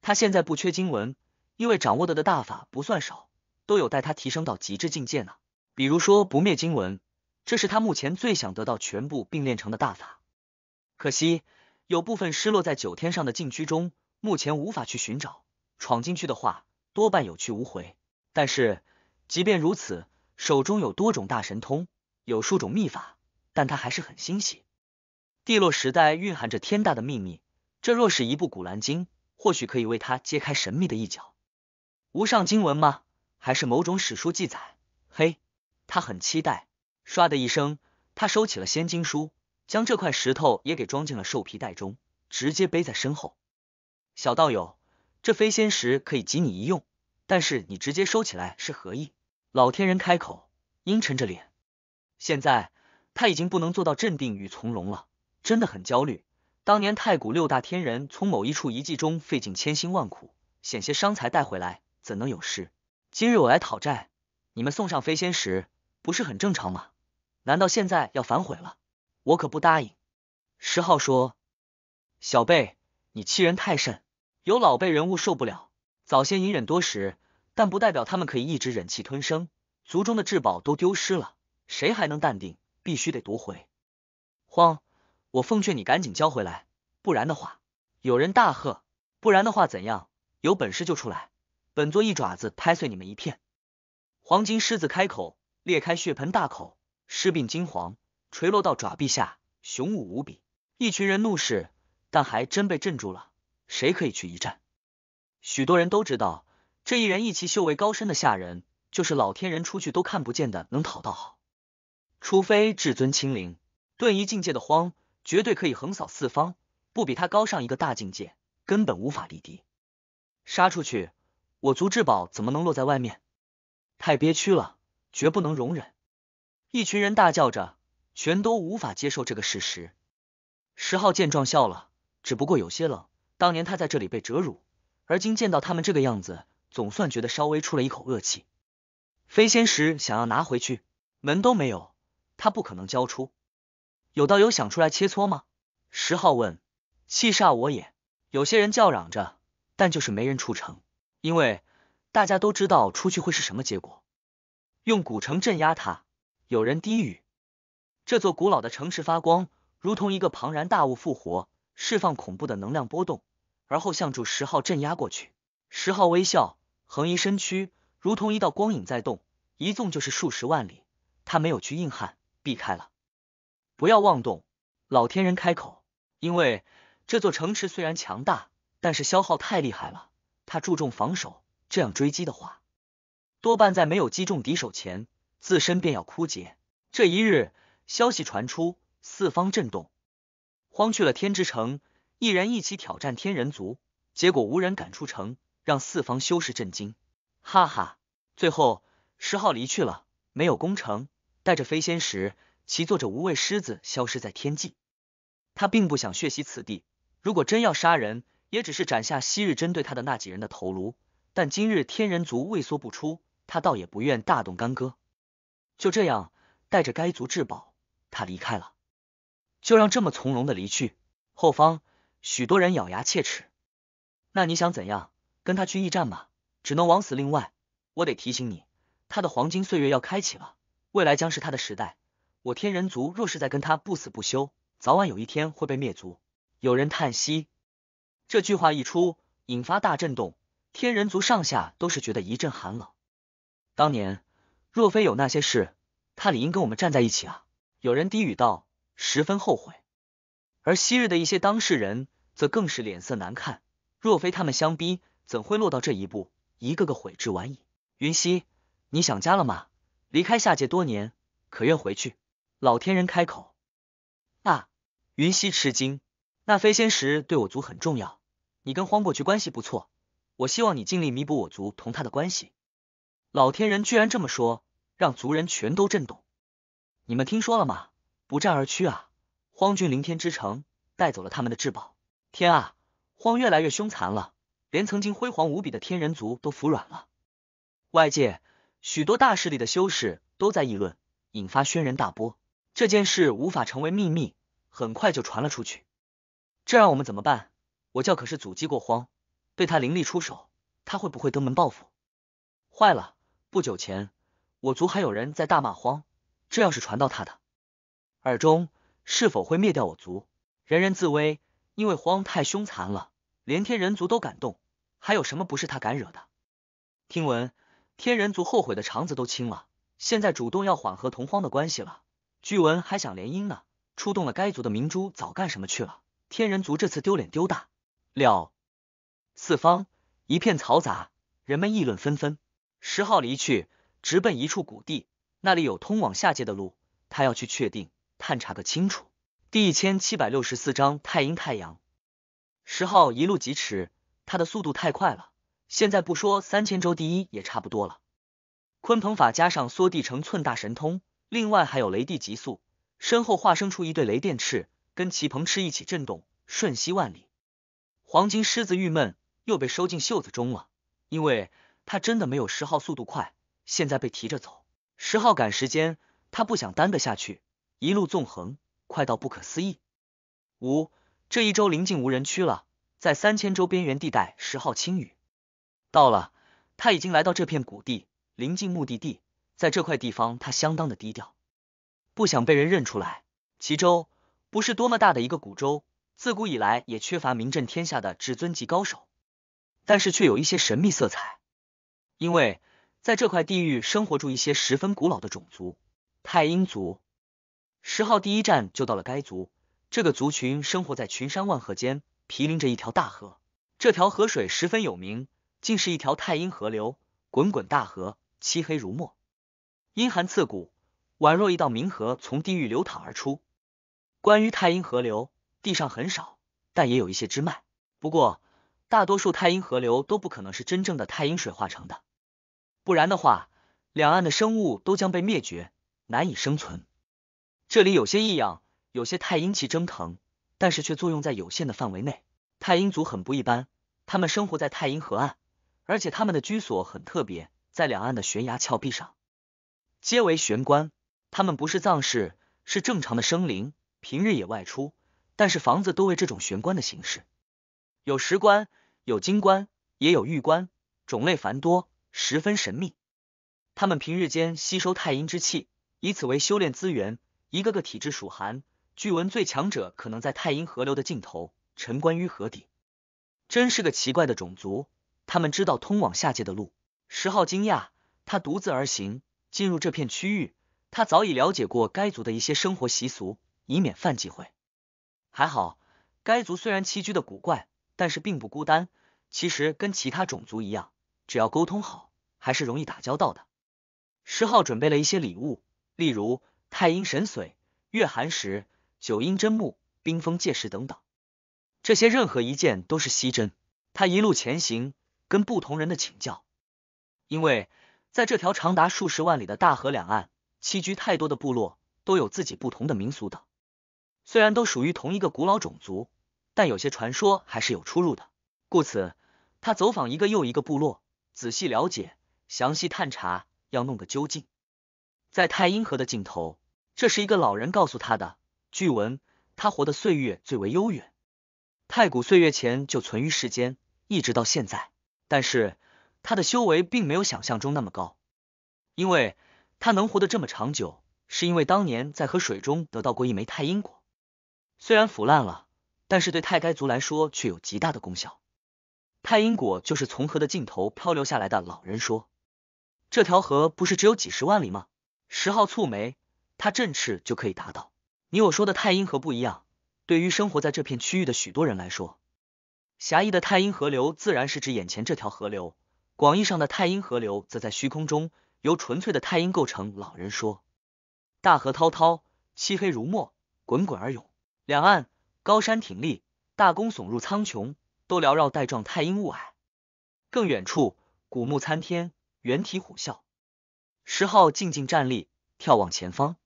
他现在不缺经文，因为掌握的的大法不算少，都有待他提升到极致境界呢。比如说不灭经文，这是他目前最想得到全部并练成的大法。可惜有部分失落在九天上的禁区中，目前无法去寻找。闯进去的话，多半有去无回。但是即便如此，手中有多种大神通，有数种秘法，但他还是很欣喜。地洛时代蕴含着天大的秘密，这若是一部古兰经，或许可以为他揭开神秘的一角。无上经文吗？还是某种史书记载？嘿。他很期待，唰的一声，他收起了仙经书，将这块石头也给装进了兽皮袋中，直接背在身后。小道友，这飞仙石可以借你一用，但是你直接收起来是何意？老天人开口，阴沉着脸。现在他已经不能做到镇定与从容了，真的很焦虑。当年太古六大天人从某一处遗迹中费尽千辛万苦，险些伤财带回来，怎能有失？今日我来讨债，你们送上飞仙石。不是很正常吗？难道现在要反悔了？我可不答应。十号说：“小辈，你欺人太甚，有老辈人物受不了。早先隐忍多时，但不代表他们可以一直忍气吞声。族中的至宝都丢失了，谁还能淡定？必须得夺回。慌，我奉劝你赶紧交回来，不然的话……有人大喝：‘不然的话怎样？有本事就出来，本座一爪子拍碎你们一片。’黄金狮子开口。”裂开血盆大口，尸鬓金黄垂落到爪臂下，雄武无比。一群人怒视，但还真被镇住了。谁可以去一战？许多人都知道，这一人一骑修为高深的下人，就是老天人出去都看不见的，能讨到好。除非至尊亲临，遁一境界的荒绝对可以横扫四方，不比他高上一个大境界，根本无法敌敌。杀出去，我族至宝怎么能落在外面？太憋屈了。绝不能容忍！一群人大叫着，全都无法接受这个事实。石浩见状笑了，只不过有些冷。当年他在这里被折辱，而今见到他们这个样子，总算觉得稍微出了一口恶气。飞仙石想要拿回去，门都没有，他不可能交出。有道友想出来切磋吗？石浩问。气煞我也！有些人叫嚷着，但就是没人出城，因为大家都知道出去会是什么结果。用古城镇压他，有人低语。这座古老的城池发光，如同一个庞然大物复活，释放恐怖的能量波动，而后向住十号镇压过去。十号微笑，横移身躯，如同一道光影在动，一纵就是数十万里。他没有去硬汉，避开了。不要妄动，老天人开口，因为这座城池虽然强大，但是消耗太厉害了。他注重防守，这样追击的话。多半在没有击中敌手前，自身便要枯竭。这一日，消息传出，四方震动。荒去了天之城，毅然一起挑战天人族，结果无人敢出城，让四方修士震惊。哈哈，最后石浩离去了，没有攻城，带着飞仙石，骑坐着无畏狮子，消失在天际。他并不想血洗此地，如果真要杀人，也只是斩下昔日针对他的那几人的头颅。但今日天人族畏缩不出。他倒也不愿大动干戈，就这样带着该族至宝，他离开了。就让这么从容的离去，后方许多人咬牙切齿。那你想怎样？跟他去驿站吗？只能枉死。另外，我得提醒你，他的黄金岁月要开启了，未来将是他的时代。我天人族若是再跟他不死不休，早晚有一天会被灭族。有人叹息。这句话一出，引发大震动，天人族上下都是觉得一阵寒冷。当年若非有那些事，他理应跟我们站在一起啊！有人低语道，十分后悔。而昔日的一些当事人则更是脸色难看，若非他们相逼，怎会落到这一步？一个个悔之晚矣。云溪，你想家了吗？离开下界多年，可愿回去？老天人开口。啊！云溪吃惊，那飞仙石对我族很重要，你跟荒伯爵关系不错，我希望你尽力弥补我族同他的关系。老天人居然这么说，让族人全都震动。你们听说了吗？不战而屈啊！荒军凌天之城带走了他们的至宝。天啊，荒越来越凶残了，连曾经辉煌无比的天人族都服软了。外界许多大势力的修士都在议论，引发轩然大波。这件事无法成为秘密，很快就传了出去。这让我们怎么办？我教可是阻击过荒，对他凌厉出手，他会不会登门报复？坏了！不久前，我族还有人在大骂荒，这要是传到他的耳中，是否会灭掉我族？人人自危，因为荒太凶残了，连天人族都敢动，还有什么不是他敢惹的？听闻天人族后悔的肠子都青了，现在主动要缓和同荒的关系了，据闻还想联姻呢。出动了该族的明珠，早干什么去了？天人族这次丢脸丢大了，四方一片嘈杂，人们议论纷纷。十号离去，直奔一处谷地，那里有通往下界的路，他要去确定、探查个清楚。第一千七百六十四章太阴太阳。十号一路疾驰，他的速度太快了，现在不说三千州第一也差不多了。鲲鹏法加上缩地成寸大神通，另外还有雷地极速，身后化生出一对雷电翅，跟齐鹏翅一起震动，瞬息万里。黄金狮子郁闷，又被收进袖子中了，因为。他真的没有十号速度快，现在被提着走。十号赶时间，他不想耽搁下去，一路纵横，快到不可思议。五，这一周临近无人区了，在三千州边缘地带，十号青羽到了，他已经来到这片谷地，临近目的地，在这块地方他相当的低调，不想被人认出来。齐州不是多么大的一个古州，自古以来也缺乏名震天下的至尊级高手，但是却有一些神秘色彩。因为在这块地域生活住一些十分古老的种族——太阴族。十号第一站就到了该族。这个族群生活在群山万壑间，毗邻着一条大河。这条河水十分有名，竟是一条太阴河流。滚滚大河，漆黑如墨，阴寒刺骨，宛若一道冥河从地狱流淌而出。关于太阴河流，地上很少，但也有一些支脉。不过，大多数太阴河流都不可能是真正的太阴水化成的。不然的话，两岸的生物都将被灭绝，难以生存。这里有些异样，有些太阴气蒸腾，但是却作用在有限的范围内。太阴族很不一般，他们生活在太阴河岸，而且他们的居所很特别，在两岸的悬崖峭壁上，皆为玄关。他们不是藏士，是正常的生灵，平日也外出，但是房子都为这种玄关的形式，有石棺，有金棺，也有玉棺，种类繁多。十分神秘，他们平日间吸收太阴之气，以此为修炼资源。一个个体质属寒，据闻最强者可能在太阴河流的尽头沉关于河底。真是个奇怪的种族，他们知道通往下界的路。石昊惊讶，他独自而行进入这片区域，他早已了解过该族的一些生活习俗，以免犯忌讳。还好，该族虽然栖居的古怪，但是并不孤单，其实跟其他种族一样。只要沟通好，还是容易打交道的。石浩准备了一些礼物，例如太阴神髓、月寒石、九阴真木、冰封界石等等，这些任何一件都是稀珍。他一路前行，跟不同人的请教，因为在这条长达数十万里的大河两岸，栖居太多的部落都有自己不同的民俗等，虽然都属于同一个古老种族，但有些传说还是有出入的。故此，他走访一个又一个部落。仔细了解，详细探查，要弄个究竟。在太阴河的尽头，这是一个老人告诉他的。据闻，他活的岁月最为悠远，太古岁月前就存于世间，一直到现在。但是他的修为并没有想象中那么高，因为他能活得这么长久，是因为当年在河水中得到过一枚太阴果，虽然腐烂了，但是对太该族来说却有极大的功效。太阴果就是从河的尽头漂流下来的。老人说：“这条河不是只有几十万里吗？”十号蹙眉，他振翅就可以达到。你我说的太阴河不一样。对于生活在这片区域的许多人来说，狭义的太阴河流自然是指眼前这条河流；广义上的太阴河流，则在虚空中由纯粹的太阴构成。老人说：“大河滔滔，漆黑如墨，滚滚而涌。两岸高山挺立，大弓耸入苍穹。”都缭绕带状太阴雾霭，更远处古木参天，猿啼虎啸。石昊静静站立，眺望前方。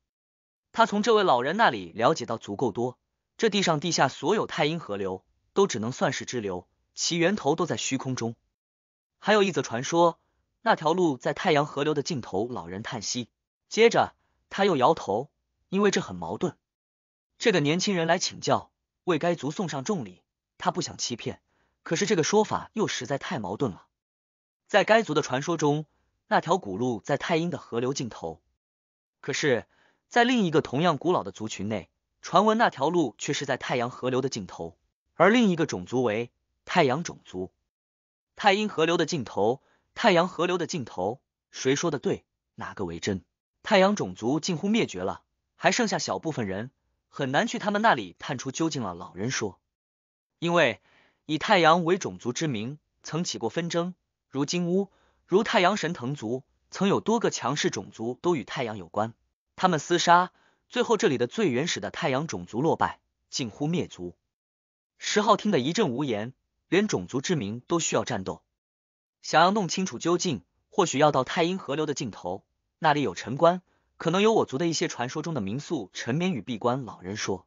他从这位老人那里了解到足够多，这地上地下所有太阴河流都只能算是支流，其源头都在虚空中。还有一则传说，那条路在太阳河流的尽头。老人叹息，接着他又摇头，因为这很矛盾。这个年轻人来请教，为该族送上重礼，他不想欺骗。可是这个说法又实在太矛盾了。在该族的传说中，那条古路在太阴的河流尽头；可是，在另一个同样古老的族群内，传闻那条路却是在太阳河流的尽头。而另一个种族为太阳种族，太阴河流的尽头，太阳河流的尽头，谁说的对？哪个为真？太阳种族近乎灭绝了，还剩下小部分人，很难去他们那里探出究竟了。老人说，因为。以太阳为种族之名，曾起过纷争，如金乌，如太阳神腾族，曾有多个强势种族都与太阳有关，他们厮杀，最后这里的最原始的太阳种族落败，近乎灭族。石昊听得一阵无言，连种族之名都需要战斗，想要弄清楚究竟，或许要到太阴河流的尽头，那里有陈关，可能有我族的一些传说中的民宿，沉眠与闭关。老人说，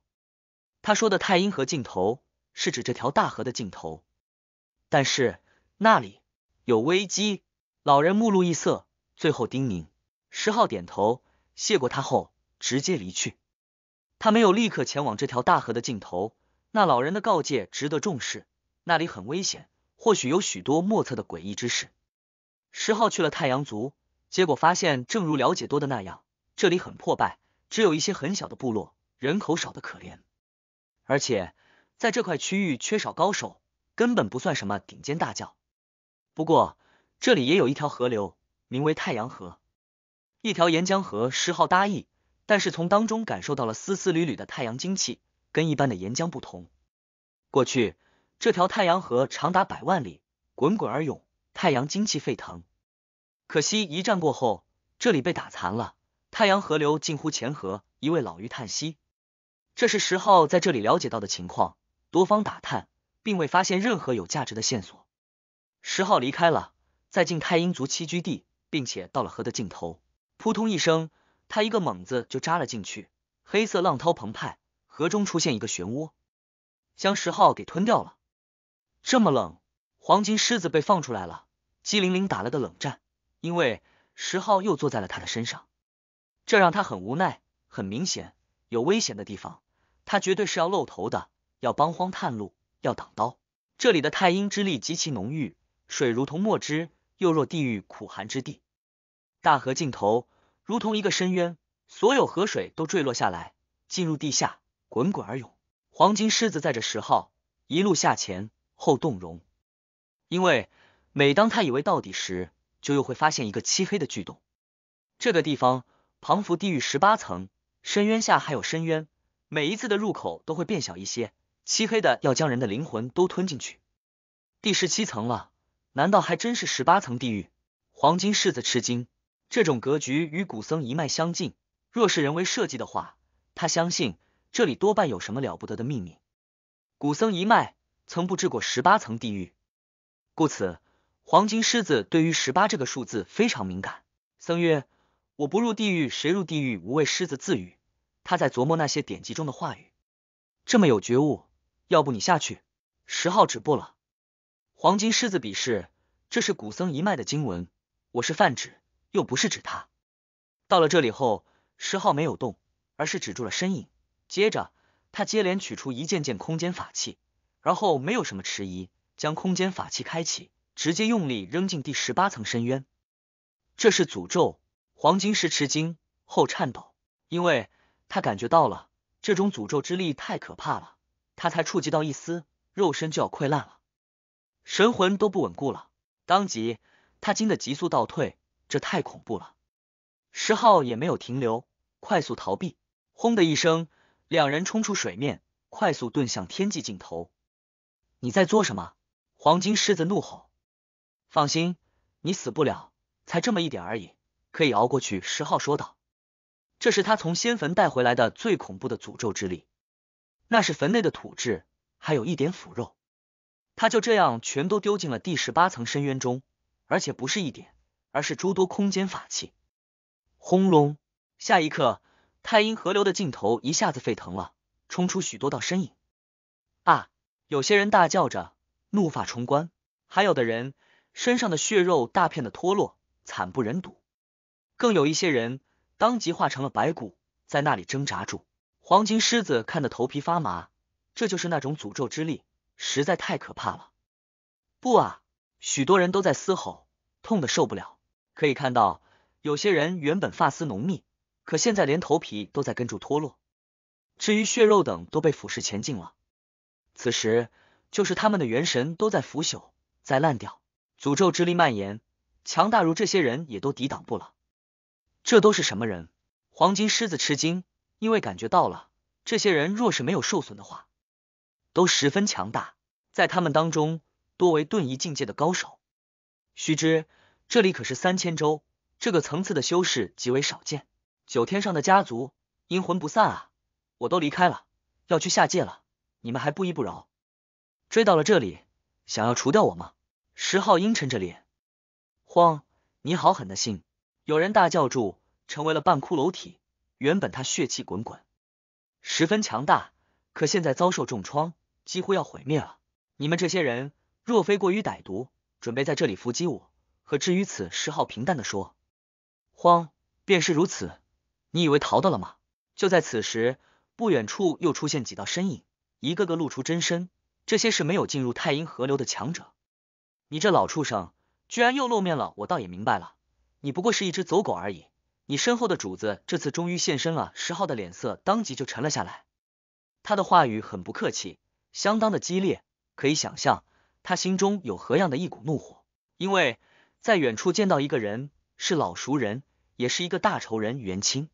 他说的太阴河尽头。是指这条大河的尽头，但是那里有危机。老人目露异色，最后叮咛。石浩点头，谢过他后直接离去。他没有立刻前往这条大河的尽头，那老人的告诫值得重视。那里很危险，或许有许多莫测的诡异之事。石浩去了太阳族，结果发现正如了解多的那样，这里很破败，只有一些很小的部落，人口少的可怜，而且。在这块区域缺少高手，根本不算什么顶尖大教。不过这里也有一条河流，名为太阳河，一条岩浆河。石昊答意，但是从当中感受到了丝丝缕缕的太阳精气，跟一般的岩浆不同。过去这条太阳河长达百万里，滚滚而涌，太阳精气沸腾。可惜一战过后，这里被打残了，太阳河流近乎乾涸。一位老妪叹息：“这是石昊在这里了解到的情况。”多方打探，并未发现任何有价值的线索。石号离开了，再进太阴族栖居地，并且到了河的尽头。扑通一声，他一个猛子就扎了进去。黑色浪涛澎湃，河中出现一个漩涡，将石号给吞掉了。这么冷，黄金狮子被放出来了，机灵灵打了个冷战，因为石号又坐在了他的身上，这让他很无奈。很明显，有危险的地方，他绝对是要露头的。要帮荒探路，要挡刀。这里的太阴之力极其浓郁，水如同墨汁，又若地狱苦寒之地。大河尽头如同一个深渊，所有河水都坠落下来，进入地下，滚滚而涌。黄金狮子载着石号一路下潜后动容，因为每当他以为到底时，就又会发现一个漆黑的巨洞。这个地方彷佛地狱十八层，深渊下还有深渊，每一次的入口都会变小一些。漆黑的，要将人的灵魂都吞进去。第十七层了，难道还真是十八层地狱？黄金狮子吃惊，这种格局与古僧一脉相近。若是人为设计的话，他相信这里多半有什么了不得的秘密。古僧一脉曾布置过十八层地狱，故此黄金狮子对于十八这个数字非常敏感。僧曰：“我不入地狱，谁入地狱？”无畏狮子自语，他在琢磨那些典籍中的话语，这么有觉悟。要不你下去，十号止步了。黄金狮子比试，这是古僧一脉的经文，我是泛指，又不是指他。到了这里后，十号没有动，而是止住了身影。接着，他接连取出一件件空间法器，然后没有什么迟疑，将空间法器开启，直接用力扔进第十八层深渊。这是诅咒，黄金石吃惊后颤抖，因为他感觉到了，这种诅咒之力太可怕了。他才触及到一丝，肉身就要溃烂了，神魂都不稳固了。当即，他惊得急速倒退，这太恐怖了。石浩也没有停留，快速逃避。轰的一声，两人冲出水面，快速遁向天际尽头。你在做什么？黄金狮子怒吼。放心，你死不了，才这么一点而已，可以熬过去。石浩说道，这是他从仙坟带回来的最恐怖的诅咒之力。那是坟内的土质，还有一点腐肉，他就这样全都丢进了第十八层深渊中，而且不是一点，而是诸多空间法器。轰隆！下一刻，太阴河流的尽头一下子沸腾了，冲出许多道身影。啊！有些人大叫着，怒发冲冠；还有的人身上的血肉大片的脱落，惨不忍睹；更有一些人当即化成了白骨，在那里挣扎住。黄金狮子看得头皮发麻，这就是那种诅咒之力，实在太可怕了！不啊，许多人都在嘶吼，痛得受不了。可以看到，有些人原本发丝浓密，可现在连头皮都在跟住脱落，至于血肉等都被腐蚀前进了。此时，就是他们的元神都在腐朽，在烂掉。诅咒之力蔓延，强大如这些人也都抵挡不了。这都是什么人？黄金狮子吃惊。因为感觉到了，这些人若是没有受损的话，都十分强大。在他们当中，多为遁一境界的高手。须知，这里可是三千州这个层次的修士极为少见。九天上的家族阴魂不散啊！我都离开了，要去下界了，你们还不依不饶，追到了这里，想要除掉我吗？十号阴沉着脸，慌，你好狠的心！有人大叫住，成为了半骷髅体。原本他血气滚滚，十分强大，可现在遭受重创，几乎要毁灭了。你们这些人若非过于歹毒，准备在这里伏击我，何至于此？石浩平淡的说：“慌便是如此，你以为逃得了吗？”就在此时，不远处又出现几道身影，一个个露出真身。这些是没有进入太阴河流的强者。你这老畜生，居然又露面了！我倒也明白了，你不过是一只走狗而已。你身后的主子这次终于现身了，石浩的脸色当即就沉了下来。他的话语很不客气，相当的激烈，可以想象他心中有何样的一股怒火。因为在远处见到一个人，是老熟人，也是一个大仇人——袁清。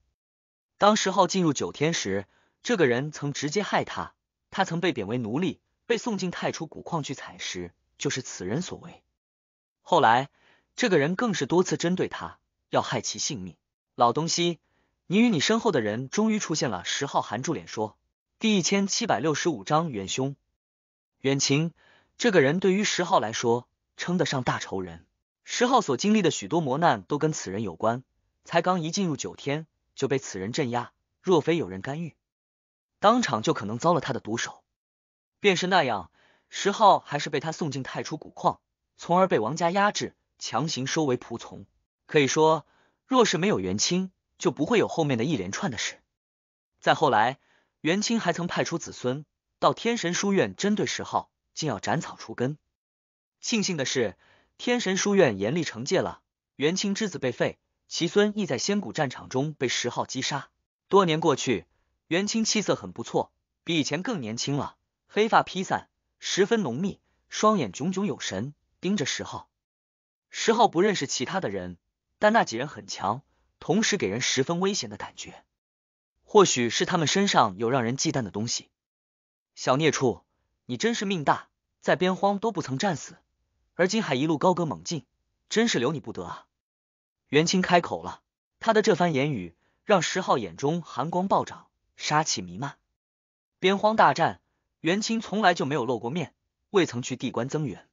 当石浩进入九天时，这个人曾直接害他，他曾被贬为奴隶，被送进太初古矿去采石，就是此人所为。后来，这个人更是多次针对他，要害其性命。老东西，你与你身后的人终于出现了。十号含住脸说：“第一千七百六十五章远凶远情。这个人对于十号来说，称得上大仇人。十号所经历的许多磨难，都跟此人有关。才刚一进入九天，就被此人镇压。若非有人干预，当场就可能遭了他的毒手。便是那样，十号还是被他送进太初古矿，从而被王家压制，强行收为仆从。可以说。”若是没有袁清，就不会有后面的一连串的事。再后来，袁清还曾派出子孙到天神书院针对石昊，竟要斩草除根。庆幸的是，天神书院严厉惩戒了袁清之子，被废；其孙亦在仙古战场中被石昊击杀。多年过去，袁清气色很不错，比以前更年轻了，黑发披散，十分浓密，双眼炯炯有神，盯着石昊。石昊不认识其他的人。但那几人很强，同时给人十分危险的感觉，或许是他们身上有让人忌惮的东西。小孽畜，你真是命大，在边荒都不曾战死，而今还一路高歌猛进，真是留你不得啊！袁清开口了，他的这番言语让石浩眼中寒光暴涨，杀气弥漫。边荒大战，袁清从来就没有露过面，未曾去地关增援，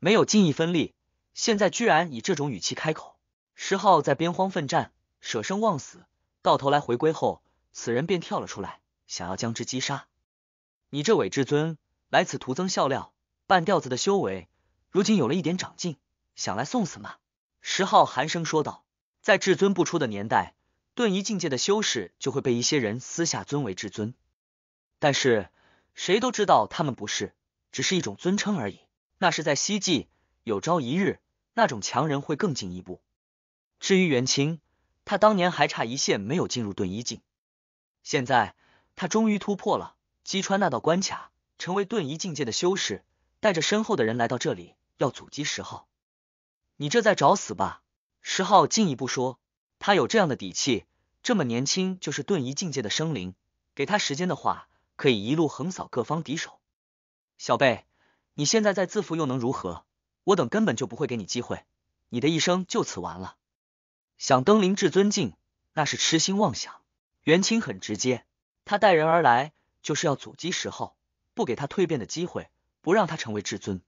没有尽一分力，现在居然以这种语气开口。石浩在边荒奋战，舍生忘死，到头来回归后，此人便跳了出来，想要将之击杀。你这伪至尊来此，徒增笑料。半吊子的修为，如今有了一点长进，想来送死吗？石浩寒声说道。在至尊不出的年代，遁一境界的修士就会被一些人私下尊为至尊，但是谁都知道他们不是，只是一种尊称而已。那是在西晋，有朝一日，那种强人会更进一步。至于元清，他当年还差一线没有进入遁一境，现在他终于突破了，击穿那道关卡，成为遁一境界的修士，带着身后的人来到这里，要阻击十号。你这在找死吧！十号进一步说，他有这样的底气，这么年轻就是遁一境界的生灵，给他时间的话，可以一路横扫各方敌手。小贝，你现在再自负又能如何？我等根本就不会给你机会，你的一生就此完了。想登临至尊境，那是痴心妄想。元清很直接，他带人而来就是要阻击石昊，不给他蜕变的机会，不让他成为至尊。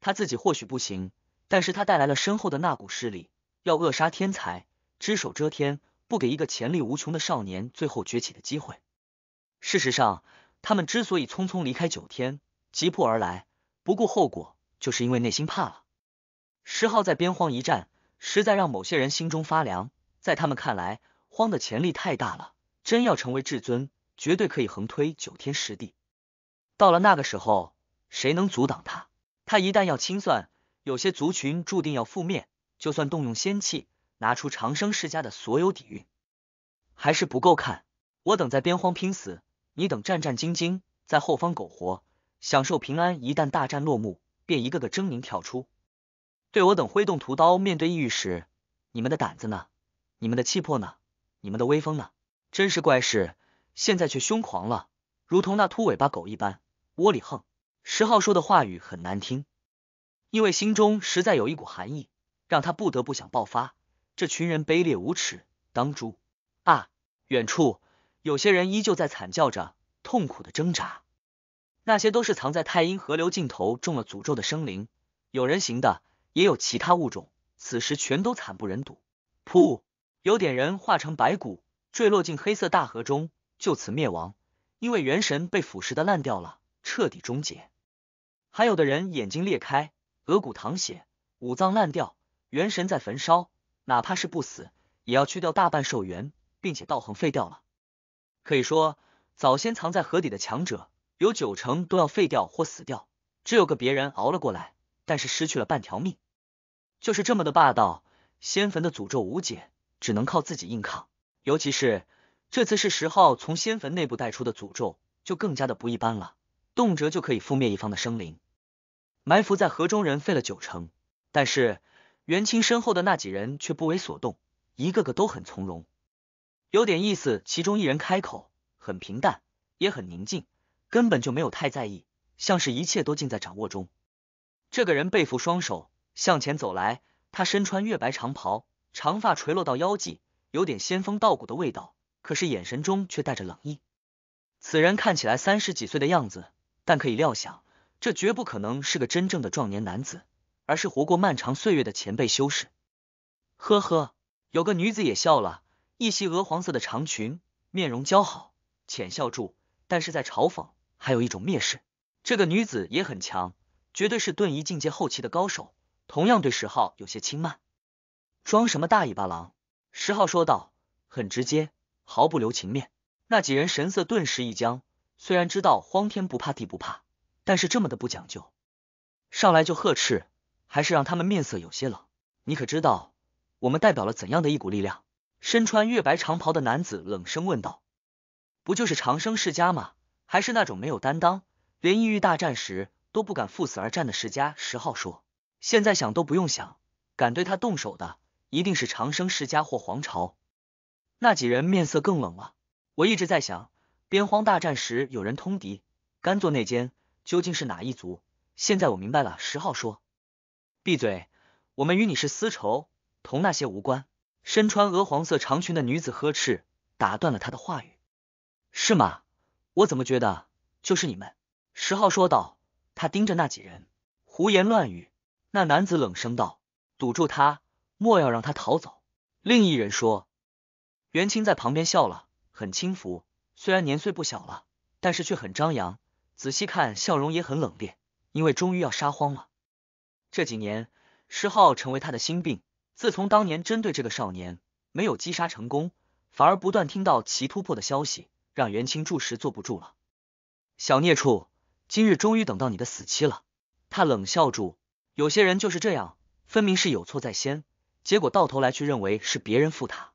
他自己或许不行，但是他带来了身后的那股势力，要扼杀天才，只手遮天，不给一个潜力无穷的少年最后崛起的机会。事实上，他们之所以匆匆离开九天，急迫而来，不顾后果，就是因为内心怕了。石昊在边荒一战。实在让某些人心中发凉，在他们看来，荒的潜力太大了，真要成为至尊，绝对可以横推九天十地。到了那个时候，谁能阻挡他？他一旦要清算，有些族群注定要覆灭。就算动用仙气，拿出长生世家的所有底蕴，还是不够看。我等在边荒拼死，你等战战兢兢在后方苟活，享受平安。一旦大战落幕，便一个个狰狞跳出。对我等挥动屠刀，面对异域时，你们的胆子呢？你们的气魄呢？你们的威风呢？真是怪事！现在却凶狂了，如同那秃尾巴狗一般窝里横。十号说的话语很难听，因为心中实在有一股寒意，让他不得不想爆发。这群人卑劣无耻，当诛！啊！远处有些人依旧在惨叫着，痛苦的挣扎。那些都是藏在太阴河流尽头中了诅咒的生灵，有人形的。也有其他物种，此时全都惨不忍睹。噗，有点人化成白骨，坠落进黑色大河中，就此灭亡，因为元神被腐蚀的烂掉了，彻底终结。还有的人眼睛裂开，额骨淌血，五脏烂掉，元神在焚烧，哪怕是不死，也要去掉大半寿元，并且道行废掉了。可以说，早先藏在河底的强者，有九成都要废掉或死掉，只有个别人熬了过来。但是失去了半条命，就是这么的霸道。仙坟的诅咒无解，只能靠自己硬抗。尤其是这次是石昊从仙坟内部带出的诅咒，就更加的不一般了，动辄就可以覆灭一方的生灵。埋伏在河中人废了九成，但是袁清身后的那几人却不为所动，一个个都很从容，有点意思。其中一人开口，很平淡，也很宁静，根本就没有太在意，像是一切都尽在掌握中。这个人背负双手向前走来，他身穿月白长袍，长发垂落到腰际，有点仙风道骨的味道，可是眼神中却带着冷意。此人看起来三十几岁的样子，但可以料想，这绝不可能是个真正的壮年男子，而是活过漫长岁月的前辈修士。呵呵，有个女子也笑了，一袭鹅黄色的长裙，面容姣好，浅笑住，但是在嘲讽，还有一种蔑视。这个女子也很强。绝对是遁一境界后期的高手，同样对石昊有些轻慢。装什么大尾巴狼？石昊说道，很直接，毫不留情面。那几人神色顿时一僵，虽然知道荒天不怕地不怕，但是这么的不讲究，上来就呵斥，还是让他们面色有些冷。你可知道我们代表了怎样的一股力量？身穿月白长袍的男子冷声问道：“不就是长生世家吗？还是那种没有担当，连异域大战时……”都不敢赴死而战的世家，十号说：“现在想都不用想，敢对他动手的一定是长生世家或皇朝。”那几人面色更冷了。我一直在想，边荒大战时有人通敌，甘做内奸，究竟是哪一族？现在我明白了。十号说：“闭嘴，我们与你是私仇，同那些无关。”身穿鹅黄色长裙的女子呵斥，打断了他的话语：“是吗？我怎么觉得就是你们？”十号说道。他盯着那几人胡言乱语，那男子冷声道：“堵住他，莫要让他逃走。”另一人说。袁清在旁边笑了，很轻浮，虽然年岁不小了，但是却很张扬。仔细看，笑容也很冷冽，因为终于要杀荒了。这几年，石浩成为他的心病。自从当年针对这个少年没有击杀成功，反而不断听到其突破的消息，让袁清住实坐不住了。小孽畜！今日终于等到你的死期了，他冷笑住。有些人就是这样，分明是有错在先，结果到头来却认为是别人负他，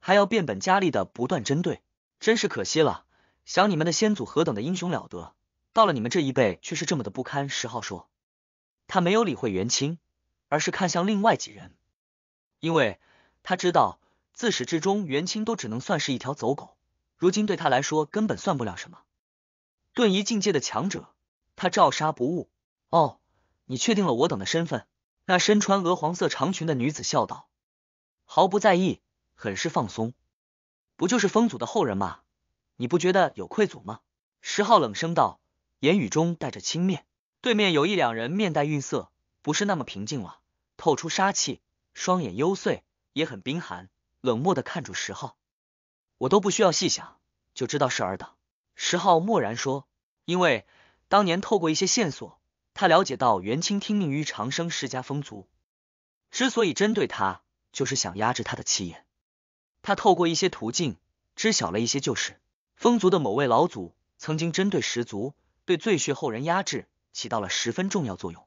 还要变本加厉的不断针对，真是可惜了。想你们的先祖何等的英雄了得，到了你们这一辈却是这么的不堪。石浩说，他没有理会袁清，而是看向另外几人，因为他知道自始至终袁清都只能算是一条走狗，如今对他来说根本算不了什么。遁一境界的强者，他照杀不误。哦，你确定了我等的身份？那身穿鹅黄色长裙的女子笑道，毫不在意，很是放松。不就是风祖的后人吗？你不觉得有愧祖吗？石浩冷声道，言语中带着轻蔑。对面有一两人面带愠色，不是那么平静了，透出杀气，双眼幽邃，也很冰寒，冷漠的看住石浩。我都不需要细想，就知道是尔等。石浩默然说：“因为当年透过一些线索，他了解到元清听命于长生世家风族，之所以针对他，就是想压制他的气焰。他透过一些途径知晓了一些旧事，风族的某位老祖曾经针对十族，对罪血后人压制起到了十分重要作用。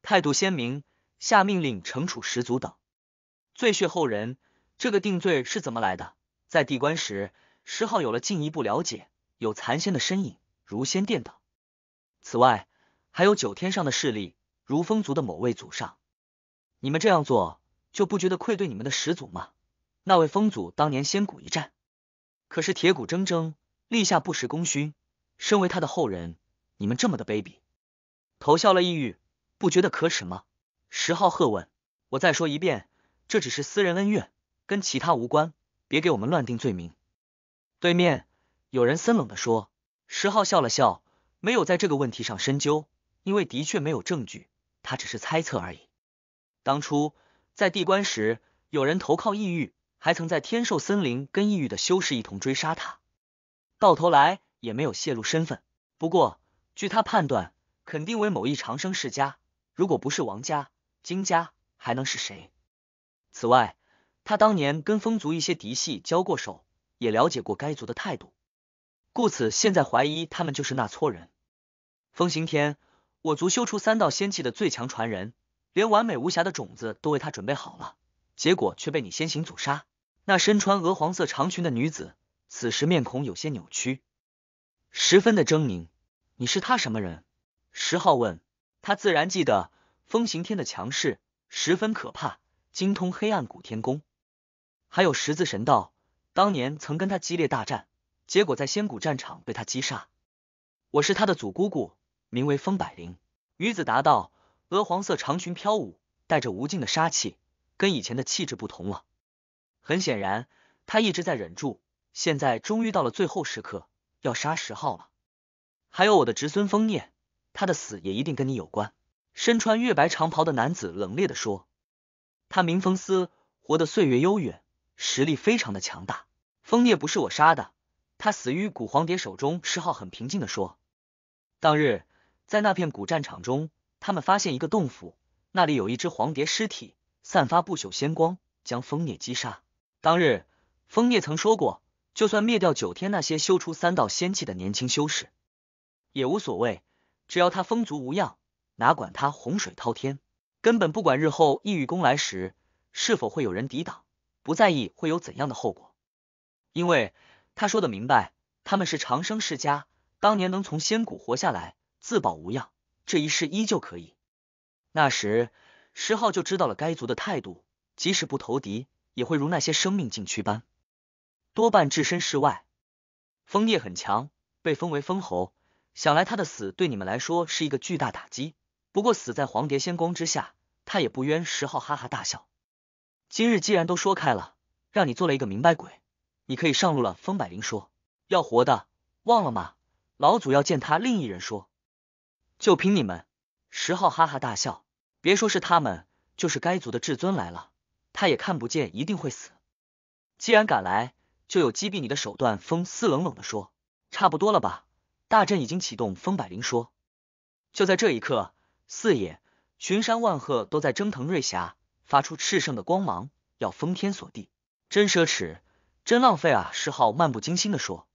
态度鲜明，下命令惩处十族等罪血后人。这个定罪是怎么来的？在地关时，石浩有了进一步了解。”有残仙的身影，如仙殿等。此外，还有九天上的势力，如风族的某位祖上。你们这样做，就不觉得愧对你们的始祖吗？那位风祖当年仙骨一战，可是铁骨铮铮，立下不实功勋。身为他的后人，你们这么的卑鄙，投效了异域，不觉得可耻吗？石浩喝问：“我再说一遍，这只是私人恩怨，跟其他无关。别给我们乱定罪名。”对面。有人森冷的说，石浩笑了笑，没有在这个问题上深究，因为的确没有证据，他只是猜测而已。当初在地关时，有人投靠异域，还曾在天兽森林跟异域的修士一同追杀他，到头来也没有泄露身份。不过，据他判断，肯定为某一长生世家，如果不是王家、金家，还能是谁？此外，他当年跟风族一些嫡系交过手，也了解过该族的态度。故此，现在怀疑他们就是那撮人。风行天，我族修出三道仙气的最强传人，连完美无瑕的种子都为他准备好了，结果却被你先行阻杀。那身穿鹅黄色长裙的女子，此时面孔有些扭曲，十分的狰狞。你是他什么人？石浩问。他自然记得风行天的强势，十分可怕，精通黑暗古天宫，还有十字神道，当年曾跟他激烈大战。结果在仙古战场被他击杀。我是他的祖姑姑，名为风百灵。女子答道：“鹅黄色长裙飘舞，带着无尽的杀气，跟以前的气质不同了。很显然，他一直在忍住，现在终于到了最后时刻，要杀十号了。还有我的侄孙风念，他的死也一定跟你有关。”身穿月白长袍的男子冷冽的说：“他名风思，活得岁月悠远，实力非常的强大。风叶不是我杀的。”他死于古黄蝶手中，石浩很平静的说。当日，在那片古战场中，他们发现一个洞府，那里有一只黄蝶尸体，散发不朽仙光，将风孽击杀。当日，风孽曾说过，就算灭掉九天那些修出三道仙气的年轻修士，也无所谓，只要他风族无恙，哪管他洪水滔天，根本不管日后异域攻来时是否会有人抵挡，不在意会有怎样的后果，因为。他说的明白，他们是长生世家，当年能从仙谷活下来，自保无恙，这一世依旧可以。那时，石浩就知道了该族的态度，即使不投敌，也会如那些生命禁区般，多半置身事外。枫叶很强，被封为封侯，想来他的死对你们来说是一个巨大打击。不过死在黄蝶仙光之下，他也不冤。石浩哈哈大笑，今日既然都说开了，让你做了一个明白鬼。你可以上路了，风百灵说。要活的，忘了吗？老祖要见他。另一人说，就凭你们！十号哈哈大笑。别说是他们，就是该族的至尊来了，他也看不见，一定会死。既然敢来，就有击毙你的手段。风四冷冷的说。差不多了吧？大阵已经启动。风百灵说。就在这一刻，四野群山万壑都在蒸腾瑞霞，发出炽盛的光芒，要封天锁地。真奢侈。真浪费啊！世浩漫不经心的说。